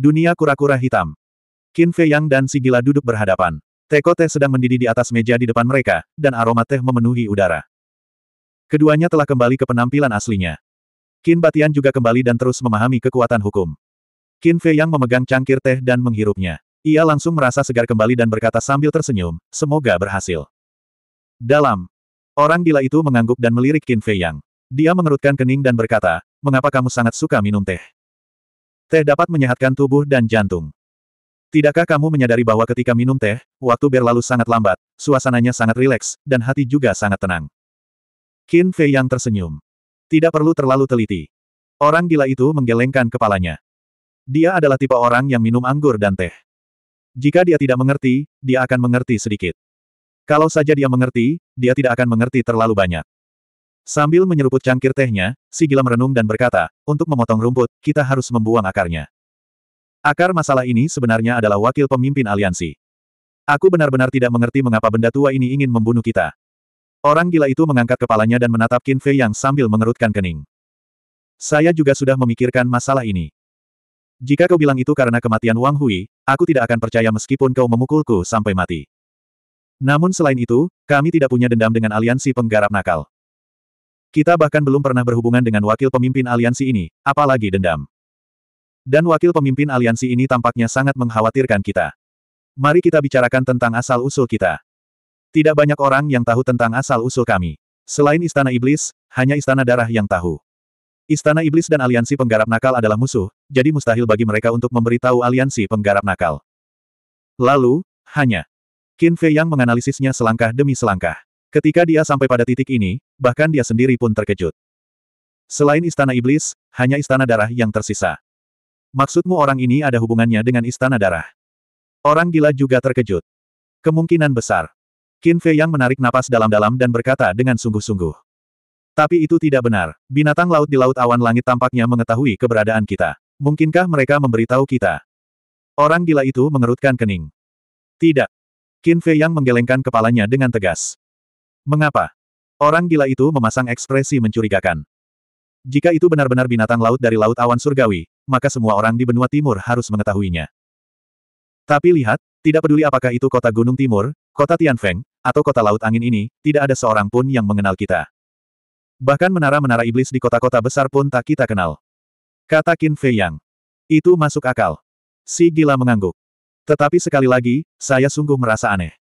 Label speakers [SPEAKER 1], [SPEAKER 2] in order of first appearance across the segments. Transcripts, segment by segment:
[SPEAKER 1] Dunia kura-kura hitam. Qin Fei Yang dan si gila duduk berhadapan. Teko teh sedang mendidih di atas meja di depan mereka, dan aroma teh memenuhi udara. Keduanya telah kembali ke penampilan aslinya. Qin Batian juga kembali dan terus memahami kekuatan hukum. Qin Fei Yang memegang cangkir teh dan menghirupnya. Ia langsung merasa segar kembali dan berkata sambil tersenyum, semoga berhasil. Dalam. Orang gila itu mengangguk dan melirik Qin Fei Yang. Dia mengerutkan kening dan berkata, mengapa kamu sangat suka minum teh? Teh dapat menyehatkan tubuh dan jantung. Tidakkah kamu menyadari bahwa ketika minum teh, waktu berlalu sangat lambat, suasananya sangat rileks, dan hati juga sangat tenang. Qin Fei yang tersenyum. Tidak perlu terlalu teliti. Orang gila itu menggelengkan kepalanya. Dia adalah tipe orang yang minum anggur dan teh. Jika dia tidak mengerti, dia akan mengerti sedikit. Kalau saja dia mengerti, dia tidak akan mengerti terlalu banyak. Sambil menyeruput cangkir tehnya, si gila merenung dan berkata, untuk memotong rumput, kita harus membuang akarnya. Akar masalah ini sebenarnya adalah wakil pemimpin aliansi. Aku benar-benar tidak mengerti mengapa benda tua ini ingin membunuh kita. Orang gila itu mengangkat kepalanya dan menatap Qin Fei Yang sambil mengerutkan kening. Saya juga sudah memikirkan masalah ini. Jika kau bilang itu karena kematian Wang Hui, aku tidak akan percaya meskipun kau memukulku sampai mati. Namun selain itu, kami tidak punya dendam dengan aliansi penggarap nakal. Kita bahkan belum pernah berhubungan dengan wakil pemimpin aliansi ini, apalagi dendam. Dan wakil pemimpin aliansi ini tampaknya sangat mengkhawatirkan kita. Mari kita bicarakan tentang asal-usul kita. Tidak banyak orang yang tahu tentang asal-usul kami. Selain Istana Iblis, hanya Istana Darah yang tahu. Istana Iblis dan aliansi penggarap nakal adalah musuh, jadi mustahil bagi mereka untuk memberitahu aliansi penggarap nakal. Lalu, hanya. Qin Fei yang menganalisisnya selangkah demi selangkah. Ketika dia sampai pada titik ini, bahkan dia sendiri pun terkejut. Selain Istana Iblis, hanya Istana Darah yang tersisa. Maksudmu orang ini ada hubungannya dengan Istana Darah? Orang gila juga terkejut. Kemungkinan besar. Qin Fei yang menarik napas dalam-dalam dan berkata dengan sungguh-sungguh. Tapi itu tidak benar. Binatang laut di Laut Awan Langit tampaknya mengetahui keberadaan kita. Mungkinkah mereka memberitahu kita? Orang gila itu mengerutkan kening. Tidak. Qin Fei yang menggelengkan kepalanya dengan tegas. Mengapa? Orang gila itu memasang ekspresi mencurigakan. Jika itu benar-benar binatang laut dari Laut Awan Surgawi, maka semua orang di benua timur harus mengetahuinya. Tapi lihat, tidak peduli apakah itu kota Gunung Timur, kota Tianfeng, atau kota Laut Angin ini, tidak ada seorang pun yang mengenal kita. Bahkan menara-menara iblis di kota-kota besar pun tak kita kenal. Kata Qin Fei Yang. Itu masuk akal. Si gila mengangguk. Tetapi sekali lagi, saya sungguh merasa aneh.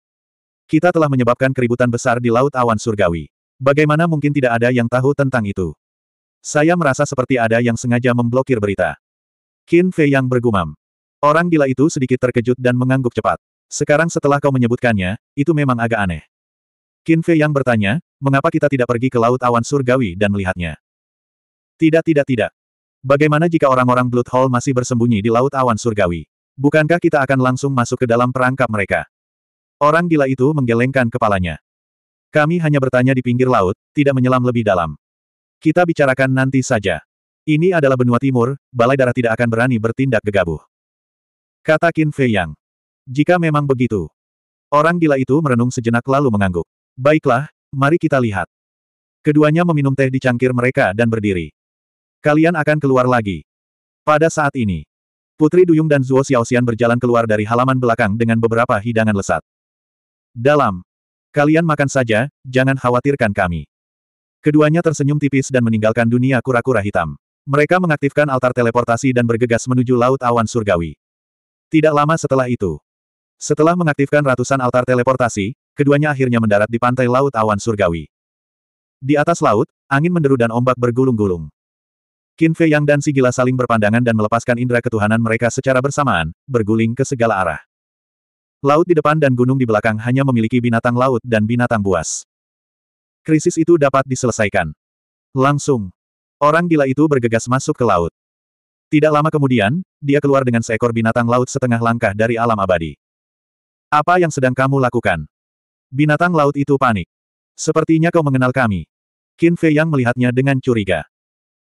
[SPEAKER 1] Kita telah menyebabkan keributan besar di Laut Awan Surgawi. Bagaimana mungkin tidak ada yang tahu tentang itu? Saya merasa seperti ada yang sengaja memblokir berita. Qin Fei yang bergumam. Orang gila itu sedikit terkejut dan mengangguk cepat. Sekarang setelah kau menyebutkannya, itu memang agak aneh. Qin Fei yang bertanya, mengapa kita tidak pergi ke Laut Awan Surgawi dan melihatnya? Tidak tidak tidak. Bagaimana jika orang-orang Blood Hall masih bersembunyi di Laut Awan Surgawi? Bukankah kita akan langsung masuk ke dalam perangkap mereka? Orang gila itu menggelengkan kepalanya. Kami hanya bertanya di pinggir laut, tidak menyelam lebih dalam. Kita bicarakan nanti saja. Ini adalah benua timur, balai darah tidak akan berani bertindak gegabah. Kata Qin Fei Yang. Jika memang begitu. Orang gila itu merenung sejenak lalu mengangguk. Baiklah, mari kita lihat. Keduanya meminum teh di cangkir mereka dan berdiri. Kalian akan keluar lagi. Pada saat ini, Putri Duyung dan Zuo Xiaoxian berjalan keluar dari halaman belakang dengan beberapa hidangan lesat. Dalam Kalian makan saja, jangan khawatirkan kami. Keduanya tersenyum tipis dan meninggalkan dunia kura-kura hitam. Mereka mengaktifkan altar teleportasi dan bergegas menuju Laut Awan Surgawi. Tidak lama setelah itu. Setelah mengaktifkan ratusan altar teleportasi, keduanya akhirnya mendarat di pantai Laut Awan Surgawi. Di atas laut, angin menderu dan ombak bergulung-gulung. Qin Fei Yang dan si gila saling berpandangan dan melepaskan indera ketuhanan mereka secara bersamaan, berguling ke segala arah. Laut di depan dan gunung di belakang hanya memiliki binatang laut dan binatang buas. Krisis itu dapat diselesaikan. Langsung. Orang gila itu bergegas masuk ke laut. Tidak lama kemudian, dia keluar dengan seekor binatang laut setengah langkah dari alam abadi. Apa yang sedang kamu lakukan? Binatang laut itu panik. Sepertinya kau mengenal kami. Qin Fei Yang melihatnya dengan curiga.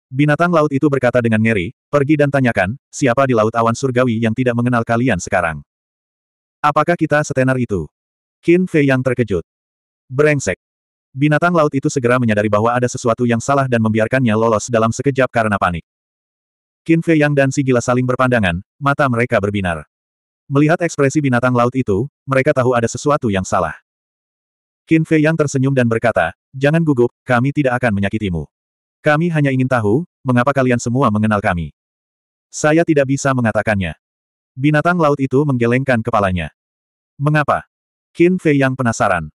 [SPEAKER 1] Binatang laut itu berkata dengan ngeri, pergi dan tanyakan, siapa di laut awan surgawi yang tidak mengenal kalian sekarang? Apakah kita setenar itu? Qin Fei yang terkejut. Brengsek. Binatang laut itu segera menyadari bahwa ada sesuatu yang salah dan membiarkannya lolos dalam sekejap karena panik. Qin Fei Yang dan si gila saling berpandangan, mata mereka berbinar. Melihat ekspresi binatang laut itu, mereka tahu ada sesuatu yang salah. Qin Fei Yang tersenyum dan berkata, Jangan gugup, kami tidak akan menyakitimu. Kami hanya ingin tahu, mengapa kalian semua mengenal kami. Saya tidak bisa mengatakannya. Binatang laut itu menggelengkan kepalanya. Mengapa? Qin Fei yang penasaran.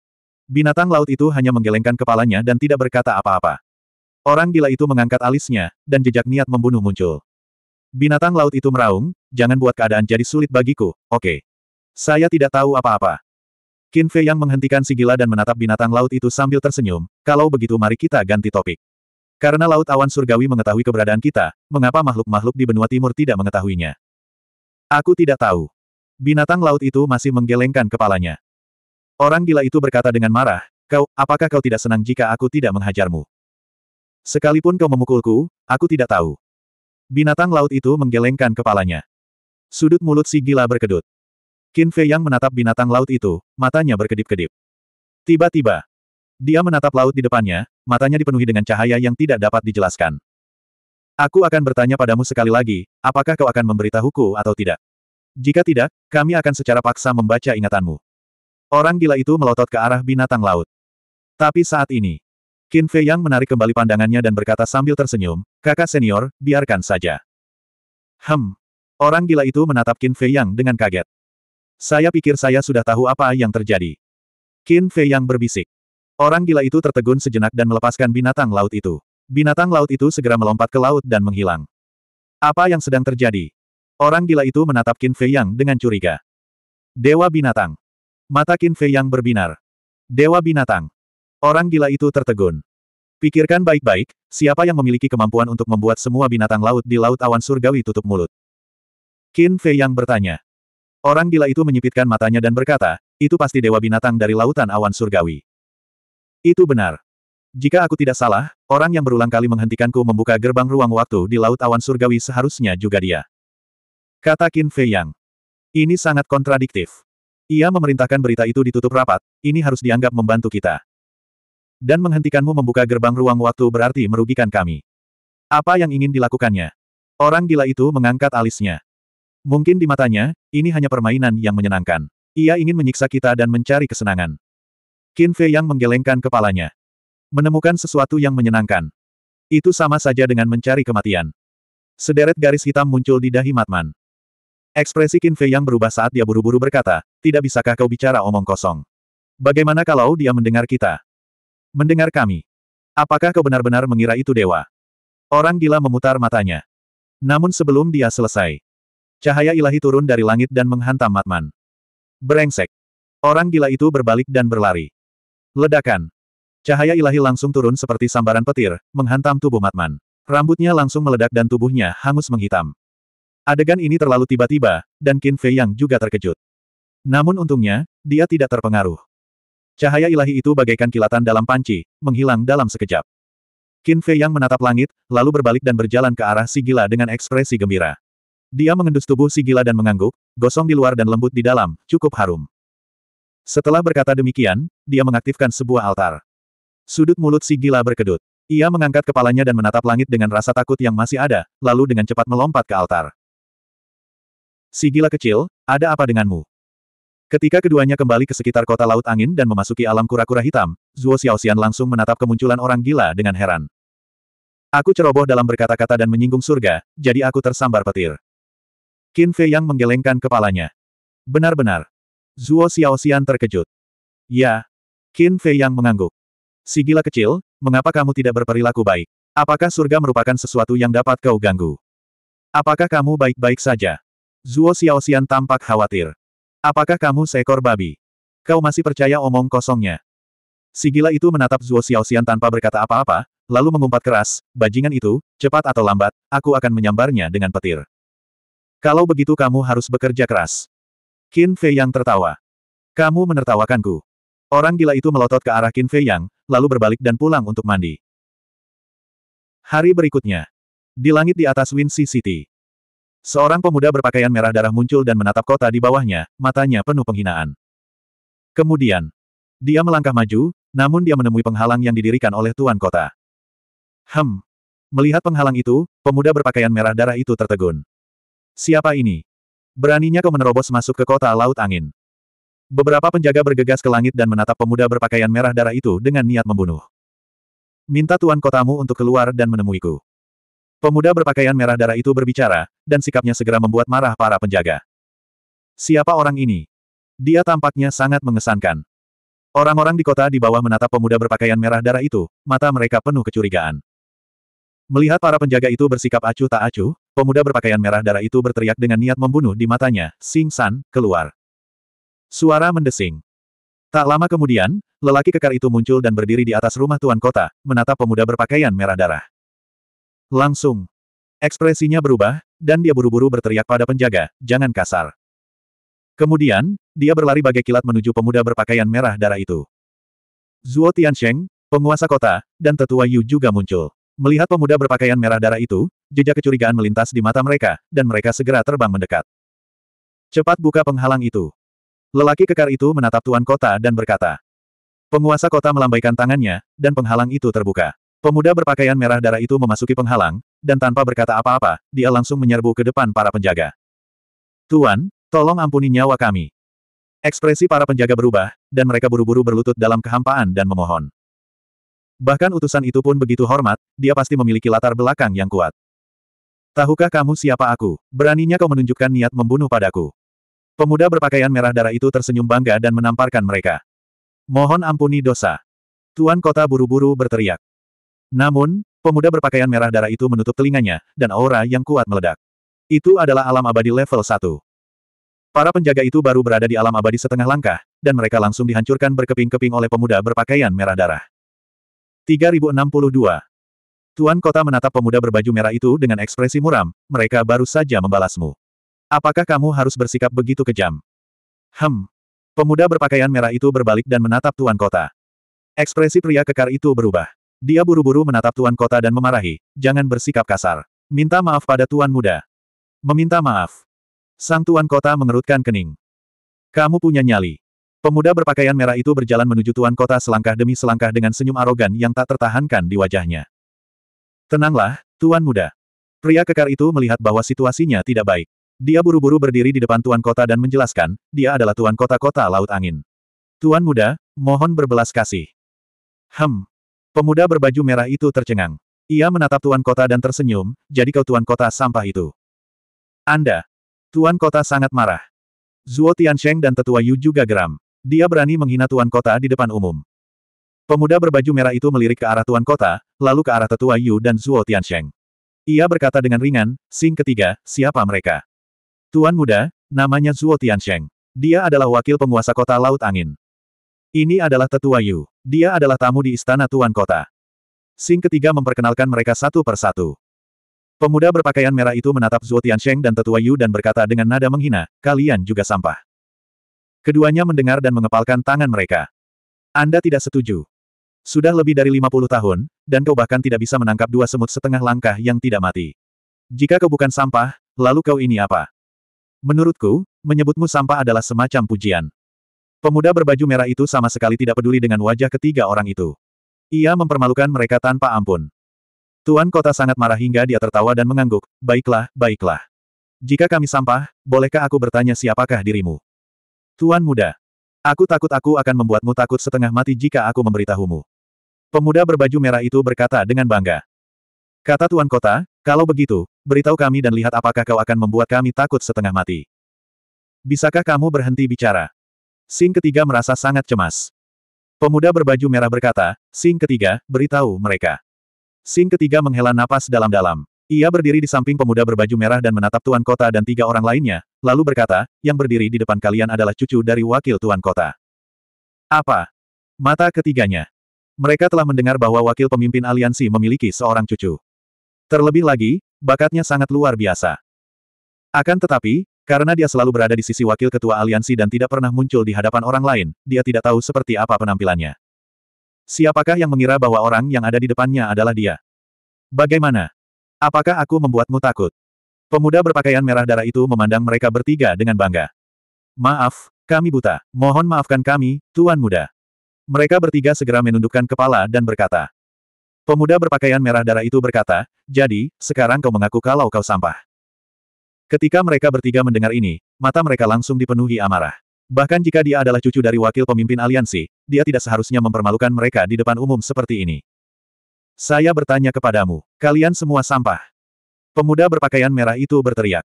[SPEAKER 1] Binatang laut itu hanya menggelengkan kepalanya dan tidak berkata apa-apa. Orang gila itu mengangkat alisnya, dan jejak niat membunuh muncul. Binatang laut itu meraung, jangan buat keadaan jadi sulit bagiku, oke. Okay. Saya tidak tahu apa-apa. Qin Fei yang menghentikan si gila dan menatap binatang laut itu sambil tersenyum, kalau begitu mari kita ganti topik. Karena laut awan surgawi mengetahui keberadaan kita, mengapa makhluk-makhluk di benua timur tidak mengetahuinya? Aku tidak tahu. Binatang laut itu masih menggelengkan kepalanya. Orang gila itu berkata dengan marah, kau, apakah kau tidak senang jika aku tidak menghajarmu? Sekalipun kau memukulku, aku tidak tahu. Binatang laut itu menggelengkan kepalanya. Sudut mulut si gila berkedut. Qin Fei Yang menatap binatang laut itu, matanya berkedip-kedip. Tiba-tiba, dia menatap laut di depannya, matanya dipenuhi dengan cahaya yang tidak dapat dijelaskan. Aku akan bertanya padamu sekali lagi, apakah kau akan memberitahuku atau tidak? Jika tidak, kami akan secara paksa membaca ingatanmu. Orang gila itu melotot ke arah binatang laut. Tapi saat ini, Qin Fei Yang menarik kembali pandangannya dan berkata sambil tersenyum, kakak senior, biarkan saja. Hem. Orang gila itu menatap Qin Fei Yang dengan kaget. Saya pikir saya sudah tahu apa yang terjadi. Qin Fei Yang berbisik. Orang gila itu tertegun sejenak dan melepaskan binatang laut itu. Binatang laut itu segera melompat ke laut dan menghilang. Apa yang sedang terjadi? Orang gila itu menatap Qin Fei Yang dengan curiga. Dewa binatang. Mata Qin Fei Yang berbinar. Dewa binatang. Orang gila itu tertegun. Pikirkan baik-baik, siapa yang memiliki kemampuan untuk membuat semua binatang laut di Laut Awan Surgawi tutup mulut? Qin Fei Yang bertanya. Orang gila itu menyipitkan matanya dan berkata, itu pasti dewa binatang dari Lautan Awan Surgawi. Itu benar. Jika aku tidak salah, orang yang berulang kali menghentikanku membuka gerbang ruang waktu di Laut Awan Surgawi seharusnya juga dia. Kata Qin Fei Yang. Ini sangat kontradiktif. Ia memerintahkan berita itu ditutup rapat, ini harus dianggap membantu kita. Dan menghentikanmu membuka gerbang ruang waktu berarti merugikan kami. Apa yang ingin dilakukannya? Orang gila itu mengangkat alisnya. Mungkin di matanya, ini hanya permainan yang menyenangkan. Ia ingin menyiksa kita dan mencari kesenangan. Qin Fei Yang menggelengkan kepalanya. Menemukan sesuatu yang menyenangkan. Itu sama saja dengan mencari kematian. Sederet garis hitam muncul di dahi Matman. Ekspresi Qin yang berubah saat dia buru-buru berkata, tidak bisakah kau bicara omong kosong. Bagaimana kalau dia mendengar kita? Mendengar kami. Apakah kau benar-benar mengira itu dewa? Orang gila memutar matanya. Namun sebelum dia selesai, cahaya ilahi turun dari langit dan menghantam Matman. Berengsek. Orang gila itu berbalik dan berlari. Ledakan. Cahaya ilahi langsung turun seperti sambaran petir, menghantam tubuh Matman. Rambutnya langsung meledak dan tubuhnya hangus menghitam. Adegan ini terlalu tiba-tiba, dan Qin Fei Yang juga terkejut. Namun untungnya, dia tidak terpengaruh. Cahaya ilahi itu bagaikan kilatan dalam panci, menghilang dalam sekejap. Qin Fei Yang menatap langit, lalu berbalik dan berjalan ke arah si gila dengan ekspresi gembira. Dia mengendus tubuh si gila dan mengangguk, gosong di luar dan lembut di dalam, cukup harum. Setelah berkata demikian, dia mengaktifkan sebuah altar. Sudut mulut si gila berkedut. Ia mengangkat kepalanya dan menatap langit dengan rasa takut yang masih ada, lalu dengan cepat melompat ke altar. Si gila kecil, ada apa denganmu? Ketika keduanya kembali ke sekitar kota Laut Angin dan memasuki alam kura-kura hitam, Zuo Xiaoxian langsung menatap kemunculan orang gila dengan heran. Aku ceroboh dalam berkata-kata dan menyinggung surga, jadi aku tersambar petir. Qin Fei yang menggelengkan kepalanya. Benar-benar. Zuo Xiaoxian terkejut. Ya. Qin Fei yang mengangguk. Si gila kecil, mengapa kamu tidak berperilaku baik? Apakah surga merupakan sesuatu yang dapat kau ganggu? Apakah kamu baik-baik saja? Zuo Xiaoxian tampak khawatir. Apakah kamu seekor babi? Kau masih percaya omong kosongnya? Si gila itu menatap Zuo Xiaoxian tanpa berkata apa-apa, lalu mengumpat keras, bajingan itu, cepat atau lambat, aku akan menyambarnya dengan petir. Kalau begitu kamu harus bekerja keras. Qin Fei yang tertawa. Kamu menertawakanku. Orang gila itu melotot ke arah Qin Fei Yang, lalu berbalik dan pulang untuk mandi. Hari berikutnya. Di langit di atas Wind City. Seorang pemuda berpakaian merah darah muncul dan menatap kota di bawahnya, matanya penuh penghinaan. Kemudian, dia melangkah maju, namun dia menemui penghalang yang didirikan oleh tuan kota. Hem. Melihat penghalang itu, pemuda berpakaian merah darah itu tertegun. Siapa ini? Beraninya kau menerobos masuk ke kota Laut Angin. Beberapa penjaga bergegas ke langit dan menatap pemuda berpakaian merah darah itu dengan niat membunuh. Minta tuan kotamu untuk keluar dan menemuiku. Pemuda berpakaian merah darah itu berbicara, dan sikapnya segera membuat marah para penjaga. Siapa orang ini? Dia tampaknya sangat mengesankan. Orang-orang di kota di bawah menatap pemuda berpakaian merah darah itu, mata mereka penuh kecurigaan. Melihat para penjaga itu bersikap acuh tak acuh, pemuda berpakaian merah darah itu berteriak dengan niat membunuh di matanya, Sing San, keluar. Suara mendesing. Tak lama kemudian, lelaki kekar itu muncul dan berdiri di atas rumah tuan kota, menatap pemuda berpakaian merah darah. Langsung. Ekspresinya berubah, dan dia buru-buru berteriak pada penjaga, jangan kasar. Kemudian, dia berlari bagai kilat menuju pemuda berpakaian merah darah itu. Zuo Tiansheng, penguasa kota, dan tetua Yu juga muncul. Melihat pemuda berpakaian merah darah itu, jejak kecurigaan melintas di mata mereka, dan mereka segera terbang mendekat. Cepat buka penghalang itu. Lelaki kekar itu menatap tuan kota dan berkata. Penguasa kota melambaikan tangannya, dan penghalang itu terbuka. Pemuda berpakaian merah darah itu memasuki penghalang, dan tanpa berkata apa-apa, dia langsung menyerbu ke depan para penjaga. Tuan, tolong ampuni nyawa kami. Ekspresi para penjaga berubah, dan mereka buru-buru berlutut dalam kehampaan dan memohon. Bahkan utusan itu pun begitu hormat, dia pasti memiliki latar belakang yang kuat. Tahukah kamu siapa aku? Beraninya kau menunjukkan niat membunuh padaku. Pemuda berpakaian merah darah itu tersenyum bangga dan menamparkan mereka. Mohon ampuni dosa. Tuan kota buru-buru berteriak. Namun, pemuda berpakaian merah darah itu menutup telinganya, dan aura yang kuat meledak. Itu adalah alam abadi level 1. Para penjaga itu baru berada di alam abadi setengah langkah, dan mereka langsung dihancurkan berkeping-keping oleh pemuda berpakaian merah darah. 3062. Tuan kota menatap pemuda berbaju merah itu dengan ekspresi muram, mereka baru saja membalasmu. Apakah kamu harus bersikap begitu kejam? Hem. Pemuda berpakaian merah itu berbalik dan menatap Tuan Kota. Ekspresi pria kekar itu berubah. Dia buru-buru menatap Tuan Kota dan memarahi, jangan bersikap kasar. Minta maaf pada Tuan Muda. Meminta maaf. Sang Tuan Kota mengerutkan kening. Kamu punya nyali. Pemuda berpakaian merah itu berjalan menuju Tuan Kota selangkah demi selangkah dengan senyum arogan yang tak tertahankan di wajahnya. Tenanglah, Tuan Muda. Pria kekar itu melihat bahwa situasinya tidak baik. Dia buru-buru berdiri di depan Tuan Kota dan menjelaskan, dia adalah Tuan Kota-Kota Laut Angin. Tuan Muda, mohon berbelas kasih. Hem. Pemuda berbaju merah itu tercengang. Ia menatap Tuan Kota dan tersenyum, jadi kau Tuan Kota sampah itu. Anda. Tuan Kota sangat marah. Zuo Tiansheng dan Tetua Yu juga geram. Dia berani menghina Tuan Kota di depan umum. Pemuda berbaju merah itu melirik ke arah Tuan Kota, lalu ke arah Tetua Yu dan Zuo Tiansheng. Ia berkata dengan ringan, Sing ketiga, siapa mereka? Tuan muda, namanya Zuo Tiansheng. Dia adalah wakil penguasa kota Laut Angin. Ini adalah tetua Yu. Dia adalah tamu di istana tuan kota. Sing ketiga memperkenalkan mereka satu persatu. Pemuda berpakaian merah itu menatap Zuo Tiansheng dan tetua Yu dan berkata dengan nada menghina, kalian juga sampah. Keduanya mendengar dan mengepalkan tangan mereka. Anda tidak setuju. Sudah lebih dari 50 tahun, dan kau bahkan tidak bisa menangkap dua semut setengah langkah yang tidak mati. Jika kau bukan sampah, lalu kau ini apa? Menurutku, menyebutmu sampah adalah semacam pujian. Pemuda berbaju merah itu sama sekali tidak peduli dengan wajah ketiga orang itu. Ia mempermalukan mereka tanpa ampun. Tuan kota sangat marah hingga dia tertawa dan mengangguk, baiklah, baiklah. Jika kami sampah, bolehkah aku bertanya siapakah dirimu? Tuan muda. Aku takut aku akan membuatmu takut setengah mati jika aku memberitahumu. Pemuda berbaju merah itu berkata dengan bangga. Kata Tuan Kota, kalau begitu, beritahu kami dan lihat apakah kau akan membuat kami takut setengah mati. Bisakah kamu berhenti bicara? Sing ketiga merasa sangat cemas. Pemuda berbaju merah berkata, Sing ketiga, beritahu mereka. Sing ketiga menghela napas dalam-dalam. Ia berdiri di samping pemuda berbaju merah dan menatap tuan kota dan tiga orang lainnya, lalu berkata, yang berdiri di depan kalian adalah cucu dari wakil tuan kota. Apa? Mata ketiganya. Mereka telah mendengar bahwa wakil pemimpin aliansi memiliki seorang cucu. Terlebih lagi, bakatnya sangat luar biasa. Akan tetapi, karena dia selalu berada di sisi wakil ketua aliansi dan tidak pernah muncul di hadapan orang lain, dia tidak tahu seperti apa penampilannya. Siapakah yang mengira bahwa orang yang ada di depannya adalah dia? Bagaimana? Apakah aku membuatmu takut? Pemuda berpakaian merah darah itu memandang mereka bertiga dengan bangga. Maaf, kami buta. Mohon maafkan kami, Tuan Muda. Mereka bertiga segera menundukkan kepala dan berkata, Pemuda berpakaian merah darah itu berkata, jadi, sekarang kau mengaku kalau kau sampah. Ketika mereka bertiga mendengar ini, mata mereka langsung dipenuhi amarah. Bahkan jika dia adalah cucu dari wakil pemimpin aliansi, dia tidak seharusnya mempermalukan mereka di depan umum seperti ini. Saya bertanya kepadamu, kalian semua sampah. Pemuda berpakaian merah itu berteriak.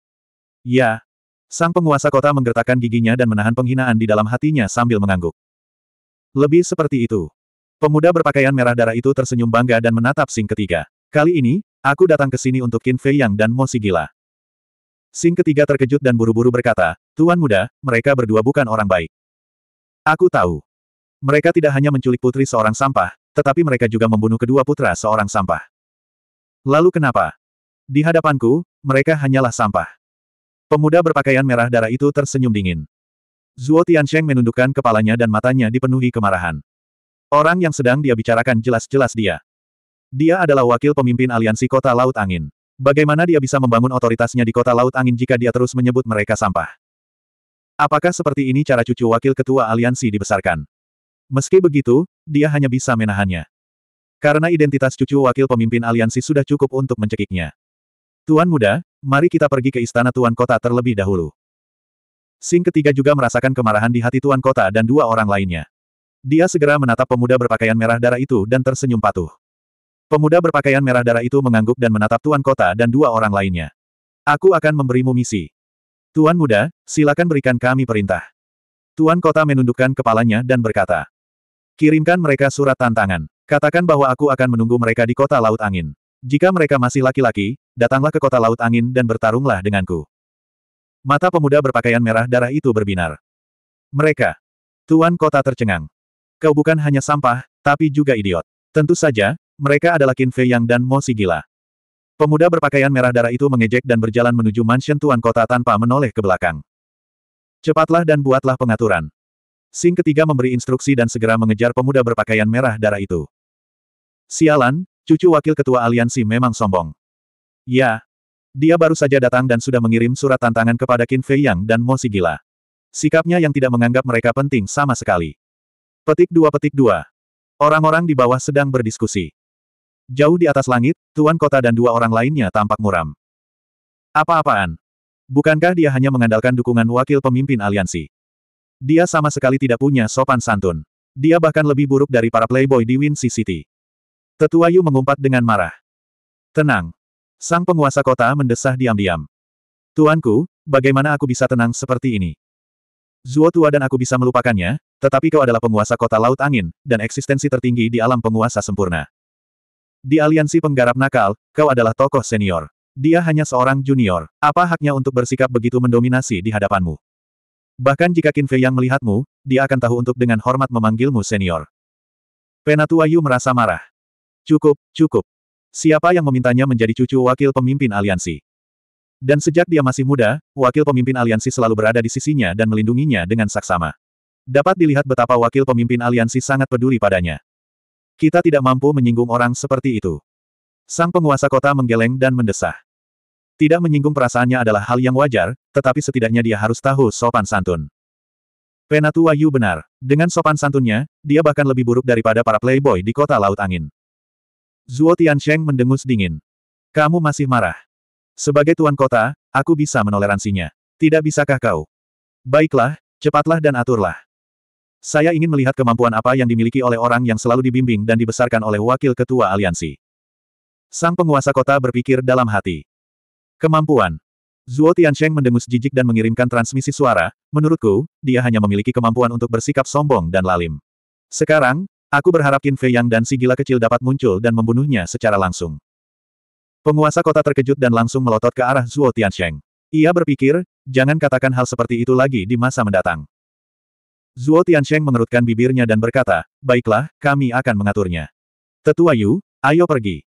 [SPEAKER 1] Ya. Sang penguasa kota menggertakkan giginya dan menahan penghinaan di dalam hatinya sambil mengangguk. Lebih seperti itu. Pemuda berpakaian merah darah itu tersenyum bangga dan menatap Sing ketiga. Kali ini, aku datang ke sini untuk Qin Fei Yang dan Mo Gila. Sing ketiga terkejut dan buru-buru berkata, Tuan muda, mereka berdua bukan orang baik. Aku tahu. Mereka tidak hanya menculik putri seorang sampah, tetapi mereka juga membunuh kedua putra seorang sampah. Lalu kenapa? Di hadapanku, mereka hanyalah sampah. Pemuda berpakaian merah darah itu tersenyum dingin. Zuo Tiansheng menundukkan kepalanya dan matanya dipenuhi kemarahan. Orang yang sedang dia bicarakan jelas-jelas dia. Dia adalah wakil pemimpin aliansi kota Laut Angin. Bagaimana dia bisa membangun otoritasnya di kota Laut Angin jika dia terus menyebut mereka sampah? Apakah seperti ini cara cucu wakil ketua aliansi dibesarkan? Meski begitu, dia hanya bisa menahannya. Karena identitas cucu wakil pemimpin aliansi sudah cukup untuk mencekiknya. Tuan muda, mari kita pergi ke istana Tuan Kota terlebih dahulu. Sing ketiga juga merasakan kemarahan di hati Tuan Kota dan dua orang lainnya. Dia segera menatap pemuda berpakaian merah darah itu dan tersenyum patuh. Pemuda berpakaian merah darah itu mengangguk dan menatap Tuan Kota dan dua orang lainnya. Aku akan memberimu misi. Tuan muda, silakan berikan kami perintah. Tuan Kota menundukkan kepalanya dan berkata. Kirimkan mereka surat tantangan. Katakan bahwa aku akan menunggu mereka di kota Laut Angin. Jika mereka masih laki-laki, datanglah ke kota Laut Angin dan bertarunglah denganku. Mata pemuda berpakaian merah darah itu berbinar. Mereka. Tuan kota tercengang. Kau bukan hanya sampah, tapi juga idiot. Tentu saja, mereka adalah Qin Fei Yang dan Mo Si Gila. Pemuda berpakaian merah darah itu mengejek dan berjalan menuju mansion tuan kota tanpa menoleh ke belakang. Cepatlah dan buatlah pengaturan. Sing ketiga memberi instruksi dan segera mengejar pemuda berpakaian merah darah itu. Sialan, cucu wakil ketua aliansi memang sombong. Ya. Dia baru saja datang dan sudah mengirim surat tantangan kepada Qin Fei Yang dan Mo Si Gila. Sikapnya yang tidak menganggap mereka penting sama sekali. Petik dua petik dua. Orang-orang di bawah sedang berdiskusi. Jauh di atas langit, Tuan Kota dan dua orang lainnya tampak muram. Apa-apaan? Bukankah dia hanya mengandalkan dukungan wakil pemimpin aliansi? Dia sama sekali tidak punya sopan santun. Dia bahkan lebih buruk dari para playboy di Win City. Tetua Yu mengumpat dengan marah. Tenang. Sang penguasa kota mendesah diam-diam. Tuanku, bagaimana aku bisa tenang seperti ini? Zuo tua dan aku bisa melupakannya, tetapi kau adalah penguasa kota laut angin, dan eksistensi tertinggi di alam penguasa sempurna. Di aliansi penggarap nakal, kau adalah tokoh senior. Dia hanya seorang junior. Apa haknya untuk bersikap begitu mendominasi di hadapanmu? Bahkan jika Qin Fei yang melihatmu, dia akan tahu untuk dengan hormat memanggilmu senior. Penatua Yu merasa marah. Cukup, cukup. Siapa yang memintanya menjadi cucu wakil pemimpin aliansi? Dan sejak dia masih muda, wakil pemimpin aliansi selalu berada di sisinya dan melindunginya dengan saksama. Dapat dilihat betapa wakil pemimpin aliansi sangat peduli padanya. Kita tidak mampu menyinggung orang seperti itu. Sang penguasa kota menggeleng dan mendesah. Tidak menyinggung perasaannya adalah hal yang wajar, tetapi setidaknya dia harus tahu sopan santun. Penatua Yu benar. Dengan sopan santunnya, dia bahkan lebih buruk daripada para playboy di kota Laut Angin. Zuo Tiansheng mendengus dingin. Kamu masih marah. Sebagai tuan kota, aku bisa menoleransinya. Tidak bisakah kau? Baiklah, cepatlah dan aturlah. Saya ingin melihat kemampuan apa yang dimiliki oleh orang yang selalu dibimbing dan dibesarkan oleh wakil ketua aliansi. Sang penguasa kota berpikir dalam hati. Kemampuan. Zuo Tiansheng mendengus jijik dan mengirimkan transmisi suara, menurutku, dia hanya memiliki kemampuan untuk bersikap sombong dan lalim. Sekarang, aku berharap Qin Fei Yang dan si gila kecil dapat muncul dan membunuhnya secara langsung. Penguasa kota terkejut dan langsung melotot ke arah Zuo Tiansheng. Ia berpikir, jangan katakan hal seperti itu lagi di masa mendatang. Zuo Tiansheng mengerutkan bibirnya dan berkata, baiklah, kami akan mengaturnya. Tetua Yu, ayo pergi.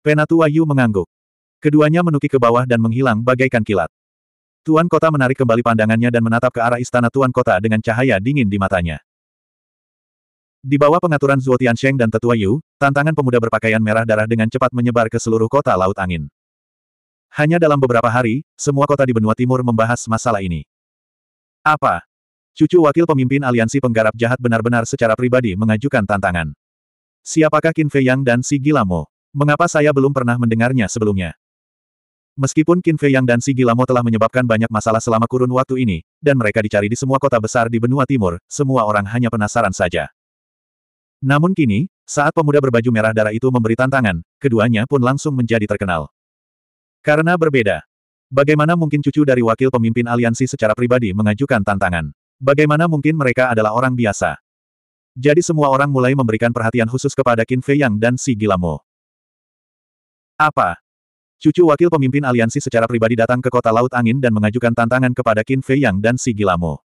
[SPEAKER 1] Penatua Yu mengangguk. Keduanya menuki ke bawah dan menghilang bagaikan kilat. Tuan Kota menarik kembali pandangannya dan menatap ke arah istana Tuan Kota dengan cahaya dingin di matanya. Di bawah pengaturan Zuo Tiansheng dan Tetua Yu, tantangan pemuda berpakaian merah darah dengan cepat menyebar ke seluruh kota Laut Angin. Hanya dalam beberapa hari, semua kota di benua timur membahas masalah ini. Apa? Cucu wakil pemimpin aliansi penggarap jahat benar-benar secara pribadi mengajukan tantangan. Siapakah Qin Fei Yang dan si Gilamo? Mengapa saya belum pernah mendengarnya sebelumnya? Meskipun Qin Fei Yang dan si Gilamo telah menyebabkan banyak masalah selama kurun waktu ini, dan mereka dicari di semua kota besar di benua timur, semua orang hanya penasaran saja. Namun kini, saat pemuda berbaju merah darah itu memberi tantangan, keduanya pun langsung menjadi terkenal. Karena berbeda. Bagaimana mungkin cucu dari wakil pemimpin aliansi secara pribadi mengajukan tantangan? Bagaimana mungkin mereka adalah orang biasa? Jadi semua orang mulai memberikan perhatian khusus kepada Qin Fei Yang dan Si Gilamo. Apa? Cucu wakil pemimpin aliansi secara pribadi datang ke kota Laut Angin dan mengajukan tantangan kepada Qin Fei Yang dan Si Gilamo.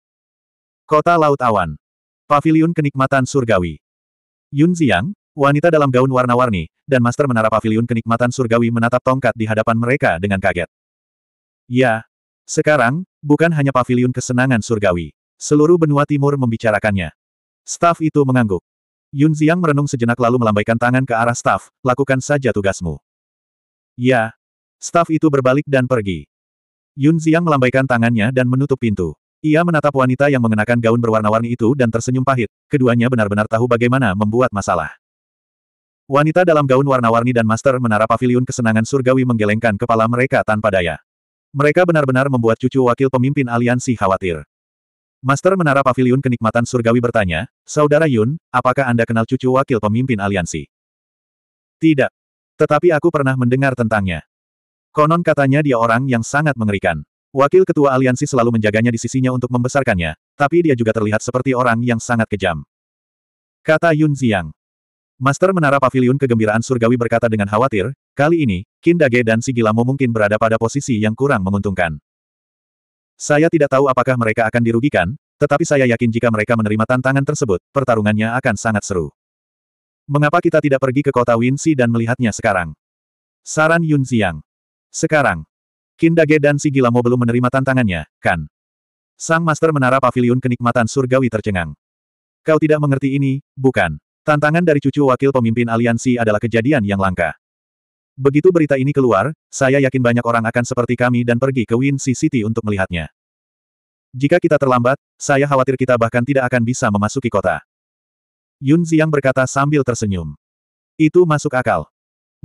[SPEAKER 1] Kota Laut Awan. Paviliun Kenikmatan Surgawi. Yun Ziang, wanita dalam gaun warna-warni, dan Master Menara Pavilion Kenikmatan Surgawi menatap tongkat di hadapan mereka dengan kaget. Ya, sekarang, bukan hanya Pavilion Kesenangan Surgawi. Seluruh benua timur membicarakannya. Staf itu mengangguk. Yun Ziang merenung sejenak lalu melambaikan tangan ke arah staf, lakukan saja tugasmu. Ya. Staf itu berbalik dan pergi. Yun Ziang melambaikan tangannya dan menutup pintu. Ia menatap wanita yang mengenakan gaun berwarna-warni itu dan tersenyum pahit, keduanya benar-benar tahu bagaimana membuat masalah. Wanita dalam gaun warna-warni dan master menara pavilion kesenangan surgawi menggelengkan kepala mereka tanpa daya. Mereka benar-benar membuat cucu wakil pemimpin aliansi khawatir. Master menara pavilion kenikmatan surgawi bertanya, Saudara Yun, apakah Anda kenal cucu wakil pemimpin aliansi? Tidak. Tetapi aku pernah mendengar tentangnya. Konon katanya dia orang yang sangat mengerikan. Wakil Ketua Aliansi selalu menjaganya di sisinya untuk membesarkannya, tapi dia juga terlihat seperti orang yang sangat kejam. Kata Yun Ziyang. Master Menara Paviliun Kegembiraan Surgawi berkata dengan khawatir, kali ini, Kindage dan Sigilamo mungkin berada pada posisi yang kurang menguntungkan. Saya tidak tahu apakah mereka akan dirugikan, tetapi saya yakin jika mereka menerima tantangan tersebut, pertarungannya akan sangat seru. Mengapa kita tidak pergi ke kota Winsi dan melihatnya sekarang? Saran Yun Ziyang. Sekarang, Kindage dan Sigilamo belum menerima tantangannya, kan? Sang Master Menara Pavilion Kenikmatan Surgawi tercengang. Kau tidak mengerti ini, bukan? Tantangan dari cucu wakil pemimpin aliansi adalah kejadian yang langka. Begitu berita ini keluar, saya yakin banyak orang akan seperti kami dan pergi ke Win City untuk melihatnya. Jika kita terlambat, saya khawatir kita bahkan tidak akan bisa memasuki kota. Yun Ziang berkata sambil tersenyum. Itu masuk akal.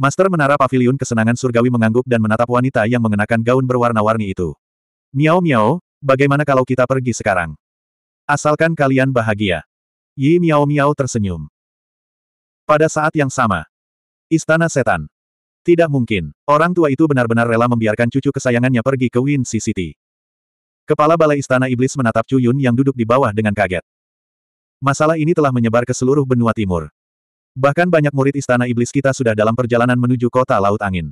[SPEAKER 1] Master Menara Paviliun Kesenangan Surgawi mengangguk dan menatap wanita yang mengenakan gaun berwarna-warni itu. Miao Miao, bagaimana kalau kita pergi sekarang? Asalkan kalian bahagia. Yi Miao Miao tersenyum. Pada saat yang sama. Istana Setan. Tidak mungkin. Orang tua itu benar-benar rela membiarkan cucu kesayangannya pergi ke Win City. Kepala Balai Istana Iblis menatap Chu yang duduk di bawah dengan kaget. Masalah ini telah menyebar ke seluruh benua timur. Bahkan banyak murid istana iblis kita sudah dalam perjalanan menuju kota Laut Angin.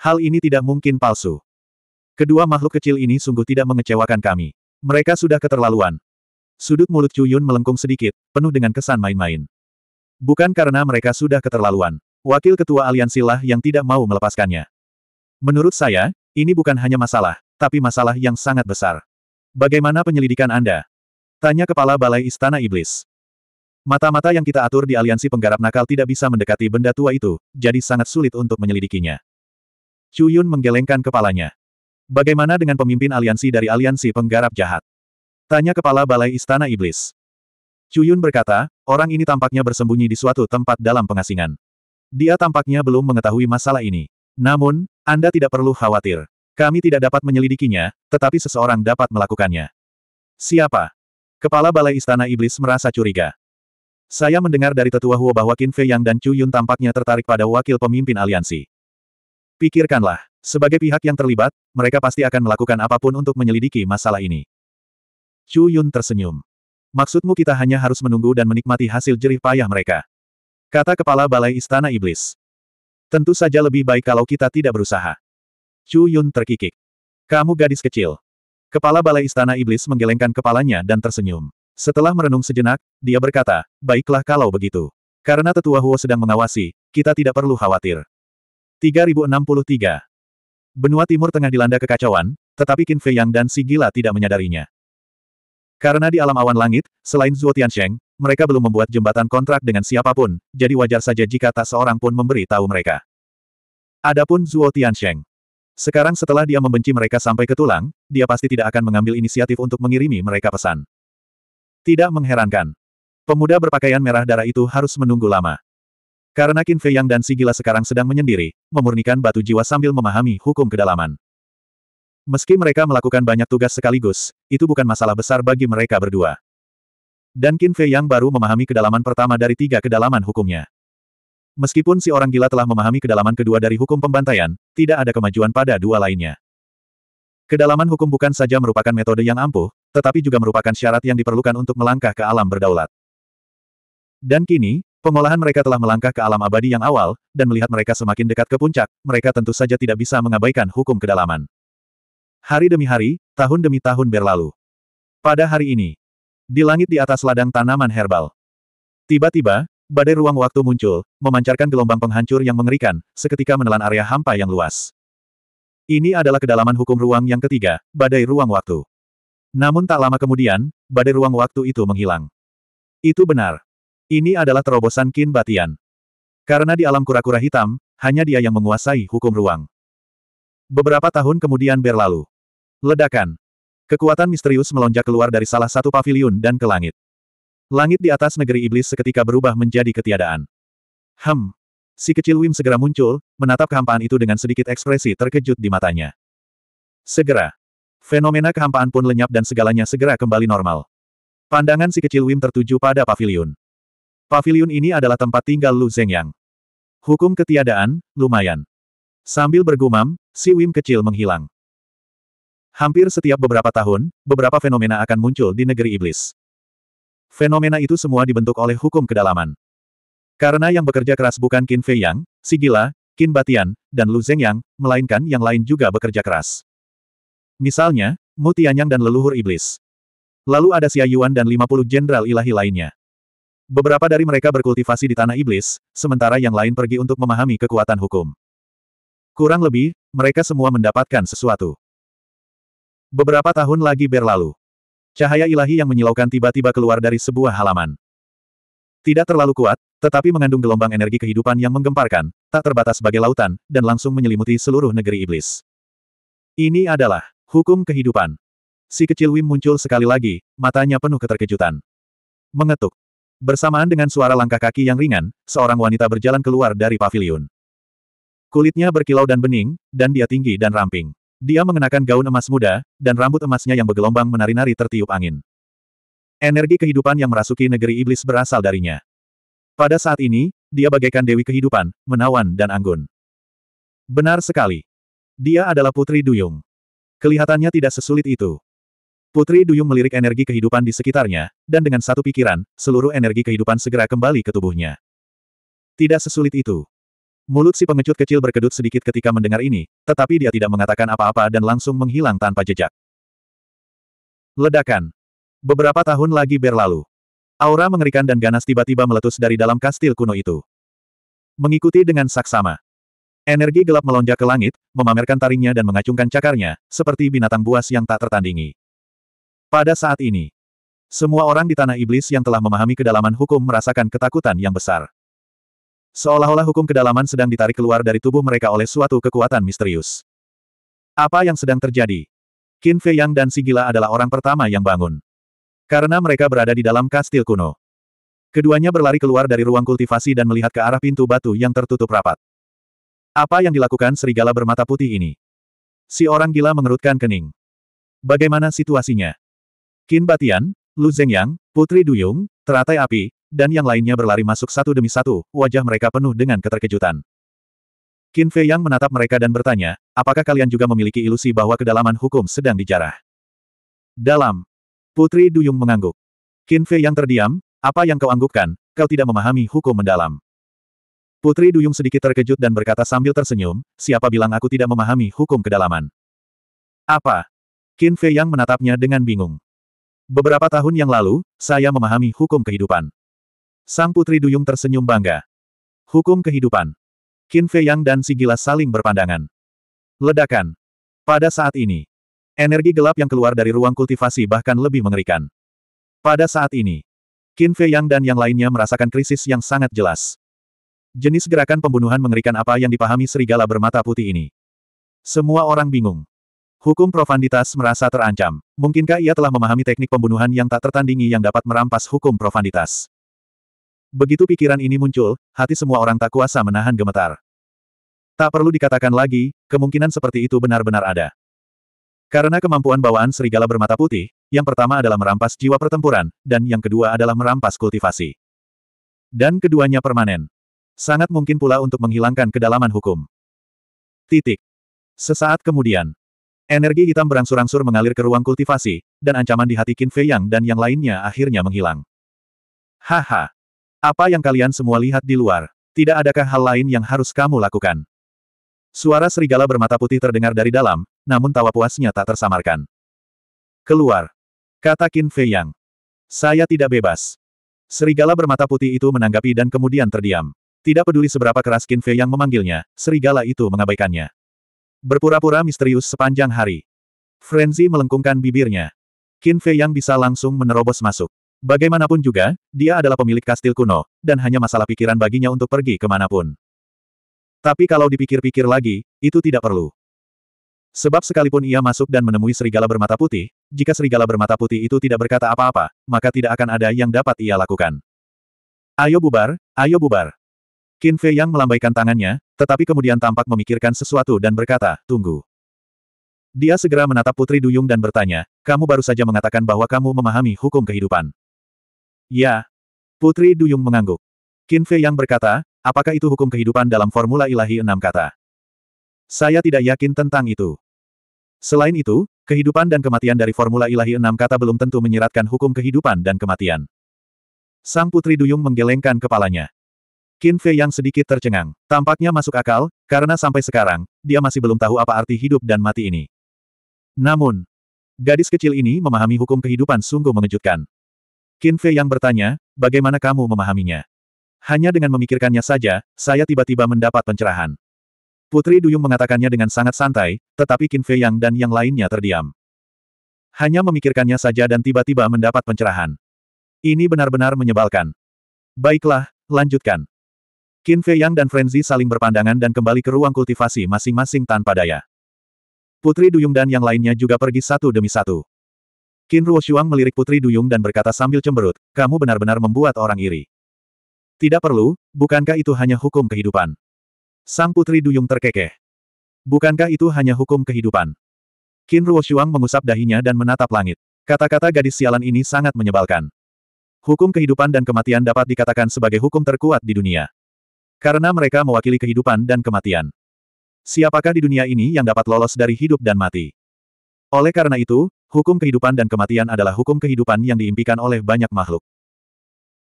[SPEAKER 1] Hal ini tidak mungkin palsu. Kedua makhluk kecil ini sungguh tidak mengecewakan kami. Mereka sudah keterlaluan. Sudut mulut Cuyun melengkung sedikit, penuh dengan kesan main-main. Bukan karena mereka sudah keterlaluan. Wakil Ketua Aliansi lah yang tidak mau melepaskannya. Menurut saya, ini bukan hanya masalah, tapi masalah yang sangat besar. Bagaimana penyelidikan Anda? Tanya Kepala Balai Istana Iblis. Mata-mata yang kita atur di aliansi penggarap nakal tidak bisa mendekati benda tua itu, jadi sangat sulit untuk menyelidikinya. Chu Yun menggelengkan kepalanya. Bagaimana dengan pemimpin aliansi dari aliansi penggarap jahat? Tanya kepala balai istana iblis. Chu Yun berkata, orang ini tampaknya bersembunyi di suatu tempat dalam pengasingan. Dia tampaknya belum mengetahui masalah ini. Namun, Anda tidak perlu khawatir. Kami tidak dapat menyelidikinya, tetapi seseorang dapat melakukannya. Siapa? Kepala Balai Istana Iblis merasa curiga. Saya mendengar dari tetua Huo bahwa Qin Fei Yang dan Chu Yun tampaknya tertarik pada wakil pemimpin aliansi. Pikirkanlah, sebagai pihak yang terlibat, mereka pasti akan melakukan apapun untuk menyelidiki masalah ini. Chu Yun tersenyum. Maksudmu kita hanya harus menunggu dan menikmati hasil jerih payah mereka. Kata kepala balai istana iblis. Tentu saja lebih baik kalau kita tidak berusaha. Chu Yun terkikik. Kamu gadis kecil. Kepala balai istana iblis menggelengkan kepalanya dan tersenyum. Setelah merenung sejenak, dia berkata, baiklah kalau begitu. Karena tetua Huo sedang mengawasi, kita tidak perlu khawatir. 3063 Benua Timur tengah dilanda kekacauan, tetapi Qin Fei Yang dan si gila tidak menyadarinya. Karena di alam awan langit, selain Zhuo Tiansheng, mereka belum membuat jembatan kontrak dengan siapapun, jadi wajar saja jika tak seorang pun memberi tahu mereka. Adapun Zhuo Tiansheng. Sekarang setelah dia membenci mereka sampai ke tulang, dia pasti tidak akan mengambil inisiatif untuk mengirimi mereka pesan. Tidak mengherankan. Pemuda berpakaian merah darah itu harus menunggu lama. Karena Qin Fei Yang dan si gila sekarang sedang menyendiri, memurnikan batu jiwa sambil memahami hukum kedalaman. Meski mereka melakukan banyak tugas sekaligus, itu bukan masalah besar bagi mereka berdua. Dan Qin Fei Yang baru memahami kedalaman pertama dari tiga kedalaman hukumnya. Meskipun si orang gila telah memahami kedalaman kedua dari hukum pembantaian, tidak ada kemajuan pada dua lainnya. Kedalaman hukum bukan saja merupakan metode yang ampuh, tetapi juga merupakan syarat yang diperlukan untuk melangkah ke alam berdaulat. Dan kini, pengolahan mereka telah melangkah ke alam abadi yang awal, dan melihat mereka semakin dekat ke puncak, mereka tentu saja tidak bisa mengabaikan hukum kedalaman. Hari demi hari, tahun demi tahun berlalu. Pada hari ini, di langit di atas ladang tanaman herbal. Tiba-tiba, badai ruang waktu muncul, memancarkan gelombang penghancur yang mengerikan, seketika menelan area hampa yang luas. Ini adalah kedalaman hukum ruang yang ketiga, badai ruang waktu. Namun tak lama kemudian, badai ruang waktu itu menghilang. Itu benar. Ini adalah terobosan Kin Batian. Karena di alam kura-kura hitam, hanya dia yang menguasai hukum ruang. Beberapa tahun kemudian berlalu. Ledakan. Kekuatan misterius melonjak keluar dari salah satu pavilion dan ke langit. Langit di atas negeri iblis seketika berubah menjadi ketiadaan. Hem. Si kecil Wim segera muncul, menatap kehampaan itu dengan sedikit ekspresi terkejut di matanya. Segera, Fenomena kehampaan pun lenyap dan segalanya segera kembali normal. Pandangan si kecil Wim tertuju pada pavilion. Pavilion ini adalah tempat tinggal Lu Zhengyang. Hukum ketiadaan, lumayan. Sambil bergumam, si Wim kecil menghilang. Hampir setiap beberapa tahun, beberapa fenomena akan muncul di negeri iblis. Fenomena itu semua dibentuk oleh hukum kedalaman. Karena yang bekerja keras bukan Qin Fei Yang, si gila, Qin Batian, dan Lu Zhengyang, melainkan yang lain juga bekerja keras. Misalnya, Mu dan leluhur iblis. Lalu ada Xia Yuan dan 50 jenderal ilahi lainnya. Beberapa dari mereka berkultivasi di tanah iblis, sementara yang lain pergi untuk memahami kekuatan hukum. Kurang lebih, mereka semua mendapatkan sesuatu. Beberapa tahun lagi berlalu. Cahaya ilahi yang menyilaukan tiba-tiba keluar dari sebuah halaman. Tidak terlalu kuat, tetapi mengandung gelombang energi kehidupan yang menggemparkan, tak terbatas sebagai lautan, dan langsung menyelimuti seluruh negeri iblis. Ini adalah Hukum kehidupan. Si kecil Wim muncul sekali lagi, matanya penuh keterkejutan. Mengetuk. Bersamaan dengan suara langkah kaki yang ringan, seorang wanita berjalan keluar dari pavilion. Kulitnya berkilau dan bening, dan dia tinggi dan ramping. Dia mengenakan gaun emas muda, dan rambut emasnya yang bergelombang menari-nari tertiup angin. Energi kehidupan yang merasuki negeri iblis berasal darinya. Pada saat ini, dia bagaikan dewi kehidupan, menawan dan anggun. Benar sekali. Dia adalah putri Duyung. Kelihatannya tidak sesulit itu. Putri Duyung melirik energi kehidupan di sekitarnya, dan dengan satu pikiran, seluruh energi kehidupan segera kembali ke tubuhnya. Tidak sesulit itu. Mulut si pengecut kecil berkedut sedikit ketika mendengar ini, tetapi dia tidak mengatakan apa-apa dan langsung menghilang tanpa jejak. Ledakan. Beberapa tahun lagi berlalu. Aura mengerikan dan ganas tiba-tiba meletus dari dalam kastil kuno itu. Mengikuti dengan saksama. Energi gelap melonjak ke langit, memamerkan taringnya dan mengacungkan cakarnya, seperti binatang buas yang tak tertandingi. Pada saat ini, semua orang di Tanah Iblis yang telah memahami kedalaman hukum merasakan ketakutan yang besar. Seolah-olah hukum kedalaman sedang ditarik keluar dari tubuh mereka oleh suatu kekuatan misterius. Apa yang sedang terjadi? Qin Fei Yang dan Sigila adalah orang pertama yang bangun. Karena mereka berada di dalam kastil kuno. Keduanya berlari keluar dari ruang kultivasi dan melihat ke arah pintu batu yang tertutup rapat. Apa yang dilakukan serigala bermata putih ini? Si orang gila mengerutkan kening. Bagaimana situasinya? Qin Batian, Lu Zhengyang, Putri Duyung, teratai api, dan yang lainnya berlari masuk satu demi satu, wajah mereka penuh dengan keterkejutan. Qin Fei Yang menatap mereka dan bertanya, apakah kalian juga memiliki ilusi bahwa kedalaman hukum sedang dijarah? Dalam. Putri Duyung mengangguk. Qin Fei Yang terdiam, apa yang kau anggukkan, kau tidak memahami hukum mendalam. Putri Duyung sedikit terkejut dan berkata sambil tersenyum, siapa bilang aku tidak memahami hukum kedalaman? Apa? Qin Fei Yang menatapnya dengan bingung. Beberapa tahun yang lalu, saya memahami hukum kehidupan. Sang Putri Duyung tersenyum bangga. Hukum kehidupan. Qin Fei Yang dan si gila saling berpandangan. Ledakan. Pada saat ini, energi gelap yang keluar dari ruang kultivasi bahkan lebih mengerikan. Pada saat ini, Qin Fei Yang dan yang lainnya merasakan krisis yang sangat jelas. Jenis gerakan pembunuhan mengerikan apa yang dipahami serigala bermata putih ini. Semua orang bingung. Hukum profanditas merasa terancam. Mungkinkah ia telah memahami teknik pembunuhan yang tak tertandingi yang dapat merampas hukum profanditas? Begitu pikiran ini muncul, hati semua orang tak kuasa menahan gemetar. Tak perlu dikatakan lagi, kemungkinan seperti itu benar-benar ada. Karena kemampuan bawaan serigala bermata putih, yang pertama adalah merampas jiwa pertempuran, dan yang kedua adalah merampas kultivasi. Dan keduanya permanen. Sangat mungkin pula untuk menghilangkan kedalaman hukum. Titik. Sesaat kemudian, energi hitam berangsur-angsur mengalir ke ruang kultivasi, dan ancaman di hati Qin Fei Yang dan yang lainnya akhirnya menghilang. Haha. Apa yang kalian semua lihat di luar? Tidak adakah hal lain yang harus kamu lakukan? Suara serigala bermata putih terdengar dari dalam, namun tawa puasnya tak tersamarkan. Keluar. Kata Qin Fei Yang. Saya tidak bebas. Serigala bermata putih itu menanggapi dan kemudian terdiam. Tidak peduli seberapa keras Qin Fei yang memanggilnya, serigala itu mengabaikannya. Berpura-pura misterius sepanjang hari. Frenzy melengkungkan bibirnya. Qin Fei yang bisa langsung menerobos masuk. Bagaimanapun juga, dia adalah pemilik kastil kuno, dan hanya masalah pikiran baginya untuk pergi kemanapun. Tapi kalau dipikir-pikir lagi, itu tidak perlu. Sebab sekalipun ia masuk dan menemui serigala bermata putih, jika serigala bermata putih itu tidak berkata apa-apa, maka tidak akan ada yang dapat ia lakukan. Ayo bubar, ayo bubar. Qin Fei Yang melambaikan tangannya, tetapi kemudian tampak memikirkan sesuatu dan berkata, tunggu. Dia segera menatap Putri Duyung dan bertanya, kamu baru saja mengatakan bahwa kamu memahami hukum kehidupan. Ya. Putri Duyung mengangguk. Qin Fei Yang berkata, apakah itu hukum kehidupan dalam formula ilahi enam kata? Saya tidak yakin tentang itu. Selain itu, kehidupan dan kematian dari formula ilahi enam kata belum tentu menyeratkan hukum kehidupan dan kematian. Sang Putri Duyung menggelengkan kepalanya. Qin Fei yang sedikit tercengang. Tampaknya masuk akal, karena sampai sekarang, dia masih belum tahu apa arti hidup dan mati ini. Namun, gadis kecil ini memahami hukum kehidupan sungguh mengejutkan. Qin Fei yang bertanya, bagaimana kamu memahaminya? Hanya dengan memikirkannya saja, saya tiba-tiba mendapat pencerahan. Putri Duyung mengatakannya dengan sangat santai, tetapi Qin Fei Yang dan yang lainnya terdiam. Hanya memikirkannya saja dan tiba-tiba mendapat pencerahan. Ini benar-benar menyebalkan. Baiklah, lanjutkan. Qin Fei Yang dan Frenzy saling berpandangan dan kembali ke ruang kultivasi masing-masing tanpa daya. Putri Duyung dan yang lainnya juga pergi satu demi satu. Qin Shuang melirik Putri Duyung dan berkata sambil cemberut, kamu benar-benar membuat orang iri. Tidak perlu, bukankah itu hanya hukum kehidupan? Sang Putri Duyung terkekeh. Bukankah itu hanya hukum kehidupan? Qin Shuang mengusap dahinya dan menatap langit. Kata-kata gadis sialan ini sangat menyebalkan. Hukum kehidupan dan kematian dapat dikatakan sebagai hukum terkuat di dunia. Karena mereka mewakili kehidupan dan kematian. Siapakah di dunia ini yang dapat lolos dari hidup dan mati? Oleh karena itu, hukum kehidupan dan kematian adalah hukum kehidupan yang diimpikan oleh banyak makhluk.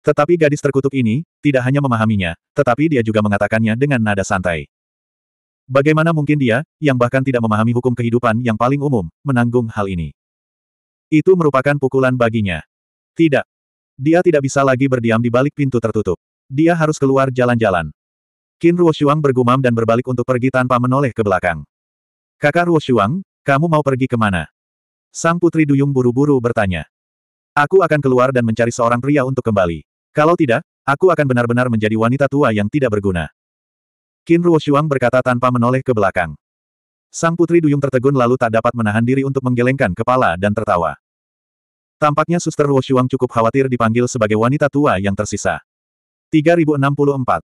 [SPEAKER 1] Tetapi gadis terkutuk ini, tidak hanya memahaminya, tetapi dia juga mengatakannya dengan nada santai. Bagaimana mungkin dia, yang bahkan tidak memahami hukum kehidupan yang paling umum, menanggung hal ini? Itu merupakan pukulan baginya. Tidak. Dia tidak bisa lagi berdiam di balik pintu tertutup. Dia harus keluar jalan-jalan. Qin Ruoshuang bergumam dan berbalik untuk pergi tanpa menoleh ke belakang. Kakak Ruoshuang, kamu mau pergi kemana? Sang Putri Duyung buru-buru bertanya. Aku akan keluar dan mencari seorang pria untuk kembali. Kalau tidak, aku akan benar-benar menjadi wanita tua yang tidak berguna. Qin Ruoshuang berkata tanpa menoleh ke belakang. Sang Putri Duyung tertegun lalu tak dapat menahan diri untuk menggelengkan kepala dan tertawa. Tampaknya Suster Ruoshuang cukup khawatir dipanggil sebagai wanita tua yang tersisa. 3064.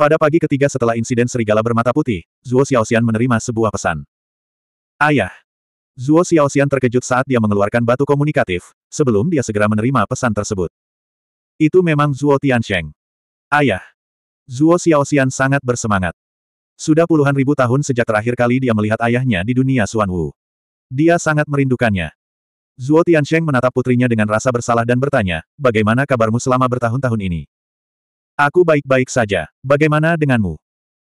[SPEAKER 1] Pada pagi ketiga setelah insiden serigala bermata putih, Zhuo Xiaoxian menerima sebuah pesan. Ayah. Zhuo Xiaoxian terkejut saat dia mengeluarkan batu komunikatif, sebelum dia segera menerima pesan tersebut. Itu memang Zhuo Tiansheng. Ayah. Zhuo Xiaoxian sangat bersemangat. Sudah puluhan ribu tahun sejak terakhir kali dia melihat ayahnya di dunia Suanwu. Wu. Dia sangat merindukannya. Zhuo Tiansheng menatap putrinya dengan rasa bersalah dan bertanya, bagaimana kabarmu selama bertahun-tahun ini? Aku baik-baik saja. Bagaimana denganmu?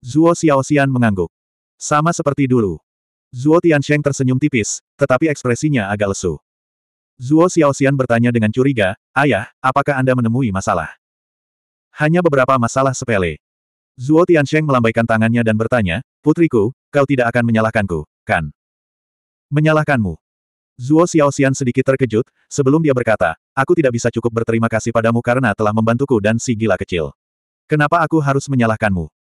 [SPEAKER 1] Zuo Xiaoxian mengangguk. Sama seperti dulu. Zuo Tiansheng tersenyum tipis, tetapi ekspresinya agak lesu. Zuo Xiaoxian bertanya dengan curiga, Ayah, apakah Anda menemui masalah? Hanya beberapa masalah sepele. Zuo Tiansheng melambaikan tangannya dan bertanya, Putriku, kau tidak akan menyalahkanku, kan? Menyalahkanmu. Zuo Xiaoxian sedikit terkejut, sebelum dia berkata, Aku tidak bisa cukup berterima kasih padamu karena telah membantuku dan si gila kecil. Kenapa aku harus menyalahkanmu?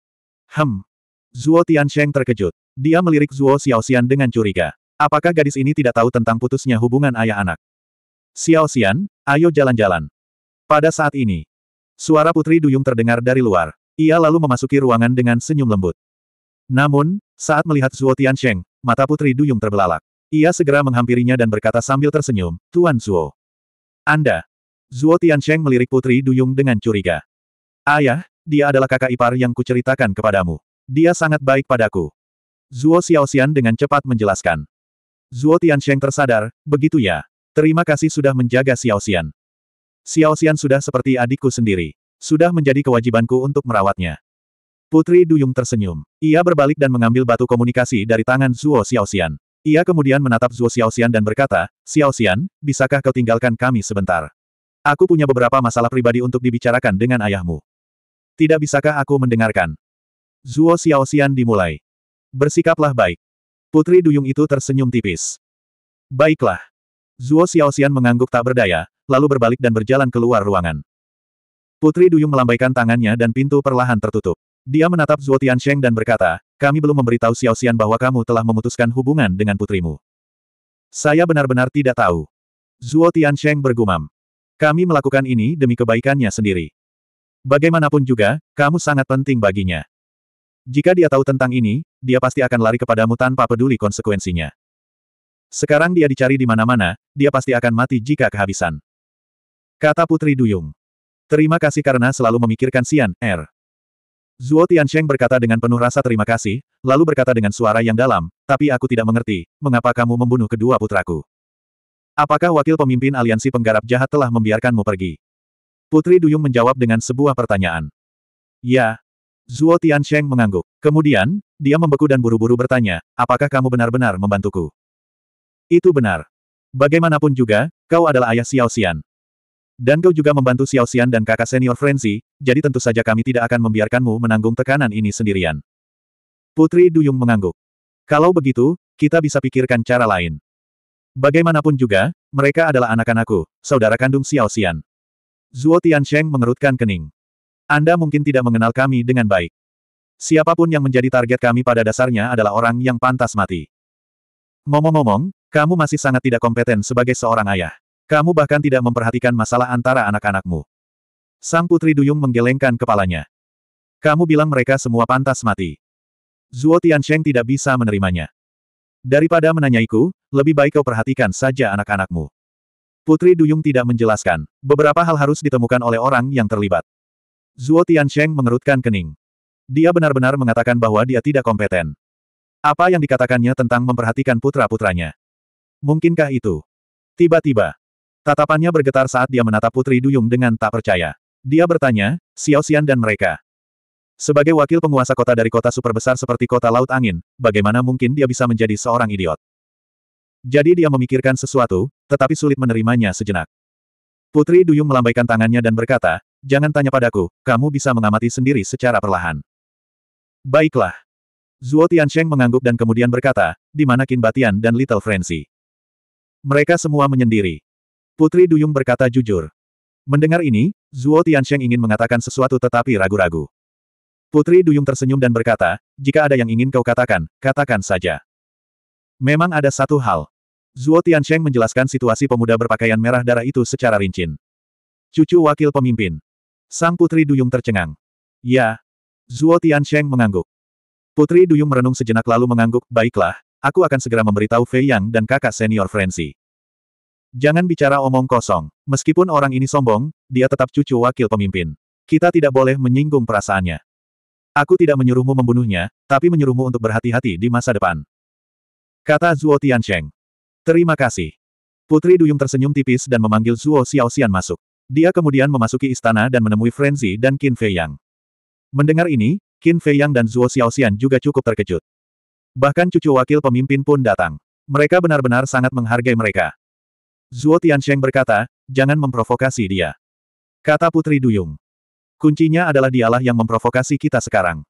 [SPEAKER 1] Hem. Zuo Tiansheng terkejut. Dia melirik Zuo Xiaoxian dengan curiga. Apakah gadis ini tidak tahu tentang putusnya hubungan ayah anak? Xiaoxian, ayo jalan-jalan. Pada saat ini, suara Putri Duyung terdengar dari luar. Ia lalu memasuki ruangan dengan senyum lembut. Namun, saat melihat Zuo Tiansheng, mata Putri Duyung terbelalak. Ia segera menghampirinya dan berkata sambil tersenyum, Tuan Zuo. Anda. Zuo Tiancheng melirik Putri Duyung dengan curiga. Ayah, dia adalah kakak ipar yang kuceritakan kepadamu. Dia sangat baik padaku. Zuo Xiaoxian dengan cepat menjelaskan. Zuo Tiancheng tersadar, begitu ya. Terima kasih sudah menjaga Xiaoxian. Xiaoxian sudah seperti adikku sendiri. Sudah menjadi kewajibanku untuk merawatnya. Putri Duyung tersenyum. Ia berbalik dan mengambil batu komunikasi dari tangan Zuo Xiaoxian. Ia kemudian menatap Zhuo Xiaoxian dan berkata, Xiaoxian, bisakah kau tinggalkan kami sebentar? Aku punya beberapa masalah pribadi untuk dibicarakan dengan ayahmu. Tidak bisakah aku mendengarkan? Zhuo Xiaoxian dimulai. Bersikaplah baik. Putri duyung itu tersenyum tipis. Baiklah. Zhuo Xiaoxian mengangguk tak berdaya, lalu berbalik dan berjalan keluar ruangan. Putri duyung melambaikan tangannya dan pintu perlahan tertutup. Dia menatap Zhuo Tiansheng dan berkata, kami belum memberitahu Xiao Xian bahwa kamu telah memutuskan hubungan dengan putrimu. Saya benar-benar tidak tahu. Zhuo Tiansheng bergumam. Kami melakukan ini demi kebaikannya sendiri. Bagaimanapun juga, kamu sangat penting baginya. Jika dia tahu tentang ini, dia pasti akan lari kepadamu tanpa peduli konsekuensinya. Sekarang dia dicari di mana-mana, dia pasti akan mati jika kehabisan. Kata Putri Duyung. Terima kasih karena selalu memikirkan Sian, R. Er. Zuo Tiansheng berkata dengan penuh rasa terima kasih, lalu berkata dengan suara yang dalam, tapi aku tidak mengerti, mengapa kamu membunuh kedua putraku. Apakah wakil pemimpin aliansi penggarap jahat telah membiarkanmu pergi? Putri Duyung menjawab dengan sebuah pertanyaan. Ya. Zuo Tiansheng mengangguk. Kemudian, dia membeku dan buru-buru bertanya, apakah kamu benar-benar membantuku? Itu benar. Bagaimanapun juga, kau adalah ayah Xiao Xian. Dan kau juga membantu Xiao Xian dan kakak senior Frenzy, jadi tentu saja kami tidak akan membiarkanmu menanggung tekanan ini sendirian. Putri Duyung mengangguk. Kalau begitu, kita bisa pikirkan cara lain. Bagaimanapun juga, mereka adalah anak-anakku, saudara kandung Xiao Xian. Zuo Tiansheng mengerutkan kening. Anda mungkin tidak mengenal kami dengan baik. Siapapun yang menjadi target kami pada dasarnya adalah orang yang pantas mati. Ngomong-ngomong, kamu masih sangat tidak kompeten sebagai seorang ayah. Kamu bahkan tidak memperhatikan masalah antara anak-anakmu. Sang Putri Duyung menggelengkan kepalanya. Kamu bilang mereka semua pantas mati. Zuo Tiansheng tidak bisa menerimanya. Daripada menanyaiku, lebih baik kau perhatikan saja anak-anakmu. Putri Duyung tidak menjelaskan. Beberapa hal harus ditemukan oleh orang yang terlibat. Zuo Tiansheng mengerutkan kening. Dia benar-benar mengatakan bahwa dia tidak kompeten. Apa yang dikatakannya tentang memperhatikan putra-putranya? Mungkinkah itu? Tiba-tiba, Tatapannya bergetar saat dia menatap Putri Duyung dengan tak percaya. Dia bertanya, Xiao Xian dan mereka. Sebagai wakil penguasa kota dari kota super besar seperti kota Laut Angin, bagaimana mungkin dia bisa menjadi seorang idiot? Jadi dia memikirkan sesuatu, tetapi sulit menerimanya sejenak. Putri Duyung melambaikan tangannya dan berkata, Jangan tanya padaku, kamu bisa mengamati sendiri secara perlahan. Baiklah. Zuo Tiansheng mengangguk dan kemudian berkata, di mana Qin Batian dan Little Frenzy? Mereka semua menyendiri. Putri Duyung berkata jujur. Mendengar ini, Zuo Tiansheng ingin mengatakan sesuatu tetapi ragu-ragu. Putri Duyung tersenyum dan berkata, jika ada yang ingin kau katakan, katakan saja. Memang ada satu hal. Zuo Tiansheng menjelaskan situasi pemuda berpakaian merah darah itu secara rinci. Cucu wakil pemimpin. Sang Putri Duyung tercengang. Ya. Zuo Tiansheng mengangguk. Putri Duyung merenung sejenak lalu mengangguk, baiklah, aku akan segera memberitahu Fei Yang dan kakak senior Frenzy. Jangan bicara omong kosong. Meskipun orang ini sombong, dia tetap cucu wakil pemimpin. Kita tidak boleh menyinggung perasaannya. Aku tidak menyuruhmu membunuhnya, tapi menyuruhmu untuk berhati-hati di masa depan. Kata Zuo Tiancheng. Terima kasih. Putri Duyung tersenyum tipis dan memanggil Zhuo Xiaoxian masuk. Dia kemudian memasuki istana dan menemui Frenzy dan Qin Fei Yang. Mendengar ini, Qin Fei Yang dan Zhuo Xiaoxian juga cukup terkejut. Bahkan cucu wakil pemimpin pun datang. Mereka benar-benar sangat menghargai mereka. Zuo Tiansheng berkata, jangan memprovokasi dia. Kata Putri Duyung. Kuncinya adalah dialah yang memprovokasi kita sekarang.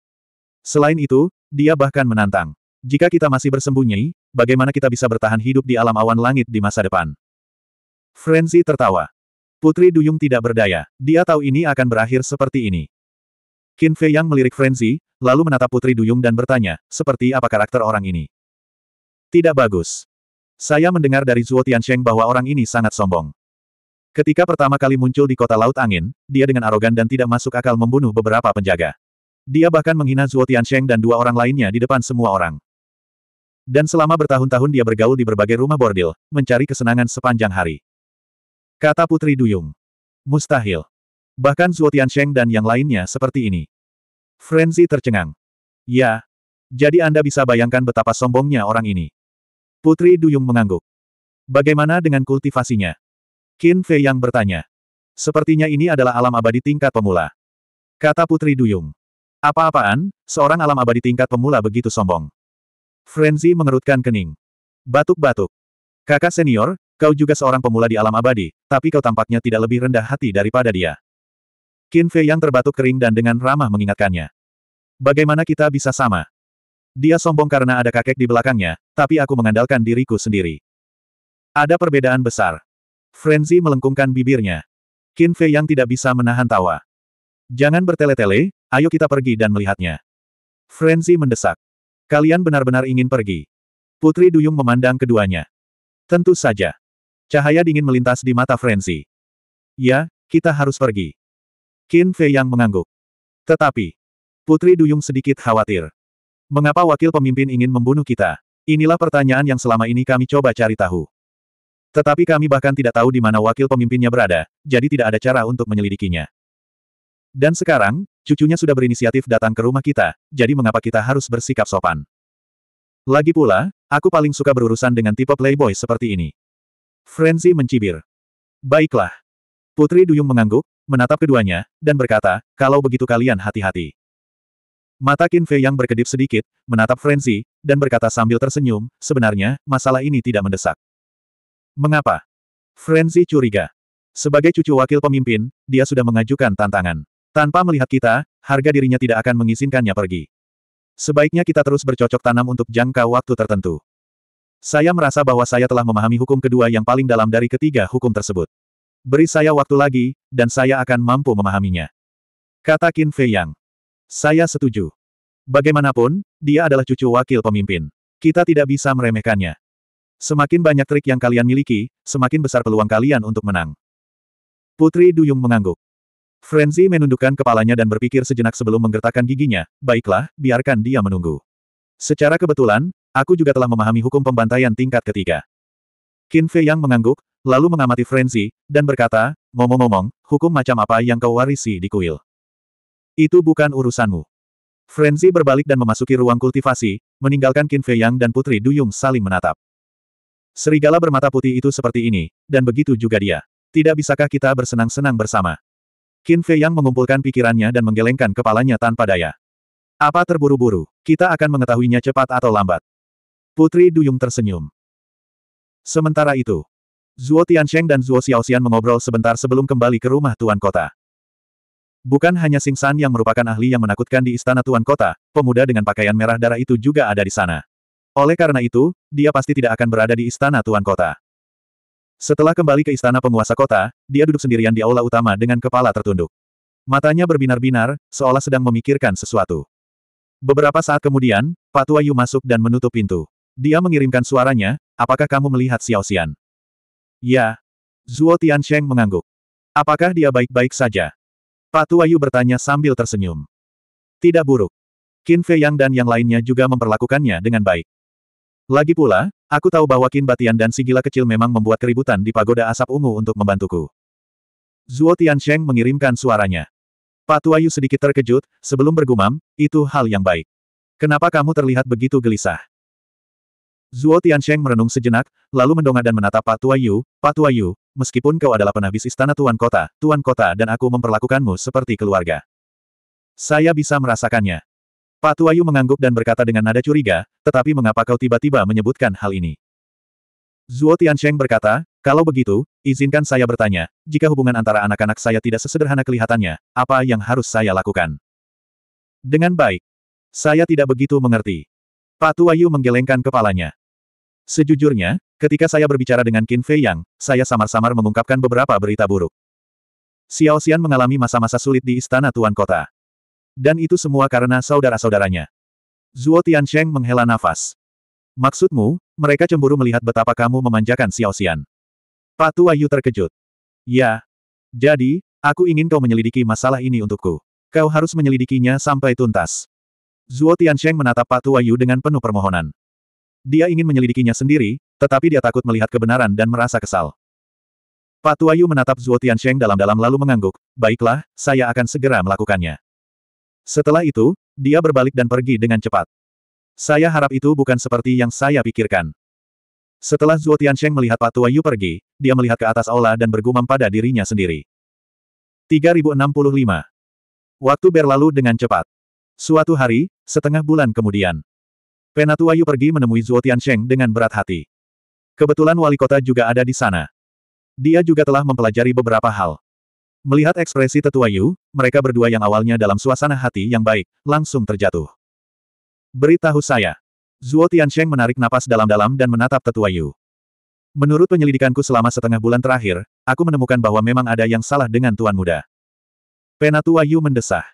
[SPEAKER 1] Selain itu, dia bahkan menantang. Jika kita masih bersembunyi, bagaimana kita bisa bertahan hidup di alam awan langit di masa depan? Frenzy tertawa. Putri Duyung tidak berdaya, dia tahu ini akan berakhir seperti ini. Qin Fei Yang melirik Frenzy, lalu menatap Putri Duyung dan bertanya, seperti apa karakter orang ini? Tidak bagus. Saya mendengar dari Zuo Tiansheng bahwa orang ini sangat sombong. Ketika pertama kali muncul di kota Laut Angin, dia dengan arogan dan tidak masuk akal membunuh beberapa penjaga. Dia bahkan menghina Zuo Tiansheng dan dua orang lainnya di depan semua orang. Dan selama bertahun-tahun dia bergaul di berbagai rumah bordil, mencari kesenangan sepanjang hari. Kata Putri Duyung. Mustahil. Bahkan Zuo Tiansheng dan yang lainnya seperti ini. Frenzy tercengang. Ya. Jadi Anda bisa bayangkan betapa sombongnya orang ini. Putri Duyung mengangguk. Bagaimana dengan kultivasinya? Qin Fei yang bertanya. Sepertinya ini adalah alam abadi tingkat pemula. Kata Putri Duyung. Apa-apaan, seorang alam abadi tingkat pemula begitu sombong. Frenzy mengerutkan kening. Batuk-batuk. Kakak senior, kau juga seorang pemula di alam abadi, tapi kau tampaknya tidak lebih rendah hati daripada dia. Qin Fei yang terbatuk kering dan dengan ramah mengingatkannya. Bagaimana kita bisa sama? Dia sombong karena ada kakek di belakangnya, tapi aku mengandalkan diriku sendiri. Ada perbedaan besar. Frenzy melengkungkan bibirnya. Qin Fei yang tidak bisa menahan tawa. Jangan bertele-tele, ayo kita pergi dan melihatnya. Frenzy mendesak. Kalian benar-benar ingin pergi. Putri Duyung memandang keduanya. Tentu saja. Cahaya dingin melintas di mata Frenzy. Ya, kita harus pergi. Qin Fei yang mengangguk. Tetapi, Putri Duyung sedikit khawatir. Mengapa wakil pemimpin ingin membunuh kita? Inilah pertanyaan yang selama ini kami coba cari tahu. Tetapi kami bahkan tidak tahu di mana wakil pemimpinnya berada, jadi tidak ada cara untuk menyelidikinya. Dan sekarang, cucunya sudah berinisiatif datang ke rumah kita, jadi mengapa kita harus bersikap sopan? Lagi pula, aku paling suka berurusan dengan tipe playboy seperti ini. Frenzy mencibir. Baiklah. Putri Duyung mengangguk, menatap keduanya, dan berkata, kalau begitu kalian hati-hati. Mata Qin Fei yang berkedip sedikit, menatap Frenzy, dan berkata sambil tersenyum, sebenarnya, masalah ini tidak mendesak. Mengapa? Frenzy curiga. Sebagai cucu wakil pemimpin, dia sudah mengajukan tantangan. Tanpa melihat kita, harga dirinya tidak akan mengizinkannya pergi. Sebaiknya kita terus bercocok tanam untuk jangka waktu tertentu. Saya merasa bahwa saya telah memahami hukum kedua yang paling dalam dari ketiga hukum tersebut. Beri saya waktu lagi, dan saya akan mampu memahaminya. Kata Qin Fei Yang. Saya setuju. Bagaimanapun, dia adalah cucu wakil pemimpin. Kita tidak bisa meremehkannya. Semakin banyak trik yang kalian miliki, semakin besar peluang kalian untuk menang. Putri Duyung mengangguk. Frenzy menundukkan kepalanya dan berpikir sejenak sebelum menggertakkan giginya, baiklah, biarkan dia menunggu. Secara kebetulan, aku juga telah memahami hukum pembantaian tingkat ketiga. Qin Fei yang mengangguk, lalu mengamati Frenzy, dan berkata, ngomong-ngomong, hukum macam apa yang kau warisi di kuil? Itu bukan urusanmu. Frenzy berbalik dan memasuki ruang kultivasi, meninggalkan Qin Fei Yang dan Putri Duyung saling menatap. Serigala bermata putih itu seperti ini, dan begitu juga dia. Tidak bisakah kita bersenang-senang bersama? Qin Fei Yang mengumpulkan pikirannya dan menggelengkan kepalanya tanpa daya. Apa terburu-buru? Kita akan mengetahuinya cepat atau lambat. Putri Duyung tersenyum. Sementara itu, Zhuo Tiansheng dan Zhuo Xiaoxian mengobrol sebentar sebelum kembali ke rumah Tuan Kota. Bukan hanya Sing San yang merupakan ahli yang menakutkan di istana tuan kota, pemuda dengan pakaian merah darah itu juga ada di sana. Oleh karena itu, dia pasti tidak akan berada di istana tuan kota. Setelah kembali ke istana penguasa kota, dia duduk sendirian di aula utama dengan kepala tertunduk. Matanya berbinar-binar, seolah sedang memikirkan sesuatu. Beberapa saat kemudian, Pak Tua Yu masuk dan menutup pintu. Dia mengirimkan suaranya, apakah kamu melihat Xiao Xian? Ya. Zhuo Sheng mengangguk. Apakah dia baik-baik saja? Patuayu bertanya sambil tersenyum. Tidak buruk. Qin Fei Yang dan yang lainnya juga memperlakukannya dengan baik. Lagi pula, aku tahu bahwa Qin Batian dan si gila kecil memang membuat keributan di pagoda asap ungu untuk membantuku. Zuo Tiansheng mengirimkan suaranya. Patuayu sedikit terkejut, sebelum bergumam, itu hal yang baik. Kenapa kamu terlihat begitu gelisah? Zuo Tiansheng merenung sejenak, lalu mendongak dan menatap Patuayu. Patuayu. Meskipun kau adalah penabis istana Tuan Kota, Tuan Kota dan aku memperlakukanmu seperti keluarga. Saya bisa merasakannya. Pak Tuayu mengangguk dan berkata dengan nada curiga, tetapi mengapa kau tiba-tiba menyebutkan hal ini? Zuo Tiansheng berkata, kalau begitu, izinkan saya bertanya, jika hubungan antara anak-anak saya tidak sesederhana kelihatannya, apa yang harus saya lakukan? Dengan baik. Saya tidak begitu mengerti. Pak Tuayu menggelengkan kepalanya. Sejujurnya, ketika saya berbicara dengan Qin Fei Yang, saya samar-samar mengungkapkan beberapa berita buruk. Xiao Xian mengalami masa-masa sulit di istana Tuan Kota. Dan itu semua karena saudara-saudaranya. Zuo Tiansheng menghela nafas. Maksudmu, mereka cemburu melihat betapa kamu memanjakan Xiao Xian. Patu Ayu terkejut. Ya. Jadi, aku ingin kau menyelidiki masalah ini untukku. Kau harus menyelidikinya sampai tuntas. Zuo Tiansheng menatap Patu Ayu dengan penuh permohonan. Dia ingin menyelidikinya sendiri, tetapi dia takut melihat kebenaran dan merasa kesal. Pak Tuayu menatap Zuo Tiansheng dalam-dalam lalu mengangguk, baiklah, saya akan segera melakukannya. Setelah itu, dia berbalik dan pergi dengan cepat. Saya harap itu bukan seperti yang saya pikirkan. Setelah Zuo Tiansheng melihat Pak Tuayu pergi, dia melihat ke atas aula dan bergumam pada dirinya sendiri. 3065. Waktu berlalu dengan cepat. Suatu hari, setengah bulan kemudian. Penatuayu pergi menemui Zuo Tiansheng dengan berat hati. Kebetulan wali kota juga ada di sana. Dia juga telah mempelajari beberapa hal. Melihat ekspresi Tetuayu, mereka berdua yang awalnya dalam suasana hati yang baik, langsung terjatuh. Beritahu saya. Zuo Tiansheng menarik napas dalam-dalam dan menatap Tetuayu. Menurut penyelidikanku selama setengah bulan terakhir, aku menemukan bahwa memang ada yang salah dengan Tuan Muda. Penatuayu mendesah.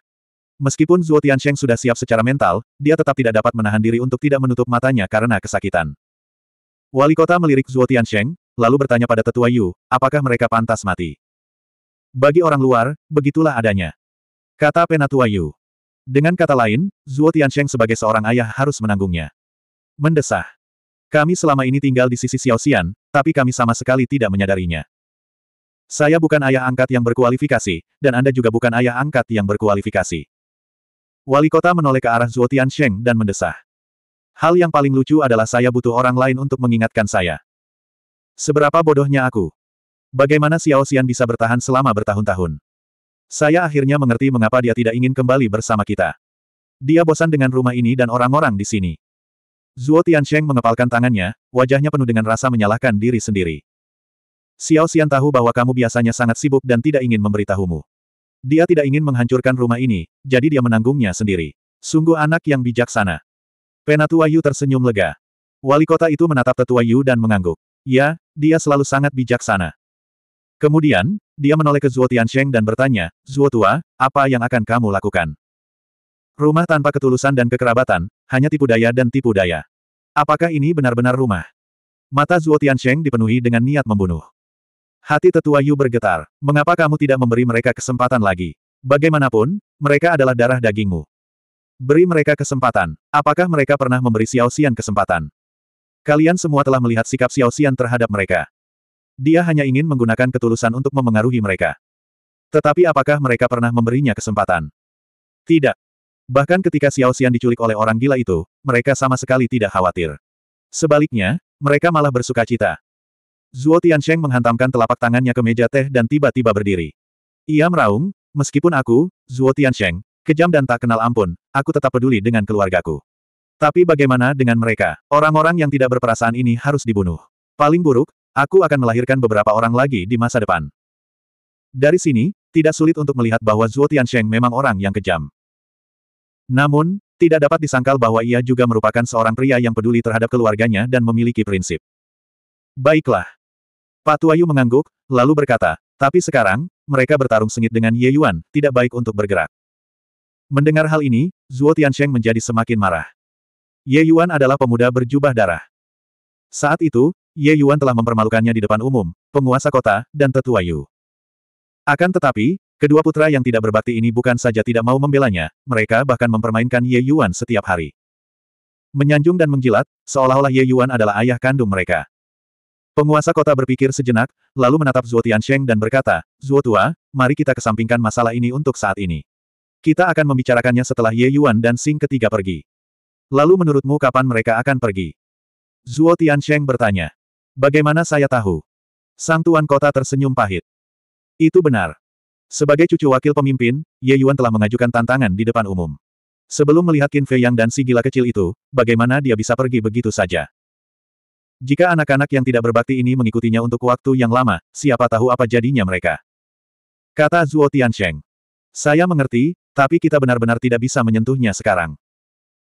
[SPEAKER 1] Meskipun Zuo Tiansheng sudah siap secara mental, dia tetap tidak dapat menahan diri untuk tidak menutup matanya karena kesakitan. Wali kota melirik Zuo Tiansheng, lalu bertanya pada tetua Yu, apakah mereka pantas mati. Bagi orang luar, begitulah adanya. Kata penatua Yu. Dengan kata lain, Zuo Tiansheng sebagai seorang ayah harus menanggungnya. Mendesah. Kami selama ini tinggal di sisi Xiao Xian, tapi kami sama sekali tidak menyadarinya. Saya bukan ayah angkat yang berkualifikasi, dan Anda juga bukan ayah angkat yang berkualifikasi. Wali kota menoleh ke arah Zuo Tiansheng dan mendesah. Hal yang paling lucu adalah saya butuh orang lain untuk mengingatkan saya. Seberapa bodohnya aku. Bagaimana Xiao Xian bisa bertahan selama bertahun-tahun. Saya akhirnya mengerti mengapa dia tidak ingin kembali bersama kita. Dia bosan dengan rumah ini dan orang-orang di sini. Zuo Tiansheng mengepalkan tangannya, wajahnya penuh dengan rasa menyalahkan diri sendiri. Xiao Xian tahu bahwa kamu biasanya sangat sibuk dan tidak ingin memberitahumu. Dia tidak ingin menghancurkan rumah ini, jadi dia menanggungnya sendiri. Sungguh anak yang bijaksana. Penatua Yu tersenyum lega. Wali kota itu menatap tetua Yu dan mengangguk. Ya, dia selalu sangat bijaksana. Kemudian, dia menoleh ke Zuo Tiansheng dan bertanya, Zuo Tua, apa yang akan kamu lakukan? Rumah tanpa ketulusan dan kekerabatan, hanya tipu daya dan tipu daya. Apakah ini benar-benar rumah? Mata Zuo Tiansheng dipenuhi dengan niat membunuh. Hati tetua Yu bergetar. Mengapa kamu tidak memberi mereka kesempatan lagi? Bagaimanapun, mereka adalah darah dagingmu. Beri mereka kesempatan. Apakah mereka pernah memberi Xiao Xian kesempatan? Kalian semua telah melihat sikap Xiao Xian terhadap mereka. Dia hanya ingin menggunakan ketulusan untuk memengaruhi mereka. Tetapi apakah mereka pernah memberinya kesempatan? Tidak. Bahkan ketika Xiao Xian diculik oleh orang gila itu, mereka sama sekali tidak khawatir. Sebaliknya, mereka malah bersukacita. Zuo Tiansheng menghantamkan telapak tangannya ke meja teh dan tiba-tiba berdiri. Ia meraung, meskipun aku, Zuo Tiansheng, kejam dan tak kenal ampun, aku tetap peduli dengan keluargaku. Tapi bagaimana dengan mereka? Orang-orang yang tidak berperasaan ini harus dibunuh. Paling buruk, aku akan melahirkan beberapa orang lagi di masa depan. Dari sini, tidak sulit untuk melihat bahwa Zuo Tiansheng memang orang yang kejam. Namun, tidak dapat disangkal bahwa ia juga merupakan seorang pria yang peduli terhadap keluarganya dan memiliki prinsip. Baiklah. Patuayu mengangguk, lalu berkata, tapi sekarang, mereka bertarung sengit dengan Ye Yuan, tidak baik untuk bergerak. Mendengar hal ini, Zhuo Tiansheng menjadi semakin marah. Ye Yuan adalah pemuda berjubah darah. Saat itu, Ye Yuan telah mempermalukannya di depan umum, penguasa kota, dan tetua Yu. Akan tetapi, kedua putra yang tidak berbakti ini bukan saja tidak mau membelanya, mereka bahkan mempermainkan Ye Yuan setiap hari. Menyanjung dan menjilat, seolah-olah Ye Yuan adalah ayah kandung mereka. Penguasa kota berpikir sejenak, lalu menatap Zuo Tiansheng dan berkata, Zuo Tua, mari kita kesampingkan masalah ini untuk saat ini. Kita akan membicarakannya setelah Ye Yuan dan Sing ketiga pergi. Lalu menurutmu kapan mereka akan pergi? Zuo Tiansheng bertanya. Bagaimana saya tahu? Sang Tuan Kota tersenyum pahit. Itu benar. Sebagai cucu wakil pemimpin, Ye Yuan telah mengajukan tantangan di depan umum. Sebelum melihat Qin Fei Yang dan si gila kecil itu, bagaimana dia bisa pergi begitu saja? Jika anak-anak yang tidak berbakti ini mengikutinya untuk waktu yang lama, siapa tahu apa jadinya mereka. Kata Zuo Tiansheng. Saya mengerti, tapi kita benar-benar tidak bisa menyentuhnya sekarang.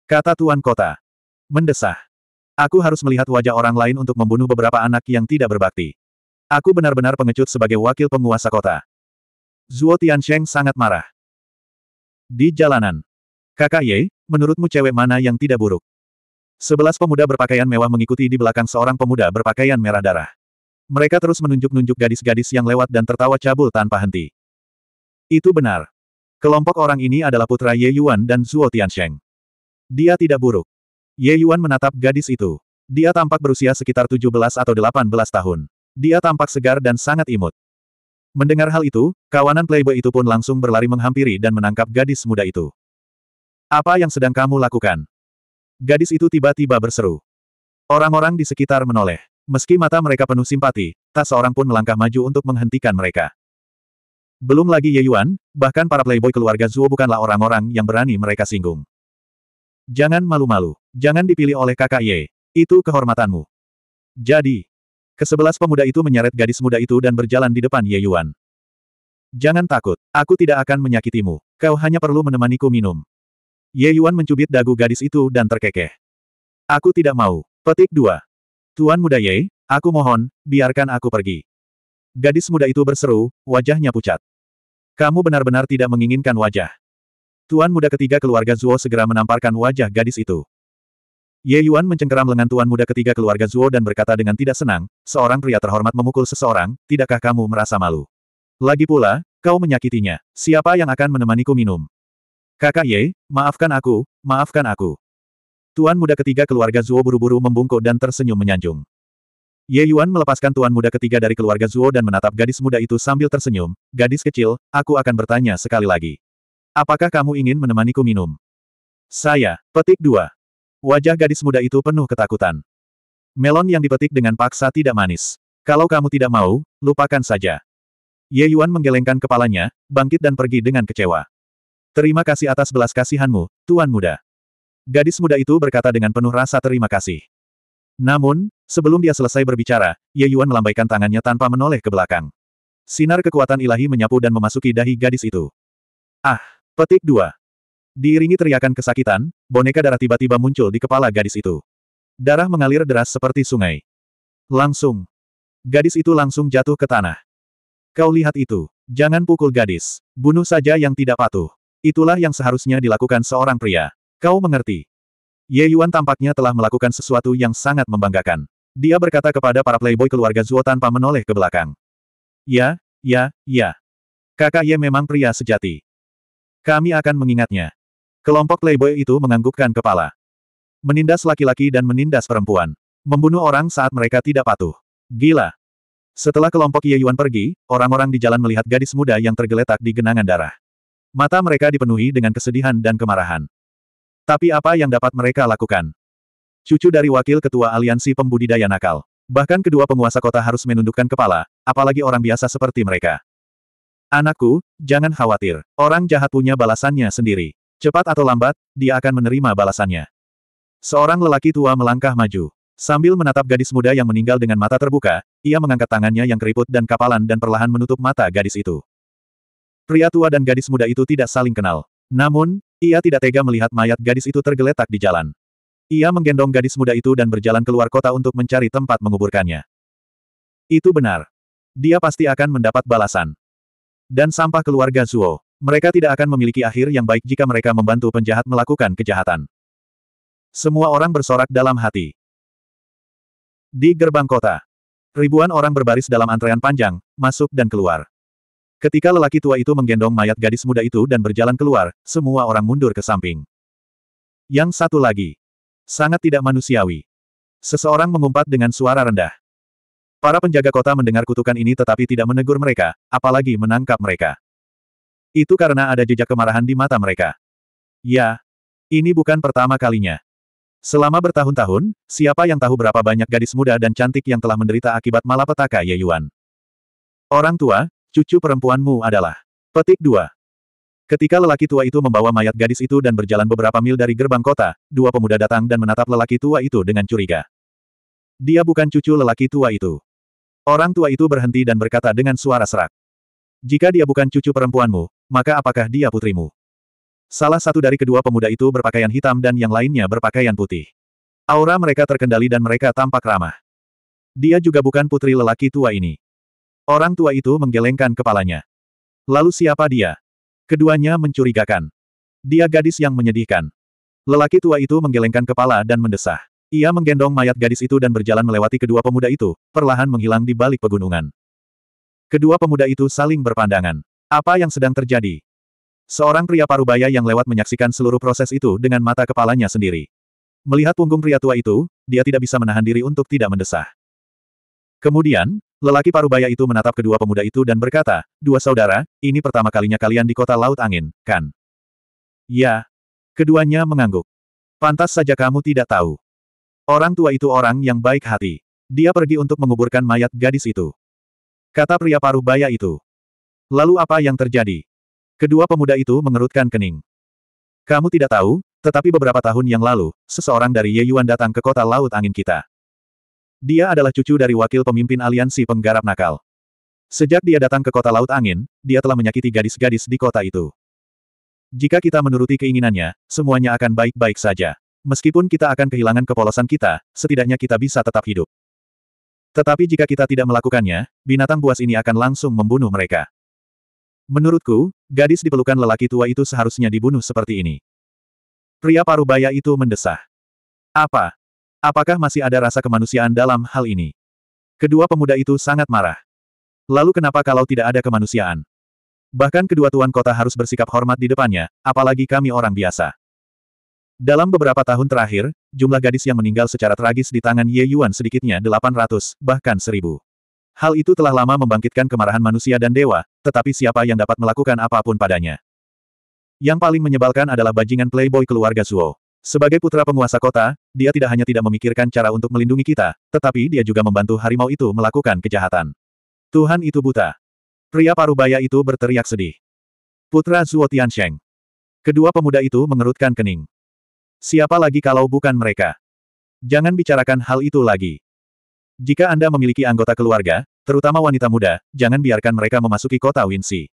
[SPEAKER 1] Kata Tuan Kota. Mendesah. Aku harus melihat wajah orang lain untuk membunuh beberapa anak yang tidak berbakti. Aku benar-benar pengecut sebagai wakil penguasa kota. Zuo Tiansheng sangat marah. Di jalanan. Kakak Ye, menurutmu cewek mana yang tidak buruk? Sebelas pemuda berpakaian mewah mengikuti di belakang seorang pemuda berpakaian merah darah. Mereka terus menunjuk-nunjuk gadis-gadis yang lewat dan tertawa cabul tanpa henti. Itu benar. Kelompok orang ini adalah putra Ye Yuan dan Zuo Tiansheng. Dia tidak buruk. Ye Yuan menatap gadis itu. Dia tampak berusia sekitar 17 atau 18 tahun. Dia tampak segar dan sangat imut. Mendengar hal itu, kawanan playboy itu pun langsung berlari menghampiri dan menangkap gadis muda itu. Apa yang sedang kamu lakukan? Gadis itu tiba-tiba berseru. Orang-orang di sekitar menoleh. Meski mata mereka penuh simpati, tak seorang pun melangkah maju untuk menghentikan mereka. Belum lagi Ye Yuan, bahkan para playboy keluarga Zuo bukanlah orang-orang yang berani mereka singgung. Jangan malu-malu. Jangan dipilih oleh kakak Ye. Itu kehormatanmu. Jadi, kesebelas pemuda itu menyeret gadis muda itu dan berjalan di depan Ye Yuan. Jangan takut, aku tidak akan menyakitimu. Kau hanya perlu menemaniku minum. Ye Yuan mencubit dagu gadis itu dan terkekeh. Aku tidak mau. Petik 2. Tuan muda Ye, aku mohon, biarkan aku pergi. Gadis muda itu berseru, wajahnya pucat. Kamu benar-benar tidak menginginkan wajah. Tuan muda ketiga keluarga Zuo segera menamparkan wajah gadis itu. Ye Yuan mencengkeram lengan tuan muda ketiga keluarga Zuo dan berkata dengan tidak senang, seorang pria terhormat memukul seseorang, tidakkah kamu merasa malu? Lagi pula, kau menyakitinya. Siapa yang akan menemaniku minum? Kakak Ye, maafkan aku, maafkan aku. Tuan muda ketiga keluarga Zuo buru-buru membungkuk dan tersenyum menyanjung. Ye Yuan melepaskan tuan muda ketiga dari keluarga Zuo dan menatap gadis muda itu sambil tersenyum, gadis kecil, aku akan bertanya sekali lagi. Apakah kamu ingin menemaniku minum? Saya, petik dua. Wajah gadis muda itu penuh ketakutan. Melon yang dipetik dengan paksa tidak manis. Kalau kamu tidak mau, lupakan saja. Ye Yuan menggelengkan kepalanya, bangkit dan pergi dengan kecewa. Terima kasih atas belas kasihanmu, Tuan Muda. Gadis muda itu berkata dengan penuh rasa terima kasih. Namun, sebelum dia selesai berbicara, Ye Yuan melambaikan tangannya tanpa menoleh ke belakang. Sinar kekuatan ilahi menyapu dan memasuki dahi gadis itu. Ah! Petik dua. Diiringi teriakan kesakitan, boneka darah tiba-tiba muncul di kepala gadis itu. Darah mengalir deras seperti sungai. Langsung. Gadis itu langsung jatuh ke tanah. Kau lihat itu. Jangan pukul gadis. Bunuh saja yang tidak patuh. Itulah yang seharusnya dilakukan seorang pria. Kau mengerti. Ye Yuan tampaknya telah melakukan sesuatu yang sangat membanggakan. Dia berkata kepada para playboy keluarga Zuo tanpa menoleh ke belakang. Ya, ya, ya. Kakak Ye memang pria sejati. Kami akan mengingatnya. Kelompok playboy itu menganggukkan kepala. Menindas laki-laki dan menindas perempuan. Membunuh orang saat mereka tidak patuh. Gila. Setelah kelompok Ye Yuan pergi, orang-orang di jalan melihat gadis muda yang tergeletak di genangan darah. Mata mereka dipenuhi dengan kesedihan dan kemarahan. Tapi apa yang dapat mereka lakukan? Cucu dari wakil ketua aliansi pembudidaya nakal. Bahkan kedua penguasa kota harus menundukkan kepala, apalagi orang biasa seperti mereka. Anakku, jangan khawatir. Orang jahat punya balasannya sendiri. Cepat atau lambat, dia akan menerima balasannya. Seorang lelaki tua melangkah maju. Sambil menatap gadis muda yang meninggal dengan mata terbuka, ia mengangkat tangannya yang keriput dan kapalan dan perlahan menutup mata gadis itu. Pria tua dan gadis muda itu tidak saling kenal. Namun, ia tidak tega melihat mayat gadis itu tergeletak di jalan. Ia menggendong gadis muda itu dan berjalan keluar kota untuk mencari tempat menguburkannya. Itu benar. Dia pasti akan mendapat balasan. Dan sampah keluarga Zuo. Mereka tidak akan memiliki akhir yang baik jika mereka membantu penjahat melakukan kejahatan. Semua orang bersorak dalam hati. Di gerbang kota, ribuan orang berbaris dalam antrean panjang, masuk dan keluar. Ketika lelaki tua itu menggendong mayat gadis muda itu dan berjalan keluar, semua orang mundur ke samping. Yang satu lagi. Sangat tidak manusiawi. Seseorang mengumpat dengan suara rendah. Para penjaga kota mendengar kutukan ini tetapi tidak menegur mereka, apalagi menangkap mereka. Itu karena ada jejak kemarahan di mata mereka. Ya, ini bukan pertama kalinya. Selama bertahun-tahun, siapa yang tahu berapa banyak gadis muda dan cantik yang telah menderita akibat malapetaka Ye Yuan? Orang tua, Cucu perempuanmu adalah. Petik 2. Ketika lelaki tua itu membawa mayat gadis itu dan berjalan beberapa mil dari gerbang kota, dua pemuda datang dan menatap lelaki tua itu dengan curiga. Dia bukan cucu lelaki tua itu. Orang tua itu berhenti dan berkata dengan suara serak. Jika dia bukan cucu perempuanmu, maka apakah dia putrimu? Salah satu dari kedua pemuda itu berpakaian hitam dan yang lainnya berpakaian putih. Aura mereka terkendali dan mereka tampak ramah. Dia juga bukan putri lelaki tua ini. Orang tua itu menggelengkan kepalanya. Lalu siapa dia? Keduanya mencurigakan. Dia gadis yang menyedihkan. Lelaki tua itu menggelengkan kepala dan mendesah. Ia menggendong mayat gadis itu dan berjalan melewati kedua pemuda itu, perlahan menghilang di balik pegunungan. Kedua pemuda itu saling berpandangan. Apa yang sedang terjadi? Seorang pria parubaya yang lewat menyaksikan seluruh proses itu dengan mata kepalanya sendiri. Melihat punggung pria tua itu, dia tidak bisa menahan diri untuk tidak mendesah. Kemudian, Lelaki parubaya itu menatap kedua pemuda itu dan berkata, dua saudara, ini pertama kalinya kalian di kota Laut Angin, kan? Ya. Keduanya mengangguk. Pantas saja kamu tidak tahu. Orang tua itu orang yang baik hati. Dia pergi untuk menguburkan mayat gadis itu. Kata pria parubaya itu. Lalu apa yang terjadi? Kedua pemuda itu mengerutkan kening. Kamu tidak tahu, tetapi beberapa tahun yang lalu, seseorang dari Ye Yuan datang ke kota Laut Angin kita. Dia adalah cucu dari wakil pemimpin aliansi penggarap nakal. Sejak dia datang ke kota Laut Angin, dia telah menyakiti gadis-gadis di kota itu. Jika kita menuruti keinginannya, semuanya akan baik-baik saja. Meskipun kita akan kehilangan kepolosan kita, setidaknya kita bisa tetap hidup. Tetapi jika kita tidak melakukannya, binatang buas ini akan langsung membunuh mereka. Menurutku, gadis di lelaki tua itu seharusnya dibunuh seperti ini. Pria parubaya itu mendesah. Apa? Apakah masih ada rasa kemanusiaan dalam hal ini? Kedua pemuda itu sangat marah. Lalu kenapa kalau tidak ada kemanusiaan? Bahkan kedua tuan kota harus bersikap hormat di depannya, apalagi kami orang biasa. Dalam beberapa tahun terakhir, jumlah gadis yang meninggal secara tragis di tangan Ye Yuan sedikitnya 800, bahkan 1000. Hal itu telah lama membangkitkan kemarahan manusia dan dewa, tetapi siapa yang dapat melakukan apapun padanya? Yang paling menyebalkan adalah bajingan playboy keluarga Zuo. Sebagai putra penguasa kota, dia tidak hanya tidak memikirkan cara untuk melindungi kita, tetapi dia juga membantu harimau itu melakukan kejahatan. Tuhan itu buta. Pria parubaya itu berteriak sedih. Putra Zuo Tiansheng. Kedua pemuda itu mengerutkan kening. Siapa lagi kalau bukan mereka? Jangan bicarakan hal itu lagi. Jika Anda memiliki anggota keluarga, terutama wanita muda, jangan biarkan mereka memasuki kota Winsi.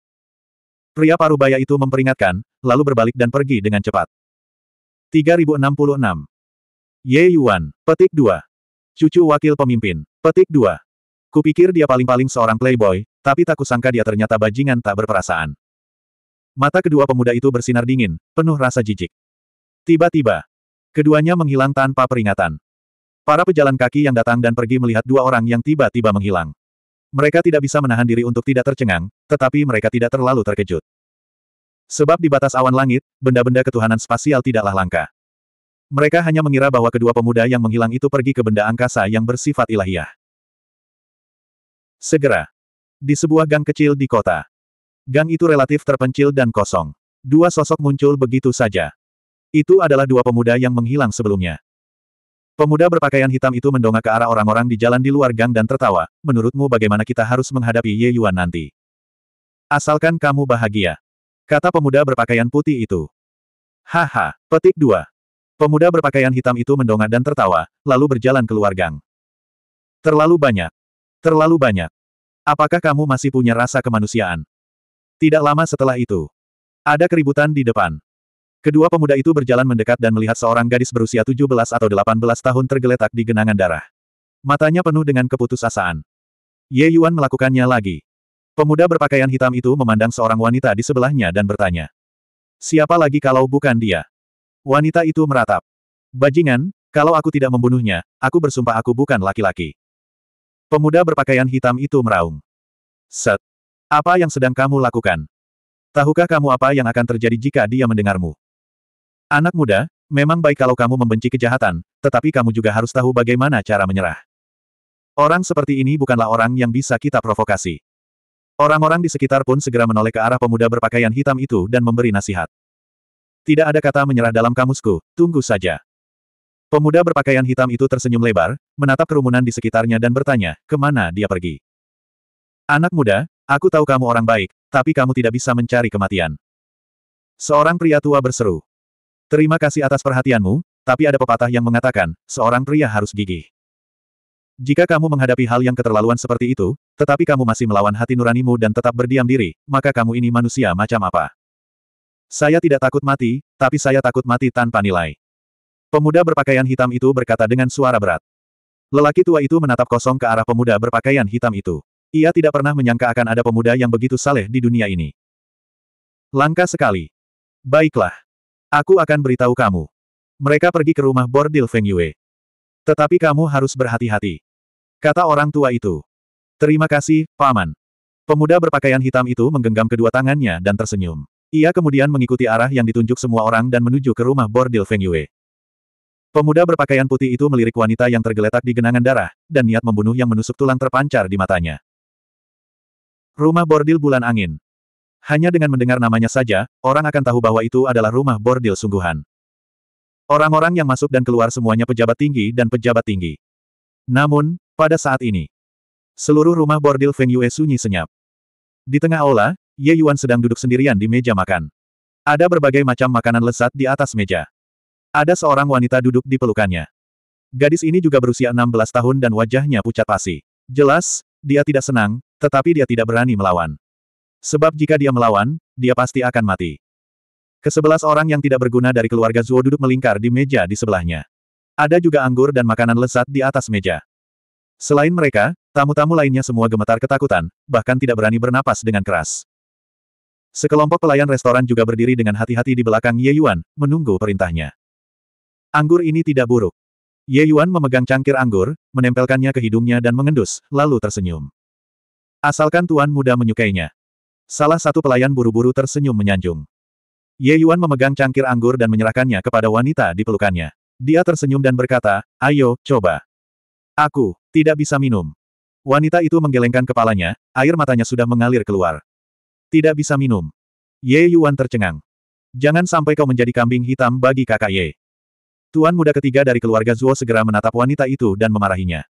[SPEAKER 1] Pria parubaya itu memperingatkan, lalu berbalik dan pergi dengan cepat. 3066. Ye Yuan, petik 2. Cucu wakil pemimpin, petik 2. Kupikir dia paling-paling seorang playboy, tapi tak kusangka dia ternyata bajingan tak berperasaan. Mata kedua pemuda itu bersinar dingin, penuh rasa jijik. Tiba-tiba, keduanya menghilang tanpa peringatan. Para pejalan kaki yang datang dan pergi melihat dua orang yang tiba-tiba menghilang. Mereka tidak bisa menahan diri untuk tidak tercengang, tetapi mereka tidak terlalu terkejut. Sebab di batas awan langit, benda-benda ketuhanan spasial tidaklah langka. Mereka hanya mengira bahwa kedua pemuda yang menghilang itu pergi ke benda angkasa yang bersifat ilahiyah. Segera. Di sebuah gang kecil di kota. Gang itu relatif terpencil dan kosong. Dua sosok muncul begitu saja. Itu adalah dua pemuda yang menghilang sebelumnya. Pemuda berpakaian hitam itu mendongak ke arah orang-orang di jalan di luar gang dan tertawa, menurutmu bagaimana kita harus menghadapi Ye Yuan nanti? Asalkan kamu bahagia. Kata pemuda berpakaian putih itu. Haha, petik dua. Pemuda berpakaian hitam itu mendongak dan tertawa, lalu berjalan keluar gang. Terlalu banyak. Terlalu banyak. Apakah kamu masih punya rasa kemanusiaan? Tidak lama setelah itu, ada keributan di depan. Kedua pemuda itu berjalan mendekat dan melihat seorang gadis berusia 17 atau 18 tahun tergeletak di genangan darah. Matanya penuh dengan keputusasaan. Ye Yuan melakukannya lagi. Pemuda berpakaian hitam itu memandang seorang wanita di sebelahnya dan bertanya. Siapa lagi kalau bukan dia? Wanita itu meratap. Bajingan, kalau aku tidak membunuhnya, aku bersumpah aku bukan laki-laki. Pemuda berpakaian hitam itu meraung. Set. Apa yang sedang kamu lakukan? Tahukah kamu apa yang akan terjadi jika dia mendengarmu? Anak muda, memang baik kalau kamu membenci kejahatan, tetapi kamu juga harus tahu bagaimana cara menyerah. Orang seperti ini bukanlah orang yang bisa kita provokasi. Orang-orang di sekitar pun segera menoleh ke arah pemuda berpakaian hitam itu dan memberi nasihat. Tidak ada kata menyerah dalam kamusku, tunggu saja. Pemuda berpakaian hitam itu tersenyum lebar, menatap kerumunan di sekitarnya dan bertanya, kemana dia pergi? Anak muda, aku tahu kamu orang baik, tapi kamu tidak bisa mencari kematian. Seorang pria tua berseru. Terima kasih atas perhatianmu, tapi ada pepatah yang mengatakan, seorang pria harus gigih. Jika kamu menghadapi hal yang keterlaluan seperti itu, tetapi kamu masih melawan hati nuranimu dan tetap berdiam diri, maka kamu ini manusia macam apa? Saya tidak takut mati, tapi saya takut mati tanpa nilai. Pemuda berpakaian hitam itu berkata dengan suara berat. Lelaki tua itu menatap kosong ke arah pemuda berpakaian hitam itu. Ia tidak pernah menyangka akan ada pemuda yang begitu saleh di dunia ini. Langka sekali. Baiklah. Aku akan beritahu kamu. Mereka pergi ke rumah bordil Feng Yue. Tetapi kamu harus berhati-hati. Kata orang tua itu. Terima kasih, Paman. Pemuda berpakaian hitam itu menggenggam kedua tangannya dan tersenyum. Ia kemudian mengikuti arah yang ditunjuk semua orang dan menuju ke rumah bordil Feng Yue. Pemuda berpakaian putih itu melirik wanita yang tergeletak di genangan darah, dan niat membunuh yang menusuk tulang terpancar di matanya. Rumah bordil bulan angin. Hanya dengan mendengar namanya saja, orang akan tahu bahwa itu adalah rumah bordil sungguhan. Orang-orang yang masuk dan keluar semuanya pejabat tinggi dan pejabat tinggi. Namun, pada saat ini, seluruh rumah bordil Feng Yue sunyi senyap. Di tengah aula, Ye Yuan sedang duduk sendirian di meja makan. Ada berbagai macam makanan lezat di atas meja. Ada seorang wanita duduk di pelukannya. Gadis ini juga berusia 16 tahun dan wajahnya pucat pasi. Jelas, dia tidak senang, tetapi dia tidak berani melawan. Sebab jika dia melawan, dia pasti akan mati. Kesebelas orang yang tidak berguna dari keluarga Zuo duduk melingkar di meja di sebelahnya. Ada juga anggur dan makanan lezat di atas meja. Selain mereka, tamu-tamu lainnya semua gemetar ketakutan, bahkan tidak berani bernapas dengan keras. Sekelompok pelayan restoran juga berdiri dengan hati-hati di belakang Ye Yuan, menunggu perintahnya. Anggur ini tidak buruk. Ye Yuan memegang cangkir anggur, menempelkannya ke hidungnya dan mengendus, lalu tersenyum. Asalkan tuan muda menyukainya. Salah satu pelayan buru-buru tersenyum menyanjung. Ye Yuan memegang cangkir anggur dan menyerahkannya kepada wanita di pelukannya. Dia tersenyum dan berkata, ayo, coba. Aku, tidak bisa minum. Wanita itu menggelengkan kepalanya, air matanya sudah mengalir keluar. Tidak bisa minum. Ye Yuan tercengang. Jangan sampai kau menjadi kambing hitam bagi kakak Ye. Tuan muda ketiga dari keluarga Zuo segera menatap wanita itu dan memarahinya.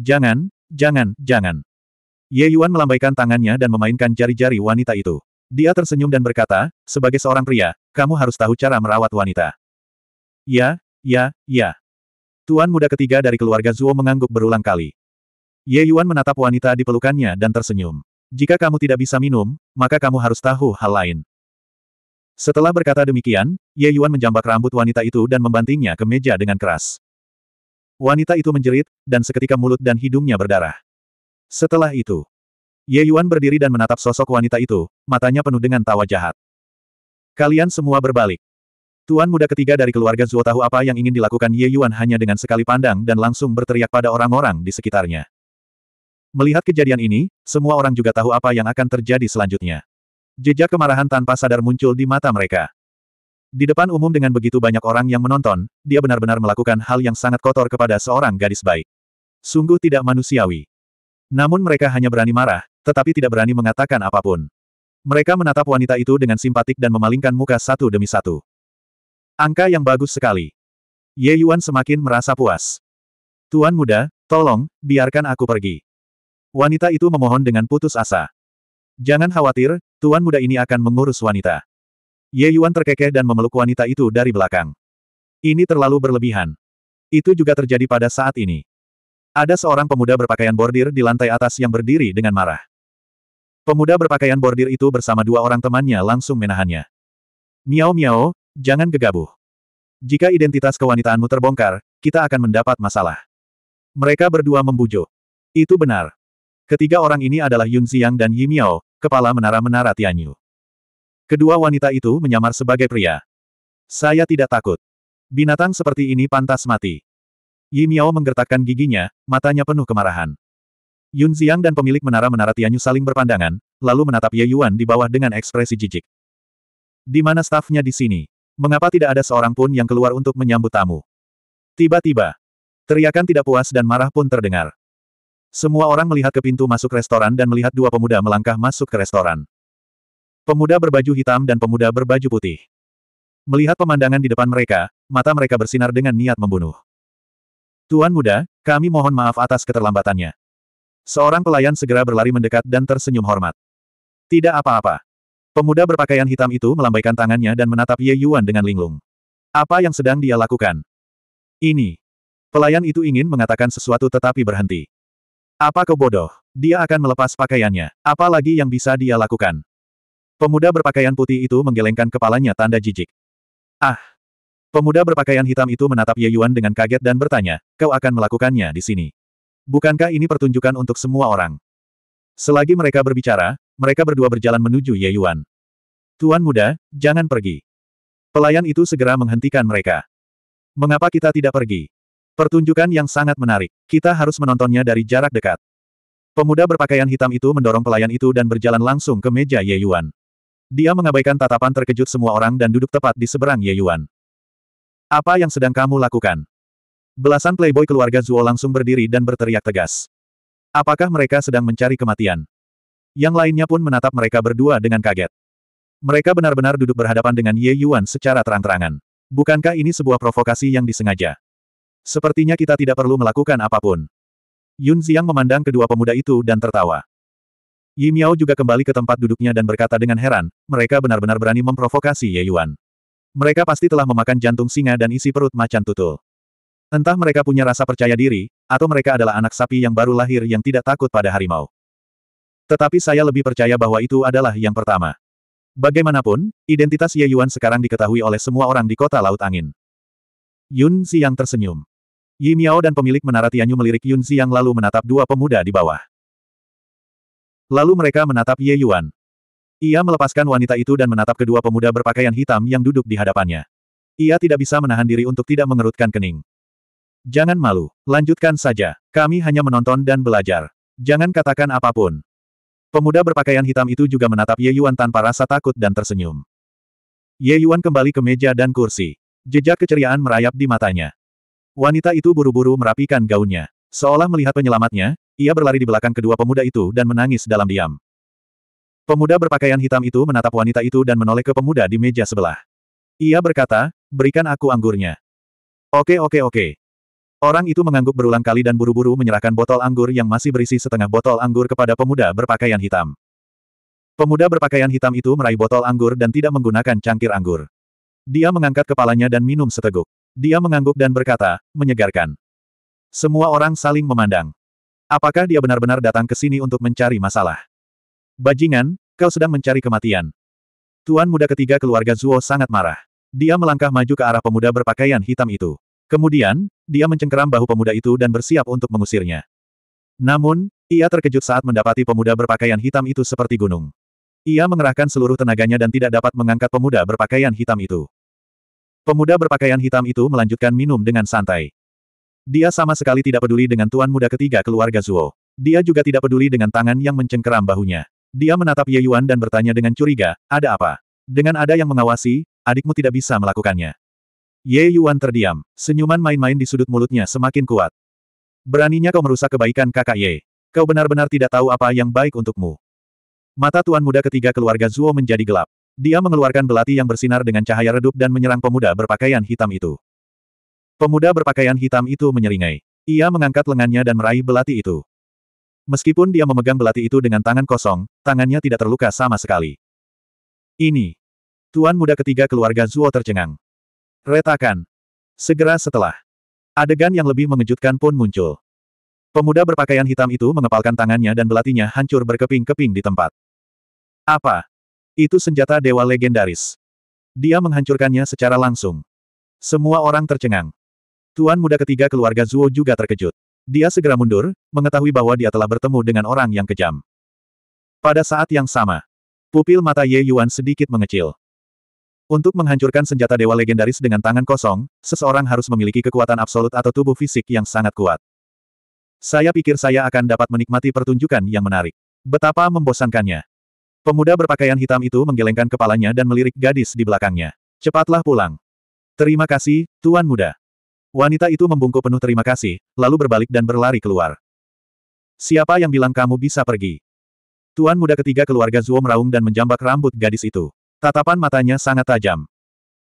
[SPEAKER 1] Jangan, jangan, jangan. Ye Yuan melambaikan tangannya dan memainkan jari-jari wanita itu. Dia tersenyum dan berkata, sebagai seorang pria, kamu harus tahu cara merawat wanita. Ya, ya, ya. Tuan muda ketiga dari keluarga Zuo mengangguk berulang kali. Ye Yuan menatap wanita di pelukannya dan tersenyum. Jika kamu tidak bisa minum, maka kamu harus tahu hal lain. Setelah berkata demikian, Ye Yuan menjambak rambut wanita itu dan membantingnya ke meja dengan keras. Wanita itu menjerit, dan seketika mulut dan hidungnya berdarah. Setelah itu, Ye Yuan berdiri dan menatap sosok wanita itu, matanya penuh dengan tawa jahat. Kalian semua berbalik. Tuan muda ketiga dari keluarga Zuo tahu apa yang ingin dilakukan Ye Yuan hanya dengan sekali pandang dan langsung berteriak pada orang-orang di sekitarnya. Melihat kejadian ini, semua orang juga tahu apa yang akan terjadi selanjutnya. Jejak kemarahan tanpa sadar muncul di mata mereka. Di depan umum dengan begitu banyak orang yang menonton, dia benar-benar melakukan hal yang sangat kotor kepada seorang gadis baik. Sungguh tidak manusiawi. Namun mereka hanya berani marah, tetapi tidak berani mengatakan apapun. Mereka menatap wanita itu dengan simpatik dan memalingkan muka satu demi satu. Angka yang bagus sekali. Ye Yuan semakin merasa puas. Tuan muda, tolong, biarkan aku pergi. Wanita itu memohon dengan putus asa. Jangan khawatir, tuan muda ini akan mengurus wanita. Ye Yuan terkekeh dan memeluk wanita itu dari belakang. Ini terlalu berlebihan. Itu juga terjadi pada saat ini. Ada seorang pemuda berpakaian bordir di lantai atas yang berdiri dengan marah. Pemuda berpakaian bordir itu bersama dua orang temannya langsung menahannya. Miao Miao, Jangan gegabah. Jika identitas kewanitaanmu terbongkar, kita akan mendapat masalah. Mereka berdua membujuk. Itu benar. Ketiga orang ini adalah Yun Xiang dan Yi Miao, kepala menara-menara Tianyu. Kedua wanita itu menyamar sebagai pria. Saya tidak takut. Binatang seperti ini pantas mati. Yi Miao menggertakkan giginya, matanya penuh kemarahan. Yun Xiang dan pemilik menara-menara Tianyu saling berpandangan, lalu menatap Ye Yuan di bawah dengan ekspresi jijik. Di mana stafnya di sini? Mengapa tidak ada seorang pun yang keluar untuk menyambut tamu? Tiba-tiba, teriakan tidak puas dan marah pun terdengar. Semua orang melihat ke pintu masuk restoran dan melihat dua pemuda melangkah masuk ke restoran. Pemuda berbaju hitam dan pemuda berbaju putih. Melihat pemandangan di depan mereka, mata mereka bersinar dengan niat membunuh. Tuan muda, kami mohon maaf atas keterlambatannya. Seorang pelayan segera berlari mendekat dan tersenyum hormat. Tidak apa-apa. Pemuda berpakaian hitam itu melambaikan tangannya dan menatap Ye Yuan dengan linglung. Apa yang sedang dia lakukan? Ini. Pelayan itu ingin mengatakan sesuatu tetapi berhenti. Apa kau bodoh? Dia akan melepas pakaiannya. Apa lagi yang bisa dia lakukan? Pemuda berpakaian putih itu menggelengkan kepalanya tanda jijik. Ah! Pemuda berpakaian hitam itu menatap Ye Yuan dengan kaget dan bertanya, kau akan melakukannya di sini. Bukankah ini pertunjukan untuk semua orang? Selagi mereka berbicara, mereka berdua berjalan menuju Ye Yuan. Tuan muda, jangan pergi. Pelayan itu segera menghentikan mereka. Mengapa kita tidak pergi? Pertunjukan yang sangat menarik. Kita harus menontonnya dari jarak dekat. Pemuda berpakaian hitam itu mendorong pelayan itu dan berjalan langsung ke meja Ye Yuan. Dia mengabaikan tatapan terkejut semua orang dan duduk tepat di seberang Ye Yuan. Apa yang sedang kamu lakukan? Belasan playboy keluarga Zuo langsung berdiri dan berteriak tegas. Apakah mereka sedang mencari kematian? Yang lainnya pun menatap mereka berdua dengan kaget. Mereka benar-benar duduk berhadapan dengan Ye Yuan secara terang-terangan. Bukankah ini sebuah provokasi yang disengaja? Sepertinya kita tidak perlu melakukan apapun. Yun Ziang memandang kedua pemuda itu dan tertawa. Yi Miao juga kembali ke tempat duduknya dan berkata dengan heran, mereka benar-benar berani memprovokasi Ye Yuan. Mereka pasti telah memakan jantung singa dan isi perut macan tutul. Entah mereka punya rasa percaya diri, atau mereka adalah anak sapi yang baru lahir yang tidak takut pada harimau. Tetapi saya lebih percaya bahwa itu adalah yang pertama. Bagaimanapun, identitas Ye Yuan sekarang diketahui oleh semua orang di kota Laut Angin. Yun Xiang tersenyum. Yi Miao dan pemilik menara Tianyu melirik Yun Xiang lalu menatap dua pemuda di bawah. Lalu mereka menatap Ye Yuan. Ia melepaskan wanita itu dan menatap kedua pemuda berpakaian hitam yang duduk di hadapannya. Ia tidak bisa menahan diri untuk tidak mengerutkan kening. Jangan malu, lanjutkan saja. Kami hanya menonton dan belajar. Jangan katakan apapun. Pemuda berpakaian hitam itu juga menatap Ye Yuan tanpa rasa takut dan tersenyum. Ye Yuan kembali ke meja dan kursi. Jejak keceriaan merayap di matanya. Wanita itu buru-buru merapikan gaunnya. Seolah melihat penyelamatnya, ia berlari di belakang kedua pemuda itu dan menangis dalam diam. Pemuda berpakaian hitam itu menatap wanita itu dan menoleh ke pemuda di meja sebelah. Ia berkata, berikan aku anggurnya. Oke oke oke, Orang itu mengangguk berulang kali dan buru-buru menyerahkan botol anggur yang masih berisi setengah botol anggur kepada pemuda berpakaian hitam. Pemuda berpakaian hitam itu meraih botol anggur dan tidak menggunakan cangkir anggur. Dia mengangkat kepalanya dan minum seteguk. Dia mengangguk dan berkata, menyegarkan. Semua orang saling memandang. Apakah dia benar-benar datang ke sini untuk mencari masalah? Bajingan, kau sedang mencari kematian. Tuan muda ketiga keluarga Zuo sangat marah. Dia melangkah maju ke arah pemuda berpakaian hitam itu. Kemudian, dia mencengkeram bahu pemuda itu dan bersiap untuk mengusirnya. Namun, ia terkejut saat mendapati pemuda berpakaian hitam itu seperti gunung. Ia mengerahkan seluruh tenaganya dan tidak dapat mengangkat pemuda berpakaian hitam itu. Pemuda berpakaian hitam itu melanjutkan minum dengan santai. Dia sama sekali tidak peduli dengan tuan muda ketiga keluarga Zuo. Dia juga tidak peduli dengan tangan yang mencengkeram bahunya. Dia menatap Ye Yuan dan bertanya dengan curiga, ada apa? Dengan ada yang mengawasi, adikmu tidak bisa melakukannya. Ye Yuan terdiam, senyuman main-main di sudut mulutnya semakin kuat. Beraninya kau merusak kebaikan kakak Ye. Kau benar-benar tidak tahu apa yang baik untukmu. Mata tuan muda ketiga keluarga Zuo menjadi gelap. Dia mengeluarkan belati yang bersinar dengan cahaya redup dan menyerang pemuda berpakaian hitam itu. Pemuda berpakaian hitam itu menyeringai. Ia mengangkat lengannya dan meraih belati itu. Meskipun dia memegang belati itu dengan tangan kosong, tangannya tidak terluka sama sekali. Ini. Tuan muda ketiga keluarga Zuo tercengang. Retakan. Segera setelah. Adegan yang lebih mengejutkan pun muncul. Pemuda berpakaian hitam itu mengepalkan tangannya dan belatinya hancur berkeping-keping di tempat. Apa? Itu senjata dewa legendaris. Dia menghancurkannya secara langsung. Semua orang tercengang. Tuan muda ketiga keluarga Zuo juga terkejut. Dia segera mundur, mengetahui bahwa dia telah bertemu dengan orang yang kejam. Pada saat yang sama, pupil mata Ye Yuan sedikit mengecil. Untuk menghancurkan senjata dewa legendaris dengan tangan kosong, seseorang harus memiliki kekuatan absolut atau tubuh fisik yang sangat kuat. Saya pikir saya akan dapat menikmati pertunjukan yang menarik. Betapa membosankannya. Pemuda berpakaian hitam itu menggelengkan kepalanya dan melirik gadis di belakangnya. Cepatlah pulang. Terima kasih, Tuan Muda. Wanita itu membungkuk penuh terima kasih, lalu berbalik dan berlari keluar. Siapa yang bilang kamu bisa pergi? Tuan muda ketiga keluarga Zuo meraung dan menjambak rambut gadis itu. Tatapan matanya sangat tajam.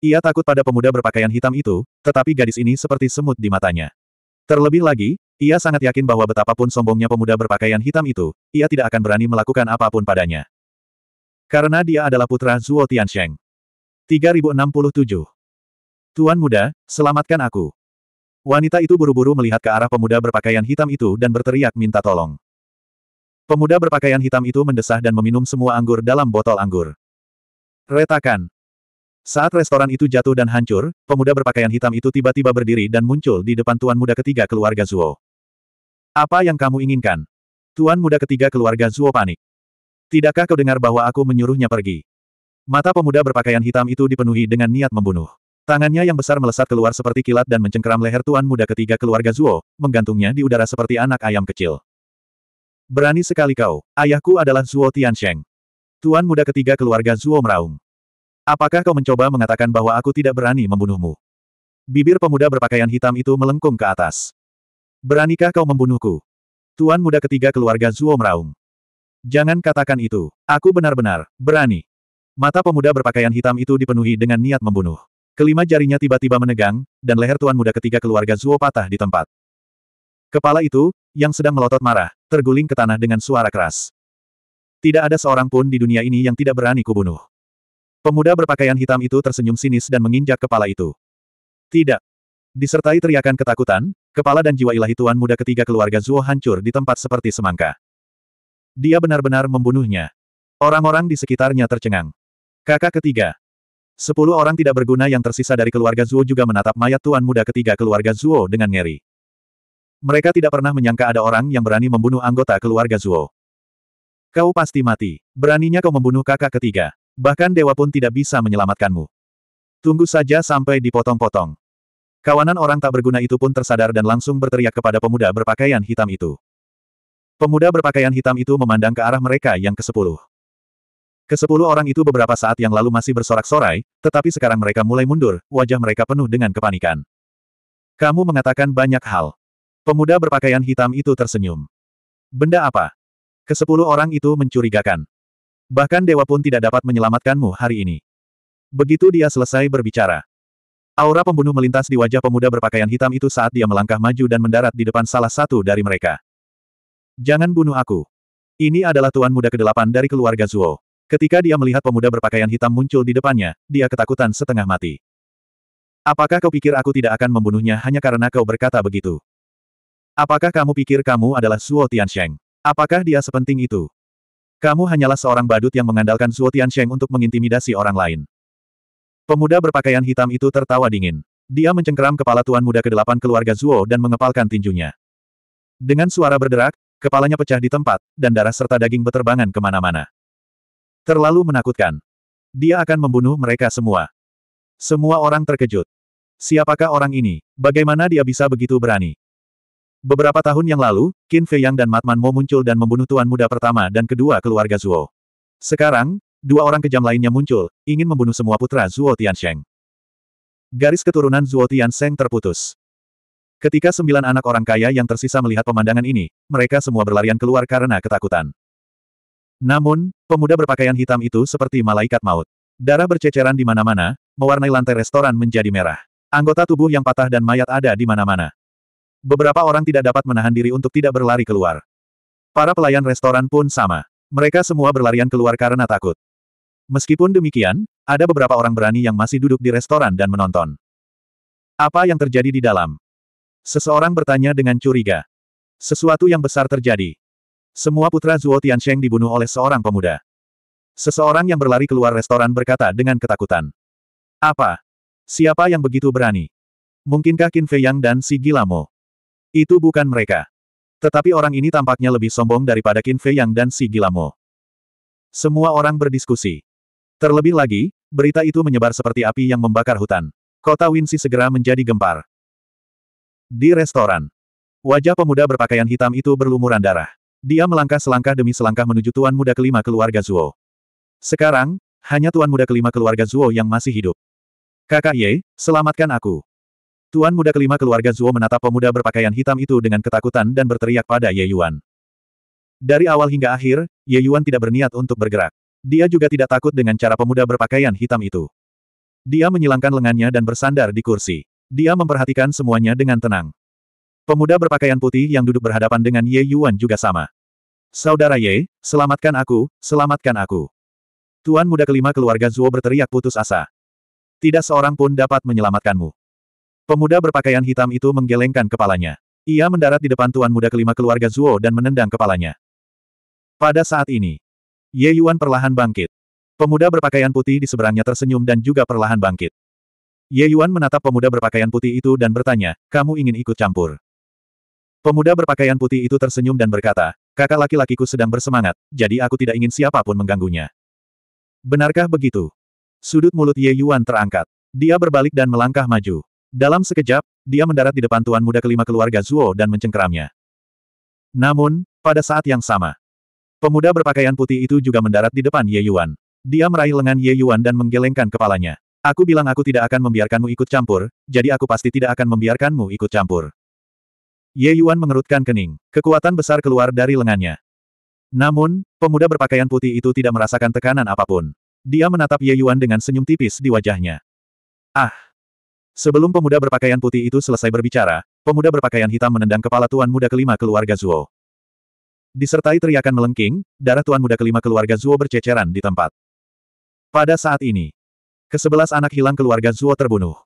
[SPEAKER 1] Ia takut pada pemuda berpakaian hitam itu, tetapi gadis ini seperti semut di matanya. Terlebih lagi, ia sangat yakin bahwa betapapun sombongnya pemuda berpakaian hitam itu, ia tidak akan berani melakukan apapun padanya. Karena dia adalah putra Zuo Tiansheng. 3067 Tuan muda, selamatkan aku. Wanita itu buru-buru melihat ke arah pemuda berpakaian hitam itu dan berteriak minta tolong. Pemuda berpakaian hitam itu mendesah dan meminum semua anggur dalam botol anggur. Retakan. Saat restoran itu jatuh dan hancur, pemuda berpakaian hitam itu tiba-tiba berdiri dan muncul di depan tuan muda ketiga keluarga Zuo. Apa yang kamu inginkan? Tuan muda ketiga keluarga Zuo panik. Tidakkah kau dengar bahwa aku menyuruhnya pergi? Mata pemuda berpakaian hitam itu dipenuhi dengan niat membunuh. Tangannya yang besar melesat keluar seperti kilat dan mencengkeram leher tuan muda ketiga keluarga Zuo, menggantungnya di udara seperti anak ayam kecil. Berani sekali kau, ayahku adalah Zuo Tiansheng. Tuan muda ketiga keluarga Zuo meraung. Apakah kau mencoba mengatakan bahwa aku tidak berani membunuhmu? Bibir pemuda berpakaian hitam itu melengkung ke atas. Beranikah kau membunuhku? Tuan muda ketiga keluarga Zuo meraung. Jangan katakan itu. Aku benar-benar berani. Mata pemuda berpakaian hitam itu dipenuhi dengan niat membunuh. Kelima jarinya tiba-tiba menegang, dan leher tuan muda ketiga keluarga Zuo patah di tempat. Kepala itu, yang sedang melotot marah, terguling ke tanah dengan suara keras. Tidak ada seorang pun di dunia ini yang tidak berani kubunuh. Pemuda berpakaian hitam itu tersenyum sinis dan menginjak kepala itu. Tidak. Disertai teriakan ketakutan, kepala dan jiwa ilahi tuan muda ketiga keluarga Zuo hancur di tempat seperti semangka. Dia benar-benar membunuhnya. Orang-orang di sekitarnya tercengang. Kakak ketiga. Sepuluh orang tidak berguna yang tersisa dari keluarga Zuo juga menatap mayat tuan muda ketiga keluarga Zuo dengan ngeri. Mereka tidak pernah menyangka ada orang yang berani membunuh anggota keluarga Zuo. Kau pasti mati. Beraninya kau membunuh kakak ketiga. Bahkan dewa pun tidak bisa menyelamatkanmu. Tunggu saja sampai dipotong-potong. Kawanan orang tak berguna itu pun tersadar dan langsung berteriak kepada pemuda berpakaian hitam itu. Pemuda berpakaian hitam itu memandang ke arah mereka yang ke kesepuluh. Kesepuluh orang itu beberapa saat yang lalu masih bersorak-sorai, tetapi sekarang mereka mulai mundur, wajah mereka penuh dengan kepanikan. Kamu mengatakan banyak hal. Pemuda berpakaian hitam itu tersenyum. Benda apa? Kesepuluh orang itu mencurigakan. Bahkan dewa pun tidak dapat menyelamatkanmu hari ini. Begitu dia selesai berbicara. Aura pembunuh melintas di wajah pemuda berpakaian hitam itu saat dia melangkah maju dan mendarat di depan salah satu dari mereka. Jangan bunuh aku. Ini adalah tuan muda kedelapan dari keluarga Zuo. Ketika dia melihat pemuda berpakaian hitam muncul di depannya, dia ketakutan setengah mati. Apakah kau pikir aku tidak akan membunuhnya hanya karena kau berkata begitu? Apakah kamu pikir kamu adalah Suo Tiansheng? Apakah dia sepenting itu? Kamu hanyalah seorang badut yang mengandalkan Zuo Tiansheng untuk mengintimidasi orang lain. Pemuda berpakaian hitam itu tertawa dingin. Dia mencengkeram kepala tuan muda kedelapan keluarga Zuo dan mengepalkan tinjunya. Dengan suara berderak, kepalanya pecah di tempat, dan darah serta daging beterbangan kemana-mana. Terlalu menakutkan. Dia akan membunuh mereka semua. Semua orang terkejut. Siapakah orang ini? Bagaimana dia bisa begitu berani? Beberapa tahun yang lalu, Qin Fei Yang dan Matman Mo muncul dan membunuh tuan muda pertama dan kedua keluarga Zuo. Sekarang, dua orang kejam lainnya muncul, ingin membunuh semua putra Zuo Tiansheng. Garis keturunan Zuo Tiansheng terputus. Ketika sembilan anak orang kaya yang tersisa melihat pemandangan ini, mereka semua berlarian keluar karena ketakutan. Namun, pemuda berpakaian hitam itu seperti malaikat maut. Darah berceceran di mana-mana, mewarnai lantai restoran menjadi merah. Anggota tubuh yang patah dan mayat ada di mana-mana. Beberapa orang tidak dapat menahan diri untuk tidak berlari keluar. Para pelayan restoran pun sama. Mereka semua berlarian keluar karena takut. Meskipun demikian, ada beberapa orang berani yang masih duduk di restoran dan menonton. Apa yang terjadi di dalam? Seseorang bertanya dengan curiga. Sesuatu yang besar terjadi. Semua putra Zuo Tiansheng dibunuh oleh seorang pemuda. Seseorang yang berlari keluar restoran berkata dengan ketakutan. Apa? Siapa yang begitu berani? Mungkinkah Qin Fei Yang dan si Gilamo? Itu bukan mereka. Tetapi orang ini tampaknya lebih sombong daripada Qin Fei Yang dan si Gilamo. Semua orang berdiskusi. Terlebih lagi, berita itu menyebar seperti api yang membakar hutan. Kota Winsi segera menjadi gempar. Di restoran. Wajah pemuda berpakaian hitam itu berlumuran darah. Dia melangkah selangkah demi selangkah menuju tuan muda kelima keluarga Zuo. Sekarang, hanya tuan muda kelima keluarga Zuo yang masih hidup. Kakak Ye, selamatkan aku. Tuan muda kelima keluarga Zuo menatap pemuda berpakaian hitam itu dengan ketakutan dan berteriak pada Ye Yuan. Dari awal hingga akhir, Ye Yuan tidak berniat untuk bergerak. Dia juga tidak takut dengan cara pemuda berpakaian hitam itu. Dia menyilangkan lengannya dan bersandar di kursi. Dia memperhatikan semuanya dengan tenang. Pemuda berpakaian putih yang duduk berhadapan dengan Ye Yuan juga sama. Saudara Ye, selamatkan aku, selamatkan aku. Tuan muda kelima keluarga Zuo berteriak putus asa. Tidak seorang pun dapat menyelamatkanmu. Pemuda berpakaian hitam itu menggelengkan kepalanya. Ia mendarat di depan tuan muda kelima keluarga Zuo dan menendang kepalanya. Pada saat ini, Ye Yuan perlahan bangkit. Pemuda berpakaian putih di seberangnya tersenyum dan juga perlahan bangkit. Ye Yuan menatap pemuda berpakaian putih itu dan bertanya, kamu ingin ikut campur? Pemuda berpakaian putih itu tersenyum dan berkata, kakak laki-lakiku sedang bersemangat, jadi aku tidak ingin siapapun mengganggunya. Benarkah begitu? Sudut mulut Ye Yuan terangkat. Dia berbalik dan melangkah maju. Dalam sekejap, dia mendarat di depan tuan muda kelima keluarga Zuo dan mencengkeramnya. Namun, pada saat yang sama, pemuda berpakaian putih itu juga mendarat di depan Ye Yuan. Dia meraih lengan Ye Yuan dan menggelengkan kepalanya. Aku bilang aku tidak akan membiarkanmu ikut campur, jadi aku pasti tidak akan membiarkanmu ikut campur. Ye Yuan mengerutkan kening. Kekuatan besar keluar dari lengannya. Namun, pemuda berpakaian putih itu tidak merasakan tekanan apapun. Dia menatap Ye Yuan dengan senyum tipis di wajahnya. Ah! Sebelum pemuda berpakaian putih itu selesai berbicara, pemuda berpakaian hitam menendang kepala tuan muda kelima keluarga Zuo. Disertai teriakan melengking, darah tuan muda kelima keluarga Zuo berceceran di tempat. Pada saat ini, kesebelas anak hilang keluarga Zuo terbunuh.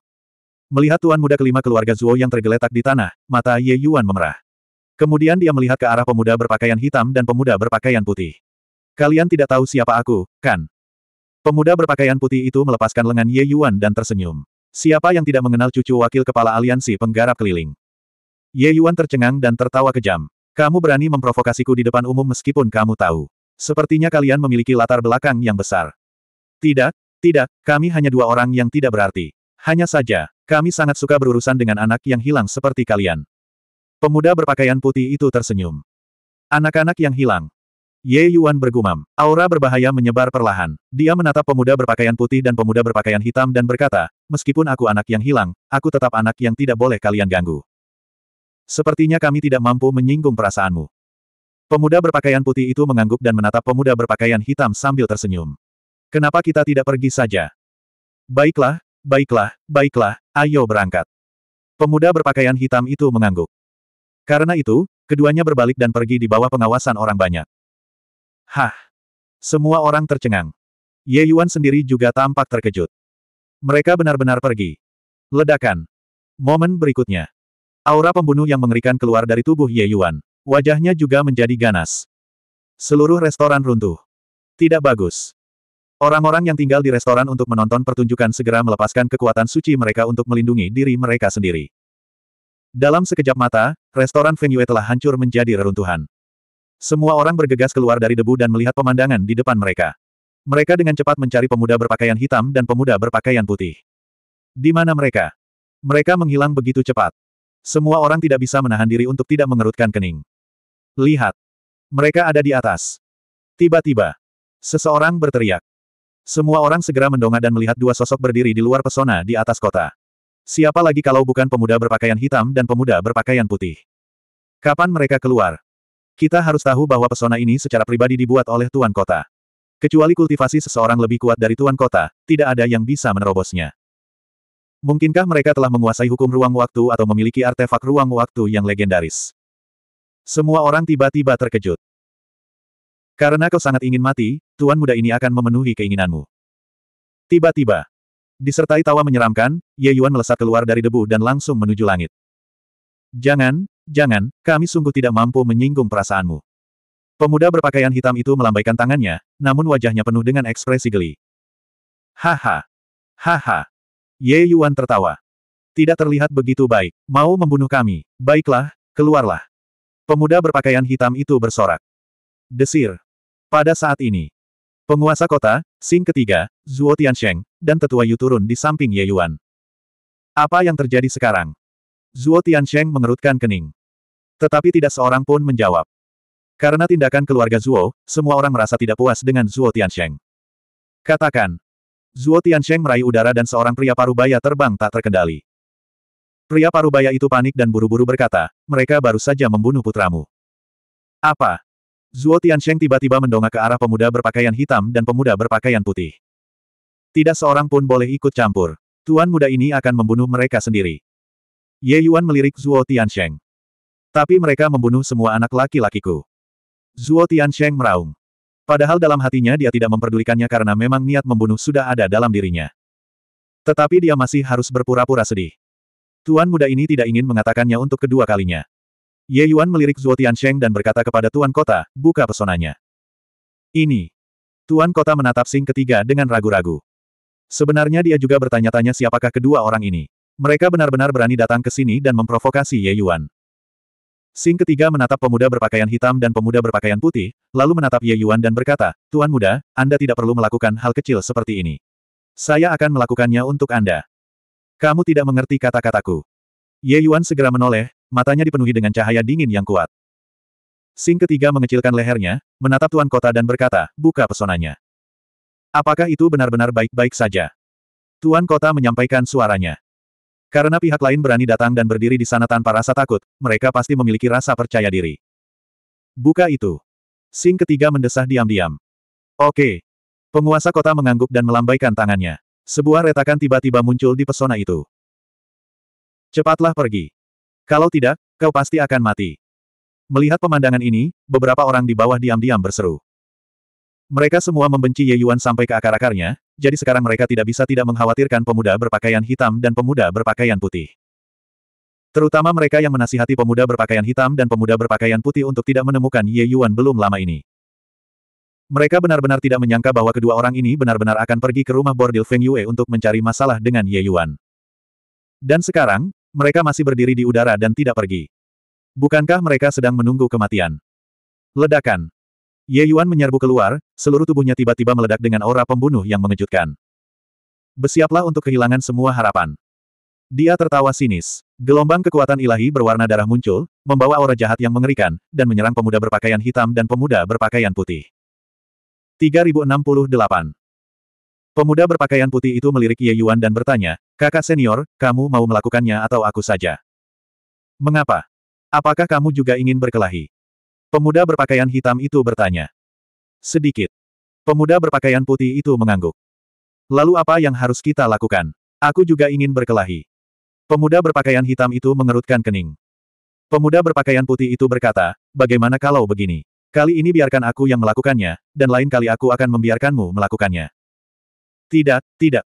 [SPEAKER 1] Melihat tuan muda kelima keluarga Zuo yang tergeletak di tanah, mata Ye Yuan memerah. Kemudian dia melihat ke arah pemuda berpakaian hitam dan pemuda berpakaian putih. Kalian tidak tahu siapa aku, kan? Pemuda berpakaian putih itu melepaskan lengan Ye Yuan dan tersenyum. Siapa yang tidak mengenal cucu wakil kepala aliansi penggarap keliling? Ye Yuan tercengang dan tertawa kejam. Kamu berani memprovokasiku di depan umum meskipun kamu tahu. Sepertinya kalian memiliki latar belakang yang besar. Tidak, tidak, kami hanya dua orang yang tidak berarti. Hanya saja, kami sangat suka berurusan dengan anak yang hilang seperti kalian. Pemuda berpakaian putih itu tersenyum. Anak-anak yang hilang, Ye Yuan bergumam. Aura berbahaya menyebar perlahan. Dia menatap pemuda berpakaian putih dan pemuda berpakaian hitam dan berkata, meskipun aku anak yang hilang, aku tetap anak yang tidak boleh kalian ganggu. Sepertinya kami tidak mampu menyinggung perasaanmu. Pemuda berpakaian putih itu mengangguk dan menatap pemuda berpakaian hitam sambil tersenyum. Kenapa kita tidak pergi saja? Baiklah, baiklah, baiklah, ayo berangkat. Pemuda berpakaian hitam itu mengangguk. Karena itu, keduanya berbalik dan pergi di bawah pengawasan orang banyak. Hah! Semua orang tercengang. Ye Yuan sendiri juga tampak terkejut. Mereka benar-benar pergi. Ledakan. Momen berikutnya. Aura pembunuh yang mengerikan keluar dari tubuh Ye Yuan. Wajahnya juga menjadi ganas. Seluruh restoran runtuh. Tidak bagus. Orang-orang yang tinggal di restoran untuk menonton pertunjukan segera melepaskan kekuatan suci mereka untuk melindungi diri mereka sendiri. Dalam sekejap mata, restoran Feng Yue telah hancur menjadi reruntuhan. Semua orang bergegas keluar dari debu dan melihat pemandangan di depan mereka. Mereka dengan cepat mencari pemuda berpakaian hitam dan pemuda berpakaian putih. Di mana mereka? Mereka menghilang begitu cepat. Semua orang tidak bisa menahan diri untuk tidak mengerutkan kening. Lihat. Mereka ada di atas. Tiba-tiba. Seseorang berteriak. Semua orang segera mendongak dan melihat dua sosok berdiri di luar pesona di atas kota. Siapa lagi kalau bukan pemuda berpakaian hitam dan pemuda berpakaian putih? Kapan mereka keluar? Kita harus tahu bahwa pesona ini secara pribadi dibuat oleh Tuan Kota. Kecuali kultivasi seseorang lebih kuat dari Tuan Kota, tidak ada yang bisa menerobosnya. Mungkinkah mereka telah menguasai hukum ruang waktu atau memiliki artefak ruang waktu yang legendaris? Semua orang tiba-tiba terkejut. Karena kau sangat ingin mati, Tuan Muda ini akan memenuhi keinginanmu. Tiba-tiba. Disertai tawa menyeramkan, Ye Yuan melesat keluar dari debu dan langsung menuju langit. Jangan, Jangan, kami sungguh tidak mampu menyinggung perasaanmu. Pemuda berpakaian hitam itu melambaikan tangannya, namun wajahnya penuh dengan ekspresi geli. Haha. Haha. Ye Yuan tertawa. Tidak terlihat begitu baik. Mau membunuh kami. Baiklah, keluarlah. Pemuda berpakaian hitam itu bersorak. Desir. Pada saat ini. Penguasa kota, Sing ketiga, Zuo Tiansheng, dan tetua Yu turun di samping Ye Yuan. Apa yang terjadi sekarang? Zuo Tiansheng mengerutkan kening. Tetapi tidak seorang pun menjawab. Karena tindakan keluarga Zuo, semua orang merasa tidak puas dengan Zuo Tiansheng. Katakan. Zuo Tiansheng meraih udara dan seorang pria parubaya terbang tak terkendali. Pria parubaya itu panik dan buru-buru berkata, mereka baru saja membunuh putramu. Apa? Zuo Tiansheng tiba-tiba mendongak ke arah pemuda berpakaian hitam dan pemuda berpakaian putih. Tidak seorang pun boleh ikut campur. Tuan muda ini akan membunuh mereka sendiri. Ye Yuan melirik Zuo Tiansheng. Tapi mereka membunuh semua anak laki-lakiku. Zuo Tiansheng meraung. Padahal dalam hatinya dia tidak memperdulikannya karena memang niat membunuh sudah ada dalam dirinya. Tetapi dia masih harus berpura-pura sedih. Tuan muda ini tidak ingin mengatakannya untuk kedua kalinya. Ye Yuan melirik Zuo Tiansheng dan berkata kepada Tuan Kota, buka pesonanya. Ini. Tuan Kota menatap Sing ketiga dengan ragu-ragu. Sebenarnya dia juga bertanya-tanya siapakah kedua orang ini. Mereka benar-benar berani datang ke sini dan memprovokasi Ye Yuan. Sing ketiga menatap pemuda berpakaian hitam dan pemuda berpakaian putih, lalu menatap Ye Yuan dan berkata, Tuan muda, Anda tidak perlu melakukan hal kecil seperti ini. Saya akan melakukannya untuk Anda. Kamu tidak mengerti kata-kataku. Ye Yuan segera menoleh, matanya dipenuhi dengan cahaya dingin yang kuat. Sing ketiga mengecilkan lehernya, menatap Tuan Kota dan berkata, buka pesonanya. Apakah itu benar-benar baik-baik saja? Tuan Kota menyampaikan suaranya. Karena pihak lain berani datang dan berdiri di sana tanpa rasa takut, mereka pasti memiliki rasa percaya diri. Buka itu. Sing ketiga mendesah diam-diam. Oke. Penguasa kota mengangguk dan melambaikan tangannya. Sebuah retakan tiba-tiba muncul di pesona itu. Cepatlah pergi. Kalau tidak, kau pasti akan mati. Melihat pemandangan ini, beberapa orang di bawah diam-diam berseru. Mereka semua membenci Ye Yuan sampai ke akar-akarnya, jadi sekarang mereka tidak bisa tidak mengkhawatirkan pemuda berpakaian hitam dan pemuda berpakaian putih. Terutama mereka yang menasihati pemuda berpakaian hitam dan pemuda berpakaian putih untuk tidak menemukan Ye Yuan belum lama ini. Mereka benar-benar tidak menyangka bahwa kedua orang ini benar-benar akan pergi ke rumah bordil Feng Yue untuk mencari masalah dengan Ye Yuan. Dan sekarang, mereka masih berdiri di udara dan tidak pergi. Bukankah mereka sedang menunggu kematian? Ledakan. Ye Yuan menyerbu keluar, seluruh tubuhnya tiba-tiba meledak dengan aura pembunuh yang mengejutkan. Bersiaplah untuk kehilangan semua harapan. Dia tertawa sinis. Gelombang kekuatan ilahi berwarna darah muncul, membawa aura jahat yang mengerikan, dan menyerang pemuda berpakaian hitam dan pemuda berpakaian putih. 3068 Pemuda berpakaian putih itu melirik Ye Yuan dan bertanya, kakak senior, kamu mau melakukannya atau aku saja? Mengapa? Apakah kamu juga ingin berkelahi? Pemuda berpakaian hitam itu bertanya. Sedikit. Pemuda berpakaian putih itu mengangguk. Lalu apa yang harus kita lakukan? Aku juga ingin berkelahi. Pemuda berpakaian hitam itu mengerutkan kening. Pemuda berpakaian putih itu berkata, bagaimana kalau begini? Kali ini biarkan aku yang melakukannya, dan lain kali aku akan membiarkanmu melakukannya. Tidak, tidak.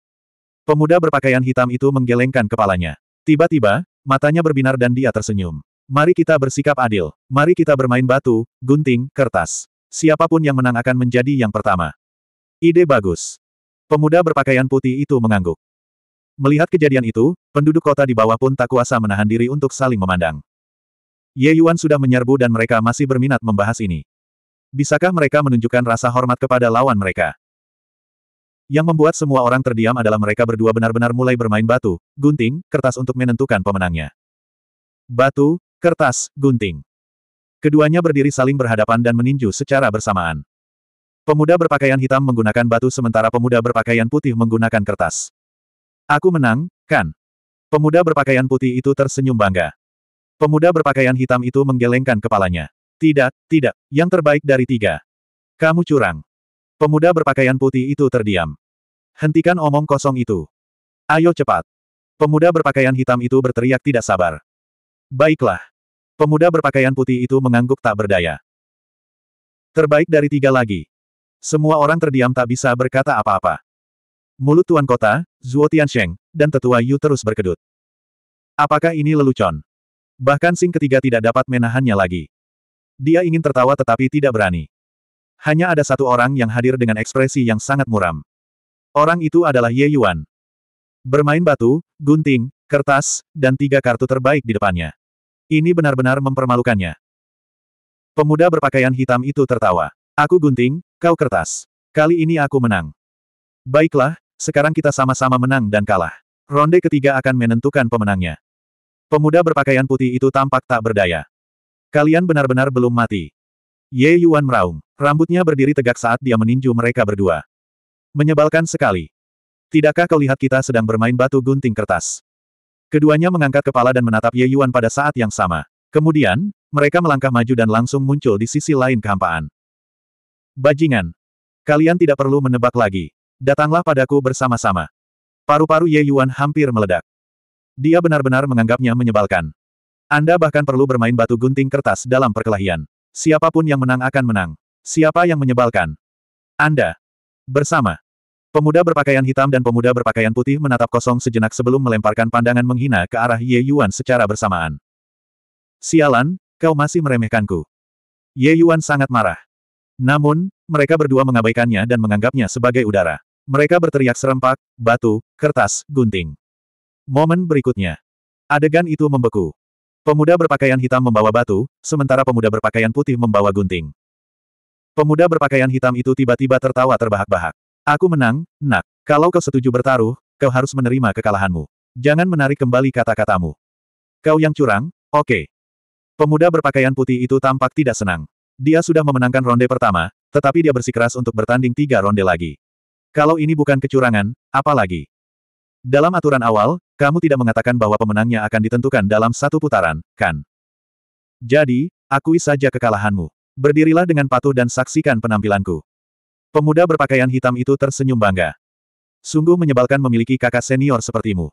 [SPEAKER 1] Pemuda berpakaian hitam itu menggelengkan kepalanya. Tiba-tiba, matanya berbinar dan dia tersenyum. Mari kita bersikap adil. Mari kita bermain batu, gunting, kertas. Siapapun yang menang akan menjadi yang pertama. Ide bagus. Pemuda berpakaian putih itu mengangguk. Melihat kejadian itu, penduduk kota di bawah pun tak kuasa menahan diri untuk saling memandang. Ye Yuan sudah menyerbu dan mereka masih berminat membahas ini. Bisakah mereka menunjukkan rasa hormat kepada lawan mereka? Yang membuat semua orang terdiam adalah mereka berdua benar-benar mulai bermain batu, gunting, kertas untuk menentukan pemenangnya. Batu, Kertas, gunting. Keduanya berdiri saling berhadapan dan meninju secara bersamaan. Pemuda berpakaian hitam menggunakan batu sementara pemuda berpakaian putih menggunakan kertas. Aku menang, kan? Pemuda berpakaian putih itu tersenyum bangga. Pemuda berpakaian hitam itu menggelengkan kepalanya. Tidak, tidak, yang terbaik dari tiga. Kamu curang. Pemuda berpakaian putih itu terdiam. Hentikan omong kosong itu. Ayo cepat. Pemuda berpakaian hitam itu berteriak tidak sabar. Baiklah. Pemuda berpakaian putih itu mengangguk tak berdaya. Terbaik dari tiga lagi. Semua orang terdiam tak bisa berkata apa-apa. Mulut Tuan Kota, Zuo Tiansheng, dan Tetua Yu terus berkedut. Apakah ini lelucon? Bahkan Sing ketiga tidak dapat menahannya lagi. Dia ingin tertawa tetapi tidak berani. Hanya ada satu orang yang hadir dengan ekspresi yang sangat muram. Orang itu adalah Ye Yuan. Bermain batu, gunting, kertas, dan tiga kartu terbaik di depannya. Ini benar-benar mempermalukannya. Pemuda berpakaian hitam itu tertawa. Aku gunting, kau kertas. Kali ini aku menang. Baiklah, sekarang kita sama-sama menang dan kalah. Ronde ketiga akan menentukan pemenangnya. Pemuda berpakaian putih itu tampak tak berdaya. Kalian benar-benar belum mati. Ye Yuan meraung. Rambutnya berdiri tegak saat dia meninju mereka berdua. Menyebalkan sekali. Tidakkah kau lihat kita sedang bermain batu gunting kertas? Keduanya mengangkat kepala dan menatap Ye Yuan pada saat yang sama. Kemudian, mereka melangkah maju dan langsung muncul di sisi lain kehampaan. Bajingan! Kalian tidak perlu menebak lagi. Datanglah padaku bersama-sama. Paru-paru Ye Yuan hampir meledak. Dia benar-benar menganggapnya menyebalkan. Anda bahkan perlu bermain batu gunting kertas dalam perkelahian. Siapapun yang menang akan menang. Siapa yang menyebalkan? Anda. Bersama. Pemuda berpakaian hitam dan pemuda berpakaian putih menatap kosong sejenak sebelum melemparkan pandangan menghina ke arah Ye Yuan secara bersamaan. Sialan, kau masih meremehkanku. Ye Yuan sangat marah. Namun, mereka berdua mengabaikannya dan menganggapnya sebagai udara. Mereka berteriak serempak, batu, kertas, gunting. Momen berikutnya. Adegan itu membeku. Pemuda berpakaian hitam membawa batu, sementara pemuda berpakaian putih membawa gunting. Pemuda berpakaian hitam itu tiba-tiba tertawa terbahak-bahak. Aku menang, nak. Kalau kau setuju bertaruh, kau harus menerima kekalahanmu. Jangan menarik kembali kata-katamu. Kau yang curang, oke. Okay. Pemuda berpakaian putih itu tampak tidak senang. Dia sudah memenangkan ronde pertama, tetapi dia bersikeras untuk bertanding tiga ronde lagi. Kalau ini bukan kecurangan, apa lagi? Dalam aturan awal, kamu tidak mengatakan bahwa pemenangnya akan ditentukan dalam satu putaran, kan? Jadi, akui saja kekalahanmu. Berdirilah dengan patuh dan saksikan penampilanku. Pemuda berpakaian hitam itu tersenyum bangga. Sungguh menyebalkan memiliki kakak senior sepertimu.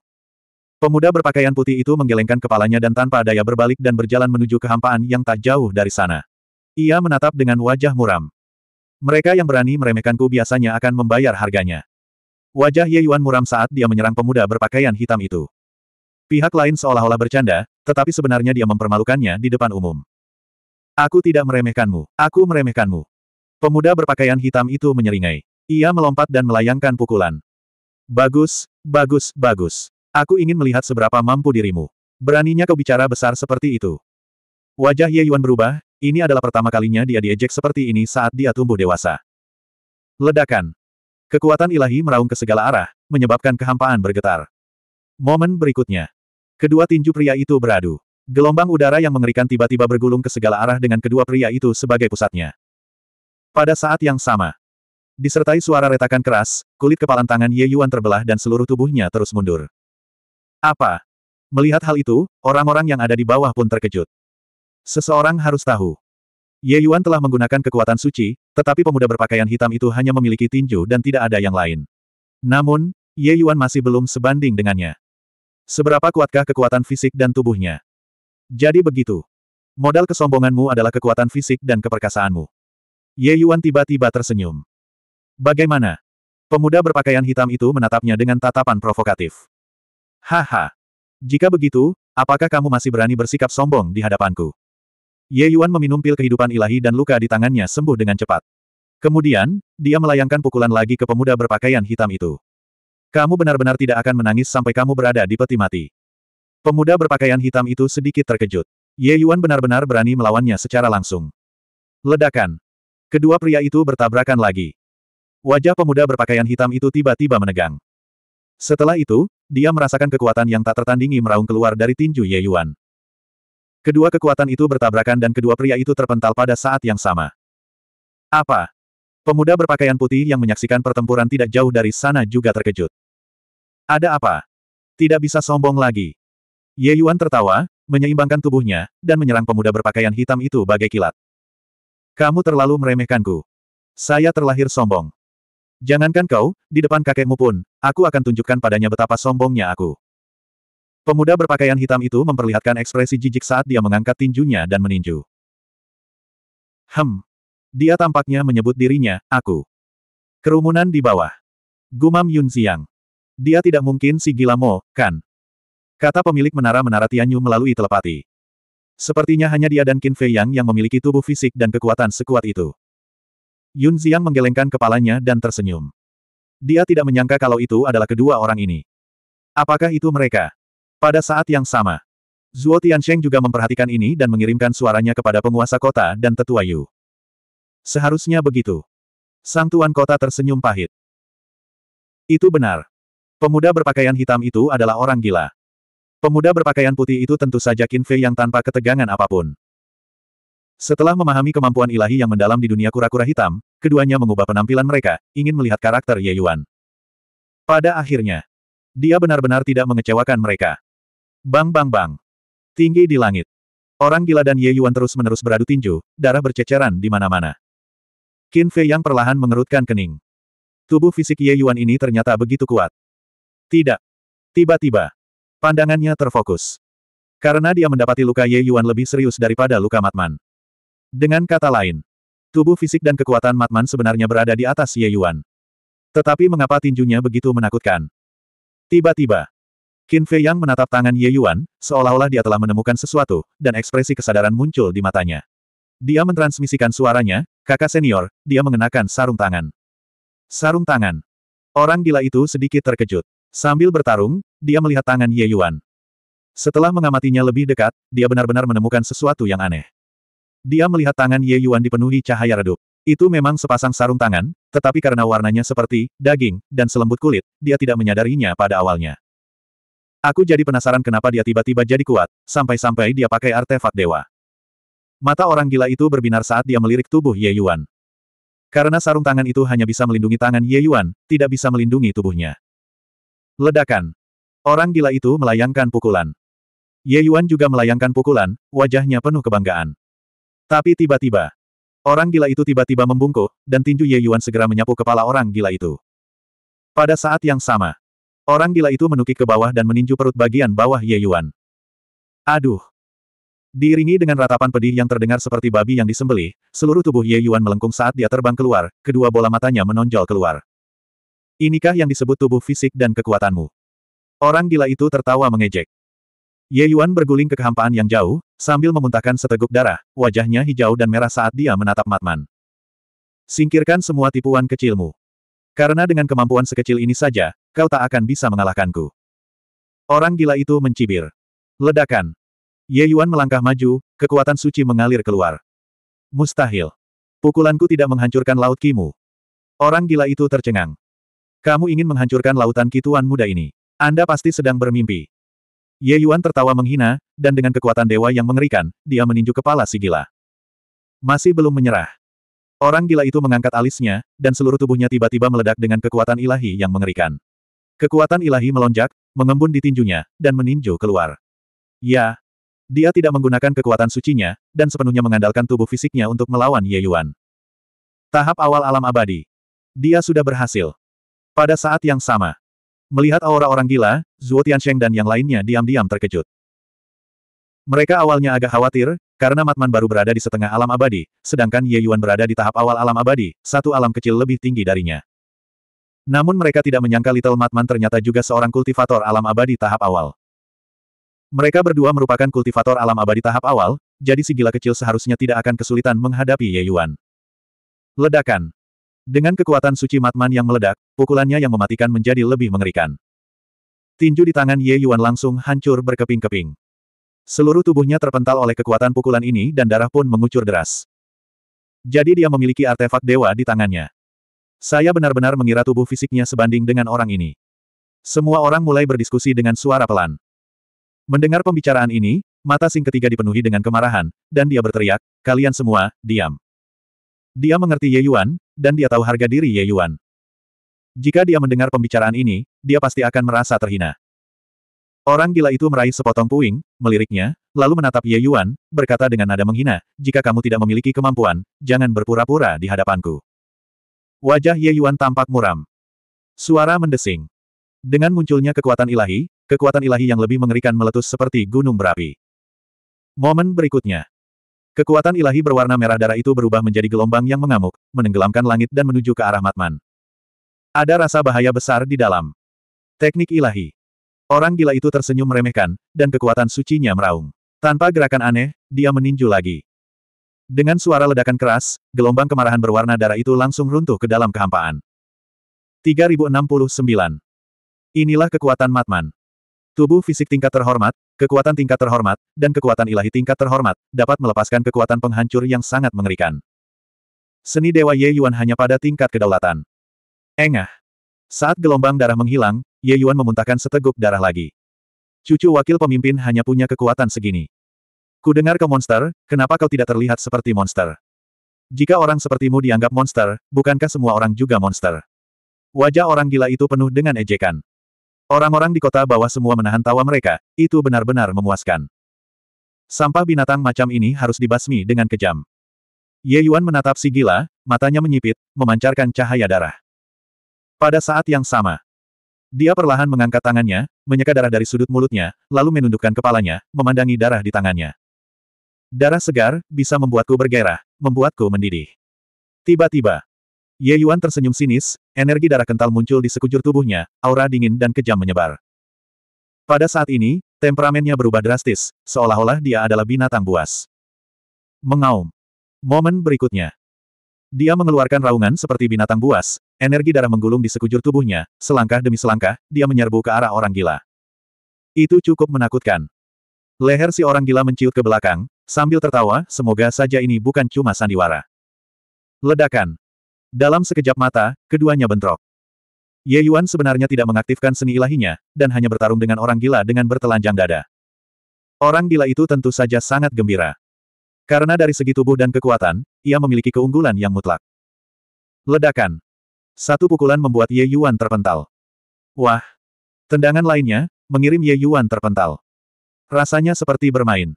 [SPEAKER 1] Pemuda berpakaian putih itu menggelengkan kepalanya dan tanpa daya berbalik dan berjalan menuju kehampaan yang tak jauh dari sana. Ia menatap dengan wajah muram. Mereka yang berani meremehkanku biasanya akan membayar harganya. Wajah Ye Yuan muram saat dia menyerang pemuda berpakaian hitam itu. Pihak lain seolah-olah bercanda, tetapi sebenarnya dia mempermalukannya di depan umum. Aku tidak meremehkanmu, aku meremehkanmu. Pemuda berpakaian hitam itu menyeringai. Ia melompat dan melayangkan pukulan. Bagus, bagus, bagus. Aku ingin melihat seberapa mampu dirimu. Beraninya kau bicara besar seperti itu. Wajah Ye Yuan berubah, ini adalah pertama kalinya dia diejek seperti ini saat dia tumbuh dewasa. Ledakan. Kekuatan ilahi meraung ke segala arah, menyebabkan kehampaan bergetar. Momen berikutnya. Kedua tinju pria itu beradu. Gelombang udara yang mengerikan tiba-tiba bergulung ke segala arah dengan kedua pria itu sebagai pusatnya. Pada saat yang sama, disertai suara retakan keras, kulit kepalan tangan Ye Yuan terbelah dan seluruh tubuhnya terus mundur. Apa? Melihat hal itu, orang-orang yang ada di bawah pun terkejut. Seseorang harus tahu. Ye Yuan telah menggunakan kekuatan suci, tetapi pemuda berpakaian hitam itu hanya memiliki tinju dan tidak ada yang lain. Namun, Ye Yuan masih belum sebanding dengannya. Seberapa kuatkah kekuatan fisik dan tubuhnya? Jadi begitu. Modal kesombonganmu adalah kekuatan fisik dan keperkasaanmu. Ye Yuan tiba-tiba tersenyum. Bagaimana? Pemuda berpakaian hitam itu menatapnya dengan tatapan provokatif. Haha. Jika begitu, apakah kamu masih berani bersikap sombong di hadapanku? Ye Yuan meminum pil kehidupan ilahi dan luka di tangannya sembuh dengan cepat. Kemudian, dia melayangkan pukulan lagi ke pemuda berpakaian hitam itu. Kamu benar-benar tidak akan menangis sampai kamu berada di peti mati. Pemuda berpakaian hitam itu sedikit terkejut. Ye Yuan benar-benar berani melawannya secara langsung. Ledakan. Kedua pria itu bertabrakan lagi. Wajah pemuda berpakaian hitam itu tiba-tiba menegang. Setelah itu, dia merasakan kekuatan yang tak tertandingi meraung keluar dari tinju Ye Yuan. Kedua kekuatan itu bertabrakan dan kedua pria itu terpental pada saat yang sama. Apa? Pemuda berpakaian putih yang menyaksikan pertempuran tidak jauh dari sana juga terkejut. Ada apa? Tidak bisa sombong lagi. Ye Yuan tertawa, menyeimbangkan tubuhnya, dan menyerang pemuda berpakaian hitam itu bagai kilat. Kamu terlalu meremehkanku. Saya terlahir sombong. Jangankan kau, di depan kakekmu pun, aku akan tunjukkan padanya betapa sombongnya aku. Pemuda berpakaian hitam itu memperlihatkan ekspresi jijik saat dia mengangkat tinjunya dan meninju. Hem. Dia tampaknya menyebut dirinya, aku. Kerumunan di bawah. Gumam Yun Xiang. Dia tidak mungkin si gila Mo, kan? Kata pemilik menara-menara Tianyu melalui telepati. Sepertinya hanya dia dan Qin Fei Yang yang memiliki tubuh fisik dan kekuatan sekuat itu. Yun Ziang menggelengkan kepalanya dan tersenyum. Dia tidak menyangka kalau itu adalah kedua orang ini. Apakah itu mereka? Pada saat yang sama, Zhuo Tiansheng juga memperhatikan ini dan mengirimkan suaranya kepada penguasa kota dan tetua Yu. Seharusnya begitu. Sang Tuan Kota tersenyum pahit. Itu benar. Pemuda berpakaian hitam itu adalah orang gila. Pemuda berpakaian putih itu tentu saja Qin Fei yang tanpa ketegangan apapun. Setelah memahami kemampuan ilahi yang mendalam di dunia kura-kura hitam, keduanya mengubah penampilan mereka, ingin melihat karakter Ye Yuan. Pada akhirnya, dia benar-benar tidak mengecewakan mereka. Bang bang bang. Tinggi di langit. Orang gila dan Ye Yuan terus-menerus beradu tinju, darah berceceran di mana-mana. Qin Fei yang perlahan mengerutkan kening. Tubuh fisik Ye Yuan ini ternyata begitu kuat. Tidak. Tiba-tiba, Pandangannya terfokus. Karena dia mendapati luka Ye Yuan lebih serius daripada luka Matman. Dengan kata lain, tubuh fisik dan kekuatan Matman sebenarnya berada di atas Ye Yuan. Tetapi mengapa tinjunya begitu menakutkan? Tiba-tiba, Qin Fei Yang menatap tangan Ye Yuan, seolah-olah dia telah menemukan sesuatu, dan ekspresi kesadaran muncul di matanya. Dia mentransmisikan suaranya, kakak senior, dia mengenakan sarung tangan. Sarung tangan. Orang gila itu sedikit terkejut. Sambil bertarung, dia melihat tangan Ye Yuan. Setelah mengamatinya lebih dekat, dia benar-benar menemukan sesuatu yang aneh. Dia melihat tangan Ye Yuan dipenuhi cahaya redup. Itu memang sepasang sarung tangan, tetapi karena warnanya seperti daging dan selembut kulit, dia tidak menyadarinya pada awalnya. Aku jadi penasaran kenapa dia tiba-tiba jadi kuat, sampai-sampai dia pakai artefak dewa. Mata orang gila itu berbinar saat dia melirik tubuh Ye Yuan. Karena sarung tangan itu hanya bisa melindungi tangan Ye Yuan, tidak bisa melindungi tubuhnya. Ledakan. Orang gila itu melayangkan pukulan. Ye Yuan juga melayangkan pukulan, wajahnya penuh kebanggaan. Tapi tiba-tiba, orang gila itu tiba-tiba membungkuk, dan tinju Ye Yuan segera menyapu kepala orang gila itu. Pada saat yang sama, orang gila itu menukik ke bawah dan meninju perut bagian bawah Ye Yuan. Aduh! Diiringi dengan ratapan pedih yang terdengar seperti babi yang disembelih, seluruh tubuh Ye Yuan melengkung saat dia terbang keluar, kedua bola matanya menonjol keluar. Inikah yang disebut tubuh fisik dan kekuatanmu? Orang gila itu tertawa mengejek. Ye Yuan berguling ke kehampaan yang jauh, sambil memuntahkan seteguk darah, wajahnya hijau dan merah saat dia menatap Matman. Singkirkan semua tipuan kecilmu. Karena dengan kemampuan sekecil ini saja, kau tak akan bisa mengalahkanku. Orang gila itu mencibir. Ledakan. Ye Yuan melangkah maju, kekuatan suci mengalir keluar. Mustahil. Pukulanku tidak menghancurkan laut kimu. Orang gila itu tercengang. Kamu ingin menghancurkan lautan kituan muda ini. Anda pasti sedang bermimpi. Ye Yuan tertawa menghina, dan dengan kekuatan dewa yang mengerikan, dia meninju kepala si gila. Masih belum menyerah. Orang gila itu mengangkat alisnya, dan seluruh tubuhnya tiba-tiba meledak dengan kekuatan ilahi yang mengerikan. Kekuatan ilahi melonjak, mengembun di tinjunya, dan meninju keluar. Ya, dia tidak menggunakan kekuatan sucinya, dan sepenuhnya mengandalkan tubuh fisiknya untuk melawan Ye Yuan. Tahap awal alam abadi. Dia sudah berhasil. Pada saat yang sama, melihat aura orang gila, Zhuo Tiansheng dan yang lainnya diam-diam terkejut. Mereka awalnya agak khawatir, karena Matman baru berada di setengah alam abadi, sedangkan Ye Yuan berada di tahap awal alam abadi, satu alam kecil lebih tinggi darinya. Namun mereka tidak menyangka Little Matman ternyata juga seorang kultivator alam abadi tahap awal. Mereka berdua merupakan kultivator alam abadi tahap awal, jadi si gila kecil seharusnya tidak akan kesulitan menghadapi Ye Yuan. Ledakan dengan kekuatan suci matman yang meledak, pukulannya yang mematikan menjadi lebih mengerikan. Tinju di tangan Ye Yuan langsung hancur berkeping-keping. Seluruh tubuhnya terpental oleh kekuatan pukulan ini dan darah pun mengucur deras. Jadi dia memiliki artefak dewa di tangannya. Saya benar-benar mengira tubuh fisiknya sebanding dengan orang ini. Semua orang mulai berdiskusi dengan suara pelan. Mendengar pembicaraan ini, mata Sing ketiga dipenuhi dengan kemarahan, dan dia berteriak, kalian semua, diam. Dia mengerti Ye Yuan, dan dia tahu harga diri Ye Yuan. Jika dia mendengar pembicaraan ini, dia pasti akan merasa terhina. Orang gila itu meraih sepotong puing, meliriknya, lalu menatap Ye Yuan, berkata dengan nada menghina, jika kamu tidak memiliki kemampuan, jangan berpura-pura di hadapanku. Wajah Ye Yuan tampak muram. Suara mendesing. Dengan munculnya kekuatan ilahi, kekuatan ilahi yang lebih mengerikan meletus seperti gunung berapi. Momen berikutnya. Kekuatan ilahi berwarna merah darah itu berubah menjadi gelombang yang mengamuk, menenggelamkan langit dan menuju ke arah Matman. Ada rasa bahaya besar di dalam. Teknik ilahi. Orang gila itu tersenyum meremehkan, dan kekuatan sucinya meraung. Tanpa gerakan aneh, dia meninju lagi. Dengan suara ledakan keras, gelombang kemarahan berwarna darah itu langsung runtuh ke dalam kehampaan. 3069. Inilah kekuatan Matman. Tubuh fisik tingkat terhormat, kekuatan tingkat terhormat, dan kekuatan ilahi tingkat terhormat, dapat melepaskan kekuatan penghancur yang sangat mengerikan. Seni Dewa Ye Yuan hanya pada tingkat kedaulatan. Engah. Saat gelombang darah menghilang, Ye Yuan memuntahkan seteguk darah lagi. Cucu wakil pemimpin hanya punya kekuatan segini. Ku dengar ke monster, kenapa kau tidak terlihat seperti monster? Jika orang sepertimu dianggap monster, bukankah semua orang juga monster? Wajah orang gila itu penuh dengan ejekan. Orang-orang di kota bawah semua menahan tawa mereka, itu benar-benar memuaskan. Sampah binatang macam ini harus dibasmi dengan kejam. Ye Yuan menatap si gila, matanya menyipit, memancarkan cahaya darah. Pada saat yang sama, dia perlahan mengangkat tangannya, menyeka darah dari sudut mulutnya, lalu menundukkan kepalanya, memandangi darah di tangannya. Darah segar, bisa membuatku bergerak, membuatku mendidih. Tiba-tiba, Ye Yuan tersenyum sinis, energi darah kental muncul di sekujur tubuhnya, aura dingin dan kejam menyebar. Pada saat ini, temperamennya berubah drastis, seolah-olah dia adalah binatang buas. Mengaum. Momen berikutnya. Dia mengeluarkan raungan seperti binatang buas, energi darah menggulung di sekujur tubuhnya, selangkah demi selangkah, dia menyerbu ke arah orang gila. Itu cukup menakutkan. Leher si orang gila menciut ke belakang, sambil tertawa, semoga saja ini bukan cuma sandiwara. Ledakan. Dalam sekejap mata, keduanya bentrok. Ye Yuan sebenarnya tidak mengaktifkan seni ilahinya, dan hanya bertarung dengan orang gila dengan bertelanjang dada. Orang gila itu tentu saja sangat gembira. Karena dari segi tubuh dan kekuatan, ia memiliki keunggulan yang mutlak. Ledakan. Satu pukulan membuat Ye Yuan terpental. Wah. Tendangan lainnya, mengirim Ye Yuan terpental. Rasanya seperti bermain.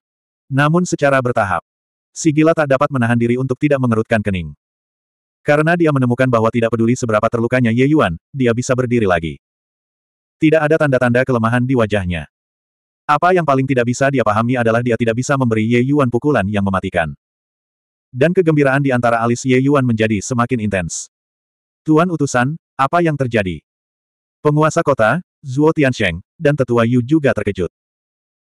[SPEAKER 1] Namun secara bertahap. Si gila tak dapat menahan diri untuk tidak mengerutkan kening. Karena dia menemukan bahwa tidak peduli seberapa terlukanya Ye Yuan, dia bisa berdiri lagi. Tidak ada tanda-tanda kelemahan di wajahnya. Apa yang paling tidak bisa dia pahami adalah dia tidak bisa memberi Ye Yuan pukulan yang mematikan. Dan kegembiraan di antara alis Ye Yuan menjadi semakin intens. Tuan utusan, apa yang terjadi? Penguasa kota, Zhuo Tiansheng, dan tetua Yu juga terkejut.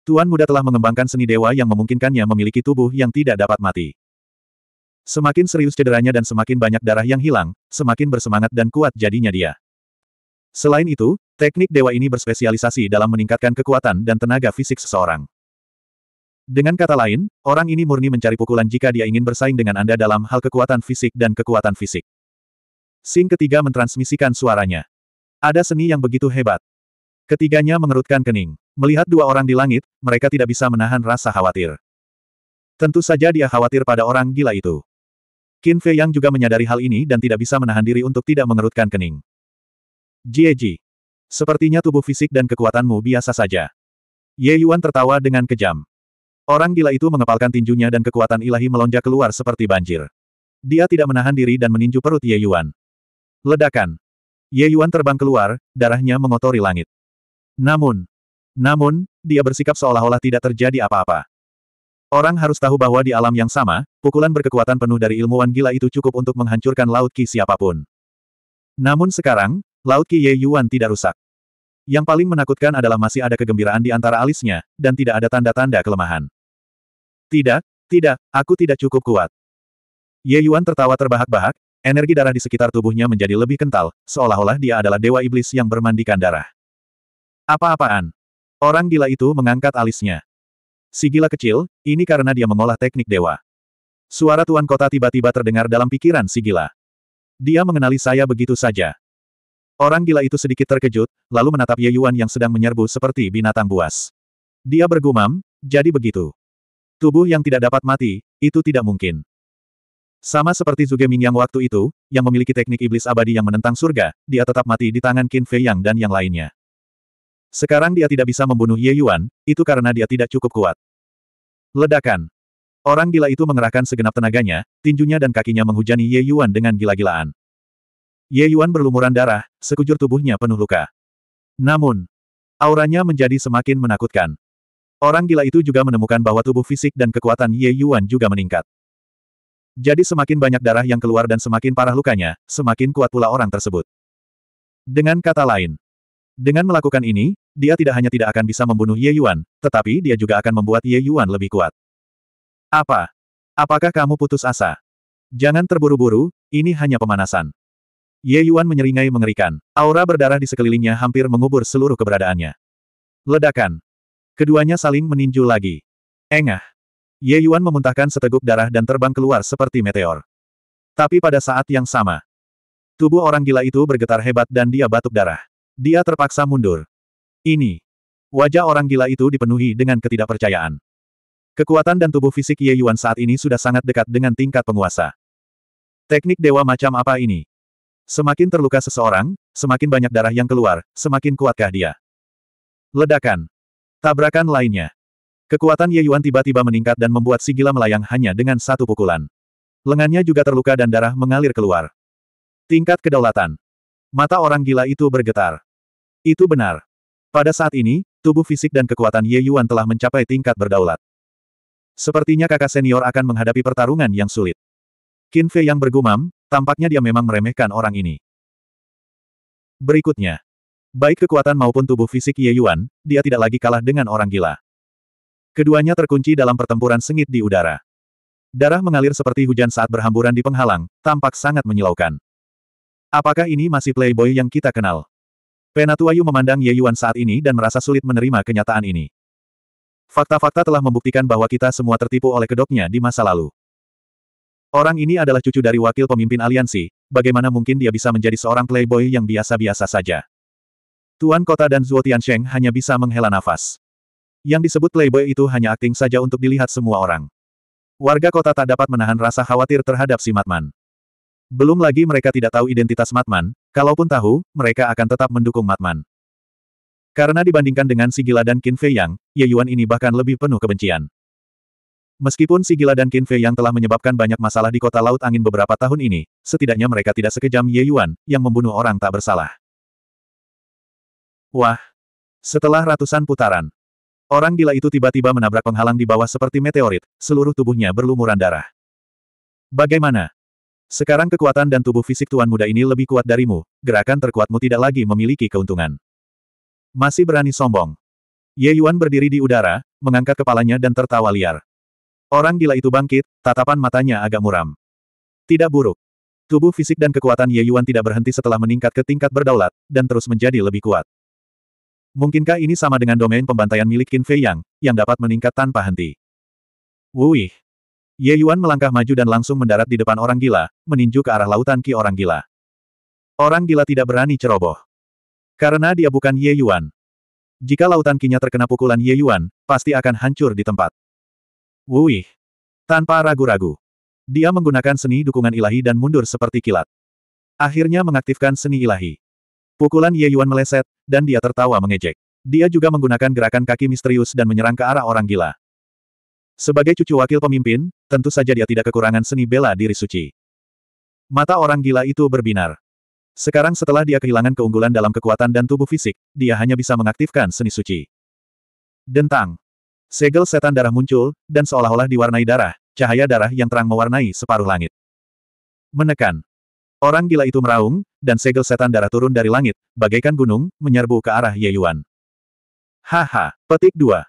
[SPEAKER 1] Tuan muda telah mengembangkan seni dewa yang memungkinkannya memiliki tubuh yang tidak dapat mati. Semakin serius cederanya dan semakin banyak darah yang hilang, semakin bersemangat dan kuat jadinya dia. Selain itu, teknik dewa ini berspesialisasi dalam meningkatkan kekuatan dan tenaga fisik seseorang. Dengan kata lain, orang ini murni mencari pukulan jika dia ingin bersaing dengan Anda dalam hal kekuatan fisik dan kekuatan fisik. Sing ketiga mentransmisikan suaranya. Ada seni yang begitu hebat. Ketiganya mengerutkan kening. Melihat dua orang di langit, mereka tidak bisa menahan rasa khawatir. Tentu saja dia khawatir pada orang gila itu. Qin Fei Yang juga menyadari hal ini dan tidak bisa menahan diri untuk tidak mengerutkan kening. Jie Ji. Sepertinya tubuh fisik dan kekuatanmu biasa saja. Ye Yuan tertawa dengan kejam. Orang gila itu mengepalkan tinjunya dan kekuatan ilahi melonjak keluar seperti banjir. Dia tidak menahan diri dan meninju perut Ye Yuan. Ledakan. Ye Yuan terbang keluar, darahnya mengotori langit. Namun, namun, dia bersikap seolah-olah tidak terjadi apa-apa. Orang harus tahu bahwa di alam yang sama, pukulan berkekuatan penuh dari ilmuwan gila itu cukup untuk menghancurkan Laut Qi siapapun. Namun sekarang, Laut Qi Ye Yuan tidak rusak. Yang paling menakutkan adalah masih ada kegembiraan di antara alisnya, dan tidak ada tanda-tanda kelemahan. Tidak, tidak, aku tidak cukup kuat. Ye Yuan tertawa terbahak-bahak, energi darah di sekitar tubuhnya menjadi lebih kental, seolah-olah dia adalah dewa iblis yang bermandikan darah. Apa-apaan? Orang gila itu mengangkat alisnya si gila kecil, ini karena dia mengolah teknik dewa. Suara tuan kota tiba-tiba terdengar dalam pikiran si gila. Dia mengenali saya begitu saja. Orang gila itu sedikit terkejut, lalu menatap Ye Yuan yang sedang menyerbu seperti binatang buas. Dia bergumam, jadi begitu. Tubuh yang tidak dapat mati, itu tidak mungkin. Sama seperti Zuge Ming yang waktu itu, yang memiliki teknik iblis abadi yang menentang surga, dia tetap mati di tangan Qin Fei Yang dan yang lainnya. Sekarang dia tidak bisa membunuh Ye Yuan, itu karena dia tidak cukup kuat. Ledakan. Orang gila itu mengerahkan segenap tenaganya, tinjunya dan kakinya menghujani Ye Yuan dengan gila-gilaan. Ye Yuan berlumuran darah, sekujur tubuhnya penuh luka. Namun, auranya menjadi semakin menakutkan. Orang gila itu juga menemukan bahwa tubuh fisik dan kekuatan Ye Yuan juga meningkat. Jadi semakin banyak darah yang keluar dan semakin parah lukanya, semakin kuat pula orang tersebut. Dengan kata lain, dengan melakukan ini, dia tidak hanya tidak akan bisa membunuh Ye Yuan, tetapi dia juga akan membuat Ye Yuan lebih kuat. Apa? Apakah kamu putus asa? Jangan terburu-buru, ini hanya pemanasan. Ye Yuan menyeringai mengerikan. Aura berdarah di sekelilingnya hampir mengubur seluruh keberadaannya. Ledakan. Keduanya saling meninju lagi. Engah. Ye Yuan memuntahkan seteguk darah dan terbang keluar seperti meteor. Tapi pada saat yang sama, tubuh orang gila itu bergetar hebat dan dia batuk darah. Dia terpaksa mundur. Ini. Wajah orang gila itu dipenuhi dengan ketidakpercayaan. Kekuatan dan tubuh fisik Ye Yuan saat ini sudah sangat dekat dengan tingkat penguasa. Teknik dewa macam apa ini? Semakin terluka seseorang, semakin banyak darah yang keluar, semakin kuatkah dia? Ledakan. Tabrakan lainnya. Kekuatan Ye Yuan tiba-tiba meningkat dan membuat si gila melayang hanya dengan satu pukulan. Lengannya juga terluka dan darah mengalir keluar. Tingkat kedaulatan. Mata orang gila itu bergetar. Itu benar. Pada saat ini, tubuh fisik dan kekuatan Ye Yuan telah mencapai tingkat berdaulat. Sepertinya kakak senior akan menghadapi pertarungan yang sulit. Qin Fei yang bergumam, tampaknya dia memang meremehkan orang ini. Berikutnya. Baik kekuatan maupun tubuh fisik Ye Yuan, dia tidak lagi kalah dengan orang gila. Keduanya terkunci dalam pertempuran sengit di udara. Darah mengalir seperti hujan saat berhamburan di penghalang, tampak sangat menyilaukan. Apakah ini masih playboy yang kita kenal? Penatuayu memandang Ye Yuan saat ini dan merasa sulit menerima kenyataan ini. Fakta-fakta telah membuktikan bahwa kita semua tertipu oleh kedoknya di masa lalu. Orang ini adalah cucu dari wakil pemimpin aliansi, bagaimana mungkin dia bisa menjadi seorang playboy yang biasa-biasa saja. Tuan Kota dan Zuo Tiansheng hanya bisa menghela nafas. Yang disebut playboy itu hanya akting saja untuk dilihat semua orang. Warga kota tak dapat menahan rasa khawatir terhadap si Matman. Belum lagi mereka tidak tahu identitas Matman, kalaupun tahu, mereka akan tetap mendukung Matman. Karena dibandingkan dengan Si Sigila dan Qin Fei Yang, Ye Yuan ini bahkan lebih penuh kebencian. Meskipun Si Sigila dan Qin Fei Yang telah menyebabkan banyak masalah di kota Laut Angin beberapa tahun ini, setidaknya mereka tidak sekejam Ye Yuan, yang membunuh orang tak bersalah. Wah! Setelah ratusan putaran, orang gila itu tiba-tiba menabrak penghalang di bawah seperti meteorit, seluruh tubuhnya berlumuran darah. Bagaimana, sekarang kekuatan dan tubuh fisik tuan muda ini lebih kuat darimu, gerakan terkuatmu tidak lagi memiliki keuntungan. Masih berani sombong. Ye Yuan berdiri di udara, mengangkat kepalanya dan tertawa liar. Orang gila itu bangkit, tatapan matanya agak muram. Tidak buruk. Tubuh fisik dan kekuatan Ye Yuan tidak berhenti setelah meningkat ke tingkat berdaulat, dan terus menjadi lebih kuat. Mungkinkah ini sama dengan domain pembantaian milik Qin Fei Yang, yang dapat meningkat tanpa henti? Wuih! Ye Yuan melangkah maju dan langsung mendarat di depan orang gila, meninju ke arah lautan ki orang gila. Orang gila tidak berani ceroboh. Karena dia bukan Ye Yuan. Jika lautan kinya terkena pukulan Ye Yuan, pasti akan hancur di tempat. Wuih. Tanpa ragu-ragu. Dia menggunakan seni dukungan ilahi dan mundur seperti kilat. Akhirnya mengaktifkan seni ilahi. Pukulan Ye Yuan meleset, dan dia tertawa mengejek. Dia juga menggunakan gerakan kaki misterius dan menyerang ke arah orang gila. Sebagai cucu wakil pemimpin, tentu saja dia tidak kekurangan seni bela diri suci. Mata orang gila itu berbinar. Sekarang setelah dia kehilangan keunggulan dalam kekuatan dan tubuh fisik, dia hanya bisa mengaktifkan seni suci. Dentang. Segel setan darah muncul, dan seolah-olah diwarnai darah, cahaya darah yang terang mewarnai separuh langit. Menekan. Orang gila itu meraung, dan segel setan darah turun dari langit, bagaikan gunung, menyerbu ke arah Ye Yuan. Haha, petik 2.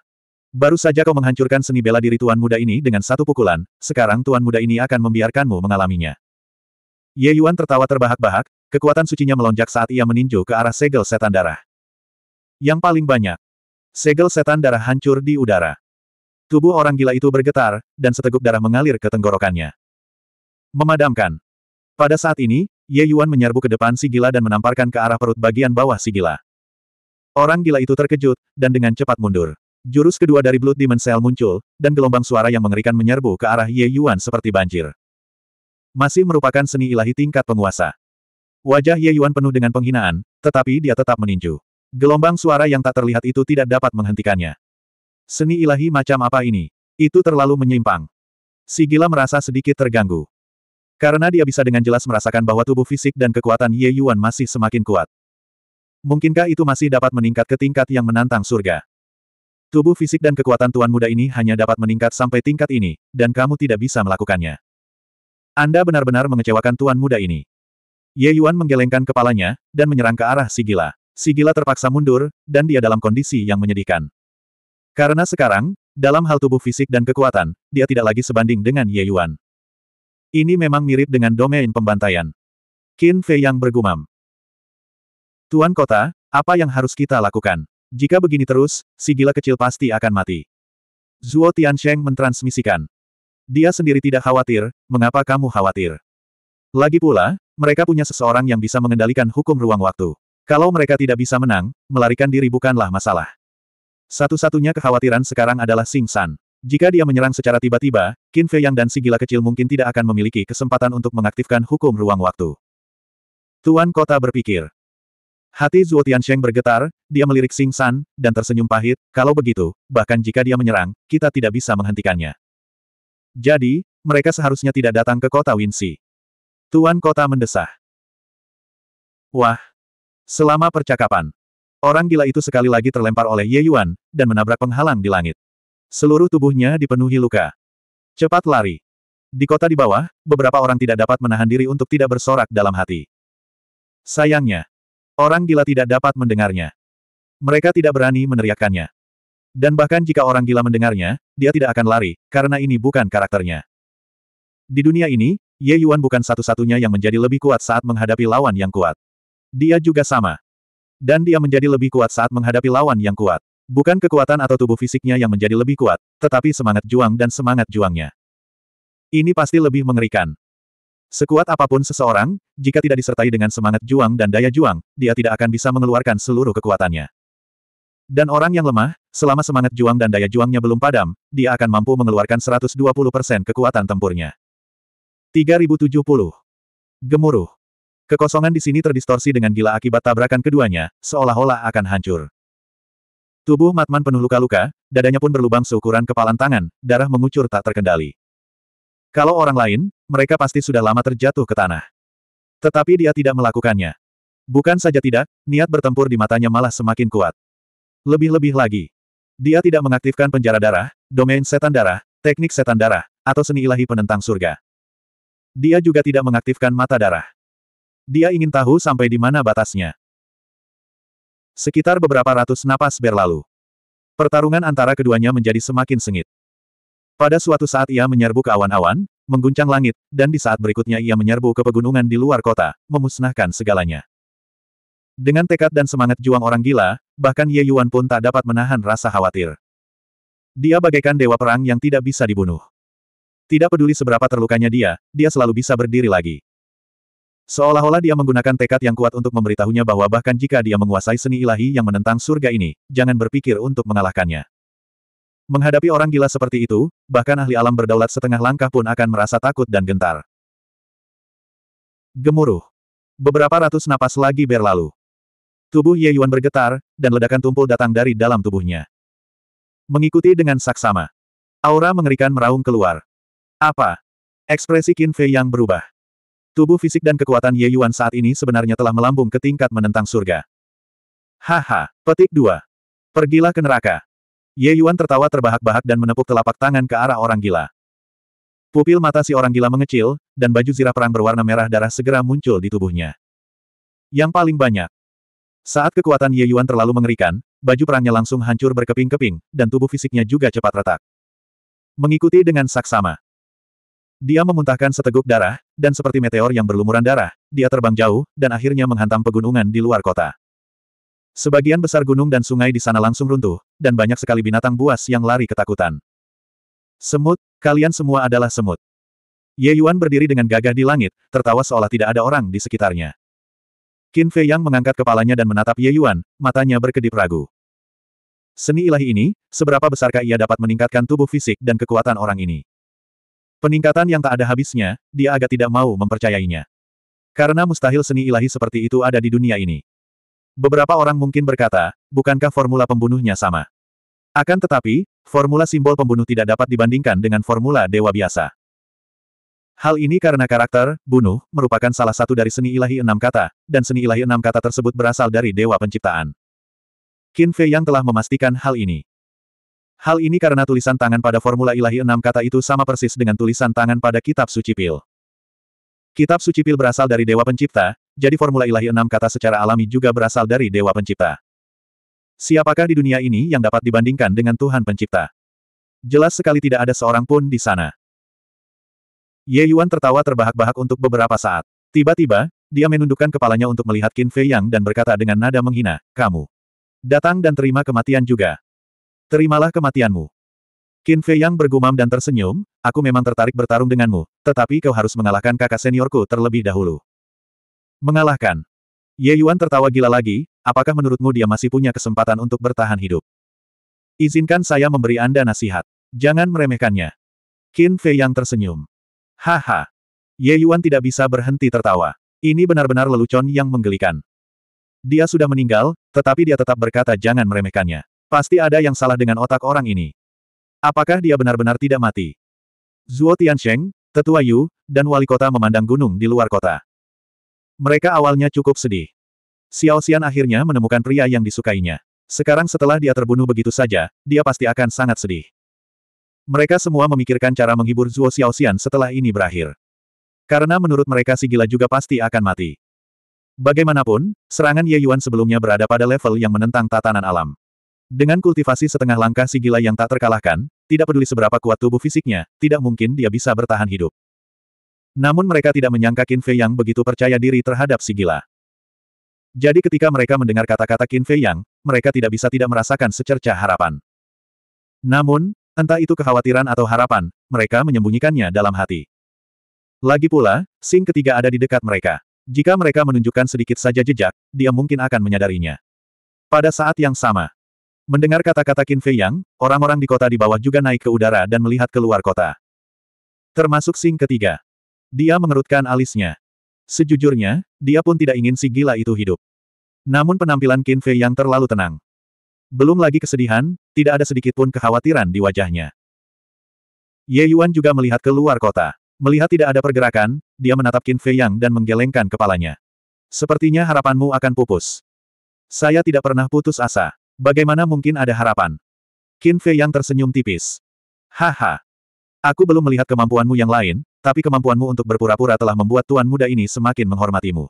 [SPEAKER 1] Baru saja kau menghancurkan seni bela diri tuan muda ini dengan satu pukulan, sekarang tuan muda ini akan membiarkanmu mengalaminya. Ye Yuan tertawa terbahak-bahak, kekuatan sucinya melonjak saat ia meninju ke arah segel setan darah. Yang paling banyak, segel setan darah hancur di udara. Tubuh orang gila itu bergetar, dan seteguk darah mengalir ke tenggorokannya. Memadamkan. Pada saat ini, Ye Yuan menyerbu ke depan si gila dan menamparkan ke arah perut bagian bawah si gila. Orang gila itu terkejut, dan dengan cepat mundur. Jurus kedua dari Blood Demon Cell muncul, dan gelombang suara yang mengerikan menyerbu ke arah Ye Yuan seperti banjir. Masih merupakan seni ilahi tingkat penguasa. Wajah Ye Yuan penuh dengan penghinaan, tetapi dia tetap meninju. Gelombang suara yang tak terlihat itu tidak dapat menghentikannya. Seni ilahi macam apa ini? Itu terlalu menyimpang. Si gila merasa sedikit terganggu. Karena dia bisa dengan jelas merasakan bahwa tubuh fisik dan kekuatan Ye Yuan masih semakin kuat. Mungkinkah itu masih dapat meningkat ke tingkat yang menantang surga? Tubuh fisik dan kekuatan tuan muda ini hanya dapat meningkat sampai tingkat ini, dan kamu tidak bisa melakukannya. Anda benar-benar mengecewakan tuan muda ini. Ye Yuan menggelengkan kepalanya, dan menyerang ke arah si gila. Si gila terpaksa mundur, dan dia dalam kondisi yang menyedihkan. Karena sekarang, dalam hal tubuh fisik dan kekuatan, dia tidak lagi sebanding dengan Ye Yuan. Ini memang mirip dengan domain pembantaian. Qin Fei yang bergumam. Tuan Kota, apa yang harus kita lakukan? Jika begini terus, si gila kecil pasti akan mati. Zuo Tiansheng mentransmisikan. Dia sendiri tidak khawatir, mengapa kamu khawatir? Lagi pula, mereka punya seseorang yang bisa mengendalikan hukum ruang waktu. Kalau mereka tidak bisa menang, melarikan diri bukanlah masalah. Satu-satunya kekhawatiran sekarang adalah Sing San. Jika dia menyerang secara tiba-tiba, Qin Fei Yang dan si gila kecil mungkin tidak akan memiliki kesempatan untuk mengaktifkan hukum ruang waktu. Tuan kota berpikir, Hati Zuo Tiansheng bergetar, dia melirik Sing San, dan tersenyum pahit, kalau begitu, bahkan jika dia menyerang, kita tidak bisa menghentikannya. Jadi, mereka seharusnya tidak datang ke kota Winsi. Tuan kota mendesah. Wah! Selama percakapan, orang gila itu sekali lagi terlempar oleh Ye Yuan, dan menabrak penghalang di langit. Seluruh tubuhnya dipenuhi luka. Cepat lari. Di kota di bawah, beberapa orang tidak dapat menahan diri untuk tidak bersorak dalam hati. Sayangnya, Orang gila tidak dapat mendengarnya. Mereka tidak berani meneriakannya. Dan bahkan jika orang gila mendengarnya, dia tidak akan lari, karena ini bukan karakternya. Di dunia ini, Ye Yuan bukan satu-satunya yang menjadi lebih kuat saat menghadapi lawan yang kuat. Dia juga sama. Dan dia menjadi lebih kuat saat menghadapi lawan yang kuat. Bukan kekuatan atau tubuh fisiknya yang menjadi lebih kuat, tetapi semangat juang dan semangat juangnya. Ini pasti lebih mengerikan. Sekuat apapun seseorang, jika tidak disertai dengan semangat juang dan daya juang, dia tidak akan bisa mengeluarkan seluruh kekuatannya. Dan orang yang lemah, selama semangat juang dan daya juangnya belum padam, dia akan mampu mengeluarkan 120% kekuatan tempurnya. 3070. Gemuruh. Kekosongan di sini terdistorsi dengan gila akibat tabrakan keduanya, seolah-olah akan hancur. Tubuh Matman penuh luka-luka, dadanya pun berlubang seukuran kepalan tangan, darah mengucur tak terkendali. Kalau orang lain, mereka pasti sudah lama terjatuh ke tanah. Tetapi dia tidak melakukannya. Bukan saja tidak, niat bertempur di matanya malah semakin kuat. Lebih-lebih lagi. Dia tidak mengaktifkan penjara darah, domain setan darah, teknik setan darah, atau seni ilahi penentang surga. Dia juga tidak mengaktifkan mata darah. Dia ingin tahu sampai di mana batasnya. Sekitar beberapa ratus napas berlalu. Pertarungan antara keduanya menjadi semakin sengit. Pada suatu saat ia menyerbu ke awan-awan, mengguncang langit, dan di saat berikutnya ia menyerbu ke pegunungan di luar kota, memusnahkan segalanya. Dengan tekad dan semangat juang orang gila, bahkan Ye Yuan pun tak dapat menahan rasa khawatir. Dia bagaikan dewa perang yang tidak bisa dibunuh. Tidak peduli seberapa terlukanya dia, dia selalu bisa berdiri lagi. Seolah-olah dia menggunakan tekad yang kuat untuk memberitahunya bahwa bahkan jika dia menguasai seni ilahi yang menentang surga ini, jangan berpikir untuk mengalahkannya. Menghadapi orang gila seperti itu, bahkan ahli alam berdaulat setengah langkah pun akan merasa takut dan gentar. Gemuruh. Beberapa ratus napas lagi berlalu. Tubuh Ye Yuan bergetar, dan ledakan tumpul datang dari dalam tubuhnya. Mengikuti dengan saksama. Aura mengerikan meraung keluar. Apa? Ekspresi Qin Fei yang berubah. Tubuh fisik dan kekuatan Ye Yuan saat ini sebenarnya telah melambung ke tingkat menentang surga. Haha, petik dua. Pergilah ke neraka. Ye Yuan tertawa terbahak-bahak dan menepuk telapak tangan ke arah orang gila. Pupil mata si orang gila mengecil, dan baju zirah perang berwarna merah darah segera muncul di tubuhnya. Yang paling banyak. Saat kekuatan Ye Yuan terlalu mengerikan, baju perangnya langsung hancur berkeping-keping, dan tubuh fisiknya juga cepat retak. Mengikuti dengan saksama. Dia memuntahkan seteguk darah, dan seperti meteor yang berlumuran darah, dia terbang jauh, dan akhirnya menghantam pegunungan di luar kota. Sebagian besar gunung dan sungai di sana langsung runtuh, dan banyak sekali binatang buas yang lari ketakutan. Semut, kalian semua adalah semut. Ye Yuan berdiri dengan gagah di langit, tertawa seolah tidak ada orang di sekitarnya. Qin Fei Yang mengangkat kepalanya dan menatap Ye Yuan, matanya berkedip ragu. Seni ilahi ini, seberapa besarkah ia dapat meningkatkan tubuh fisik dan kekuatan orang ini? Peningkatan yang tak ada habisnya, dia agak tidak mau mempercayainya. Karena mustahil seni ilahi seperti itu ada di dunia ini. Beberapa orang mungkin berkata, bukankah formula pembunuhnya sama? Akan tetapi, formula simbol pembunuh tidak dapat dibandingkan dengan formula dewa biasa. Hal ini karena karakter, bunuh, merupakan salah satu dari seni ilahi enam kata, dan seni ilahi enam kata tersebut berasal dari dewa penciptaan. Qin Fei yang telah memastikan hal ini. Hal ini karena tulisan tangan pada formula ilahi enam kata itu sama persis dengan tulisan tangan pada kitab suci pil. Kitab suci pil berasal dari dewa pencipta, jadi formula ilahi enam kata secara alami juga berasal dari Dewa Pencipta. Siapakah di dunia ini yang dapat dibandingkan dengan Tuhan Pencipta? Jelas sekali tidak ada seorang pun di sana. Ye Yuan tertawa terbahak-bahak untuk beberapa saat. Tiba-tiba, dia menundukkan kepalanya untuk melihat Qin Fei Yang dan berkata dengan nada menghina, Kamu datang dan terima kematian juga. Terimalah kematianmu. Qin Fei Yang bergumam dan tersenyum, aku memang tertarik bertarung denganmu, tetapi kau harus mengalahkan kakak seniorku terlebih dahulu. Mengalahkan. Ye Yuan tertawa gila lagi, apakah menurutmu dia masih punya kesempatan untuk bertahan hidup? Izinkan saya memberi Anda nasihat. Jangan meremehkannya. Qin Fei yang tersenyum. Haha. Ye Yuan tidak bisa berhenti tertawa. Ini benar-benar lelucon yang menggelikan. Dia sudah meninggal, tetapi dia tetap berkata jangan meremehkannya. Pasti ada yang salah dengan otak orang ini. Apakah dia benar-benar tidak mati? Zhuo Tiansheng, Tetua Yu, dan wali kota memandang gunung di luar kota. Mereka awalnya cukup sedih. Xiao Xian akhirnya menemukan pria yang disukainya. Sekarang setelah dia terbunuh begitu saja, dia pasti akan sangat sedih. Mereka semua memikirkan cara menghibur Zuo Xiao Xian setelah ini berakhir. Karena menurut mereka si gila juga pasti akan mati. Bagaimanapun, serangan Ye Yuan sebelumnya berada pada level yang menentang tatanan alam. Dengan kultivasi setengah langkah si gila yang tak terkalahkan, tidak peduli seberapa kuat tubuh fisiknya, tidak mungkin dia bisa bertahan hidup. Namun mereka tidak menyangka Qin Fei yang begitu percaya diri terhadap si gila. Jadi ketika mereka mendengar kata-kata Qin Fei Yang, mereka tidak bisa tidak merasakan secerca harapan. Namun, entah itu kekhawatiran atau harapan, mereka menyembunyikannya dalam hati. Lagi pula, Sing ketiga ada di dekat mereka. Jika mereka menunjukkan sedikit saja jejak, dia mungkin akan menyadarinya. Pada saat yang sama, mendengar kata-kata Qin Fei Yang, orang-orang di kota di bawah juga naik ke udara dan melihat keluar kota. Termasuk Sing ketiga. Dia mengerutkan alisnya. Sejujurnya, dia pun tidak ingin si gila itu hidup. Namun penampilan Qin Fei yang terlalu tenang. Belum lagi kesedihan, tidak ada sedikit pun kekhawatiran di wajahnya. Ye Yuan juga melihat keluar kota. Melihat tidak ada pergerakan, dia menatap Qin Fei Yang dan menggelengkan kepalanya. Sepertinya harapanmu akan pupus. Saya tidak pernah putus asa. Bagaimana mungkin ada harapan? Qin Fei Yang tersenyum tipis. Haha, Aku belum melihat kemampuanmu yang lain, tapi kemampuanmu untuk berpura-pura telah membuat tuan muda ini semakin menghormatimu.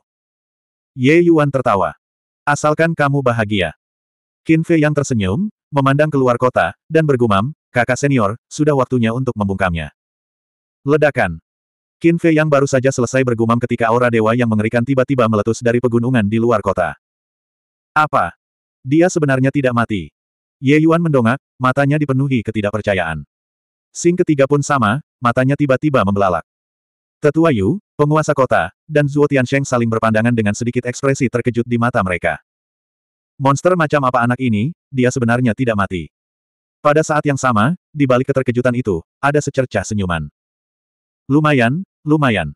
[SPEAKER 1] Ye Yuan tertawa. Asalkan kamu bahagia. Qin Fei yang tersenyum, memandang keluar kota, dan bergumam, kakak senior, sudah waktunya untuk membungkamnya. Ledakan. Qin Fei yang baru saja selesai bergumam ketika aura dewa yang mengerikan tiba-tiba meletus dari pegunungan di luar kota. Apa? Dia sebenarnya tidak mati. Ye Yuan mendongak, matanya dipenuhi ketidakpercayaan. Sing ketiga pun sama, matanya tiba-tiba membelalak. Tetua Yu, penguasa kota, dan Zhuo Tiansheng saling berpandangan dengan sedikit ekspresi terkejut di mata mereka. Monster macam apa anak ini, dia sebenarnya tidak mati. Pada saat yang sama, di balik keterkejutan itu, ada secercah senyuman. Lumayan, lumayan.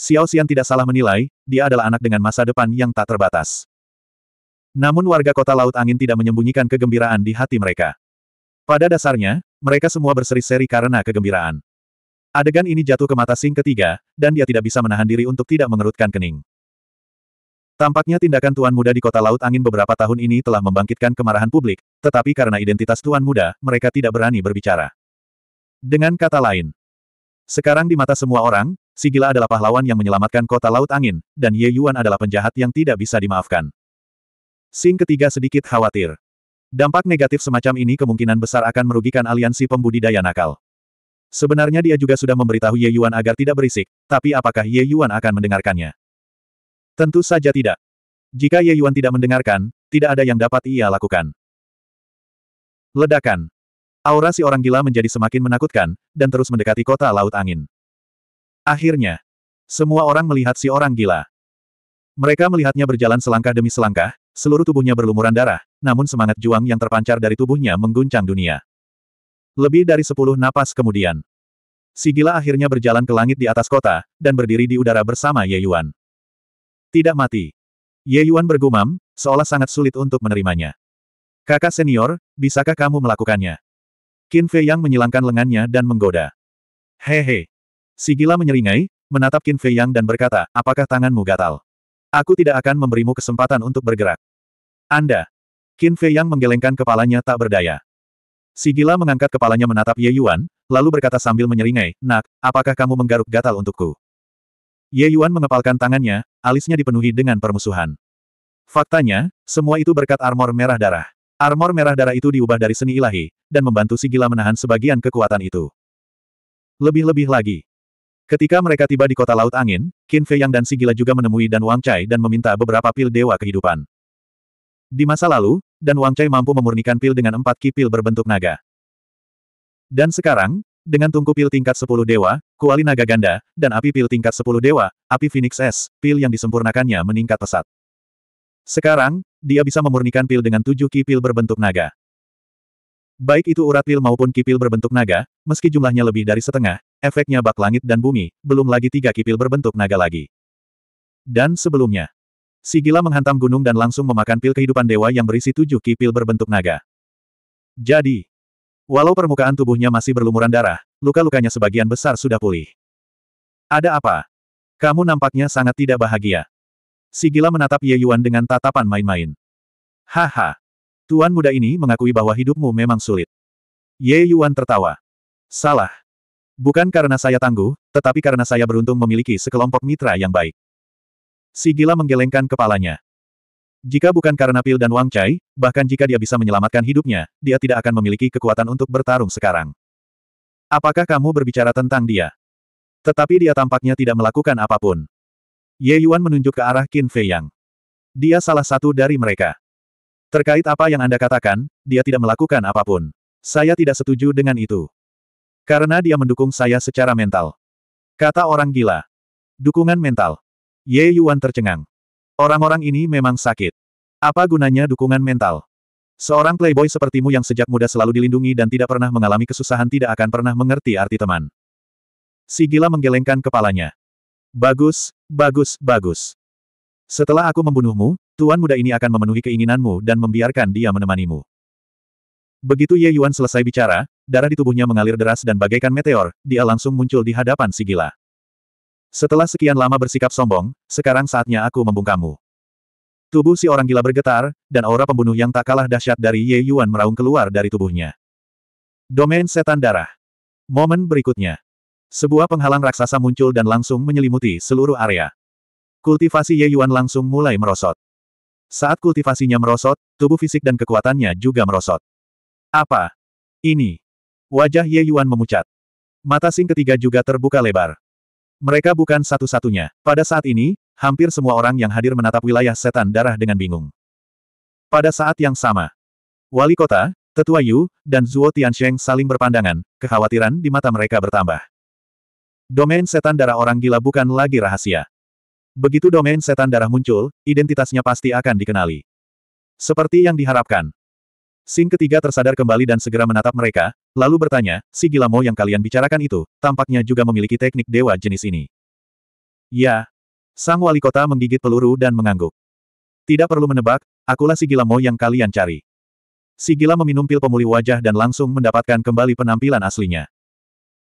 [SPEAKER 1] Xiao Xian tidak salah menilai, dia adalah anak dengan masa depan yang tak terbatas. Namun warga kota Laut Angin tidak menyembunyikan kegembiraan di hati mereka. Pada dasarnya, mereka semua berseri-seri karena kegembiraan. Adegan ini jatuh ke mata Sing ketiga, dan dia tidak bisa menahan diri untuk tidak mengerutkan kening. Tampaknya tindakan Tuan Muda di Kota Laut Angin beberapa tahun ini telah membangkitkan kemarahan publik, tetapi karena identitas Tuan Muda, mereka tidak berani berbicara. Dengan kata lain, sekarang di mata semua orang, si adalah pahlawan yang menyelamatkan Kota Laut Angin, dan Ye Yuan adalah penjahat yang tidak bisa dimaafkan. Sing ketiga sedikit khawatir. Dampak negatif semacam ini kemungkinan besar akan merugikan aliansi pembudidaya nakal. Sebenarnya dia juga sudah memberitahu Ye Yuan agar tidak berisik, tapi apakah Ye Yuan akan mendengarkannya? Tentu saja tidak. Jika Ye Yuan tidak mendengarkan, tidak ada yang dapat ia lakukan. Ledakan. Aura si orang gila menjadi semakin menakutkan, dan terus mendekati kota Laut Angin. Akhirnya, semua orang melihat si orang gila. Mereka melihatnya berjalan selangkah demi selangkah, seluruh tubuhnya berlumuran darah, namun semangat juang yang terpancar dari tubuhnya mengguncang dunia. Lebih dari sepuluh napas kemudian, Sigila akhirnya berjalan ke langit di atas kota, dan berdiri di udara bersama Ye Yuan. Tidak mati. Ye Yuan bergumam, seolah sangat sulit untuk menerimanya. Kakak senior, bisakah kamu melakukannya? Qin Fei Yang menyilangkan lengannya dan menggoda. Hehe. Sigila menyeringai, menatap Qin Fei Yang dan berkata, apakah tanganmu gatal? Aku tidak akan memberimu kesempatan untuk bergerak. Anda, Qin Fei Yang menggelengkan kepalanya tak berdaya. Si gila mengangkat kepalanya menatap Ye Yuan, lalu berkata sambil menyeringai, Nak, apakah kamu menggaruk gatal untukku? Ye Yuan mengepalkan tangannya, alisnya dipenuhi dengan permusuhan. Faktanya, semua itu berkat armor merah darah. Armor merah darah itu diubah dari seni ilahi, dan membantu si gila menahan sebagian kekuatan itu. Lebih-lebih lagi, Ketika mereka tiba di kota Laut Angin, Qin Fei Yang dan si gila juga menemui Dan Wang Chai dan meminta beberapa pil Dewa Kehidupan. Di masa lalu, dan Wang Chai mampu memurnikan pil dengan empat kipil berbentuk naga. Dan sekarang, dengan tungku pil tingkat 10 dewa, kuali naga ganda, dan api pil tingkat 10 dewa, api Phoenix S, pil yang disempurnakannya meningkat pesat. Sekarang, dia bisa memurnikan pil dengan tujuh kipil berbentuk naga. Baik itu urat pil maupun kipil berbentuk naga, meski jumlahnya lebih dari setengah, efeknya bak langit dan bumi, belum lagi tiga kipil berbentuk naga lagi. Dan sebelumnya, Sigila menghantam gunung dan langsung memakan pil kehidupan dewa yang berisi tujuh kipil berbentuk naga. Jadi, walau permukaan tubuhnya masih berlumuran darah, luka-lukanya sebagian besar sudah pulih. Ada apa? Kamu nampaknya sangat tidak bahagia. Sigila menatap Ye Yuan dengan tatapan main-main. Haha. Tuan muda ini mengakui bahwa hidupmu memang sulit. Ye Yuan tertawa. Salah. Bukan karena saya tangguh, tetapi karena saya beruntung memiliki sekelompok mitra yang baik. Si gila menggelengkan kepalanya. Jika bukan karena Pil dan Wang Chai, bahkan jika dia bisa menyelamatkan hidupnya, dia tidak akan memiliki kekuatan untuk bertarung sekarang. Apakah kamu berbicara tentang dia? Tetapi dia tampaknya tidak melakukan apapun. Ye Yuan menunjuk ke arah Qin Fei Yang. Dia salah satu dari mereka. Terkait apa yang Anda katakan, dia tidak melakukan apapun. Saya tidak setuju dengan itu. Karena dia mendukung saya secara mental. Kata orang gila. Dukungan mental. Ye Yuan tercengang. Orang-orang ini memang sakit. Apa gunanya dukungan mental? Seorang playboy sepertimu yang sejak muda selalu dilindungi dan tidak pernah mengalami kesusahan tidak akan pernah mengerti arti teman. Si gila menggelengkan kepalanya. Bagus, bagus, bagus. Setelah aku membunuhmu, tuan muda ini akan memenuhi keinginanmu dan membiarkan dia menemanimu. Begitu Ye Yuan selesai bicara, darah di tubuhnya mengalir deras dan bagaikan meteor, dia langsung muncul di hadapan Sigila. Setelah sekian lama bersikap sombong, sekarang saatnya aku membungkamu. Tubuh si orang gila bergetar, dan aura pembunuh yang tak kalah dahsyat dari Ye Yuan meraung keluar dari tubuhnya. Domain Setan Darah. Momen berikutnya. Sebuah penghalang raksasa muncul dan langsung menyelimuti seluruh area. Kultivasi Ye Yuan langsung mulai merosot. Saat kultivasinya merosot, tubuh fisik dan kekuatannya juga merosot. Apa? Ini. Wajah Ye Yuan memucat. Mata Sing ketiga juga terbuka lebar. Mereka bukan satu-satunya. Pada saat ini, hampir semua orang yang hadir menatap wilayah setan darah dengan bingung. Pada saat yang sama, wali kota, tetua Yu, dan Zuo Tiansheng saling berpandangan, kekhawatiran di mata mereka bertambah. Domain setan darah orang gila bukan lagi rahasia. Begitu domain setan darah muncul, identitasnya pasti akan dikenali. Seperti yang diharapkan, Sing ketiga tersadar kembali dan segera menatap mereka, lalu bertanya, si Gilamo yang kalian bicarakan itu, tampaknya juga memiliki teknik dewa jenis ini. Ya. Sang wali kota menggigit peluru dan mengangguk. Tidak perlu menebak, akulah si Gilamo yang kalian cari. Si Gila meminum pil pemulih wajah dan langsung mendapatkan kembali penampilan aslinya.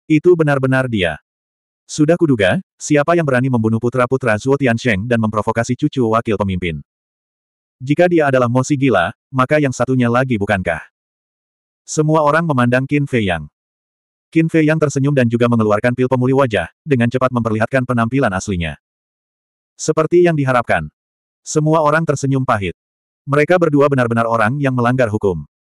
[SPEAKER 1] Itu benar-benar dia. Sudah kuduga, siapa yang berani membunuh putra-putra Zhuo Tiansheng dan memprovokasi cucu wakil pemimpin. Jika dia adalah Mosi gila, maka yang satunya lagi bukankah? Semua orang memandang Qin Fei Yang. Qin Fei Yang tersenyum dan juga mengeluarkan pil pemulih wajah, dengan cepat memperlihatkan penampilan aslinya. Seperti yang diharapkan. Semua orang tersenyum pahit. Mereka berdua benar-benar orang yang melanggar hukum.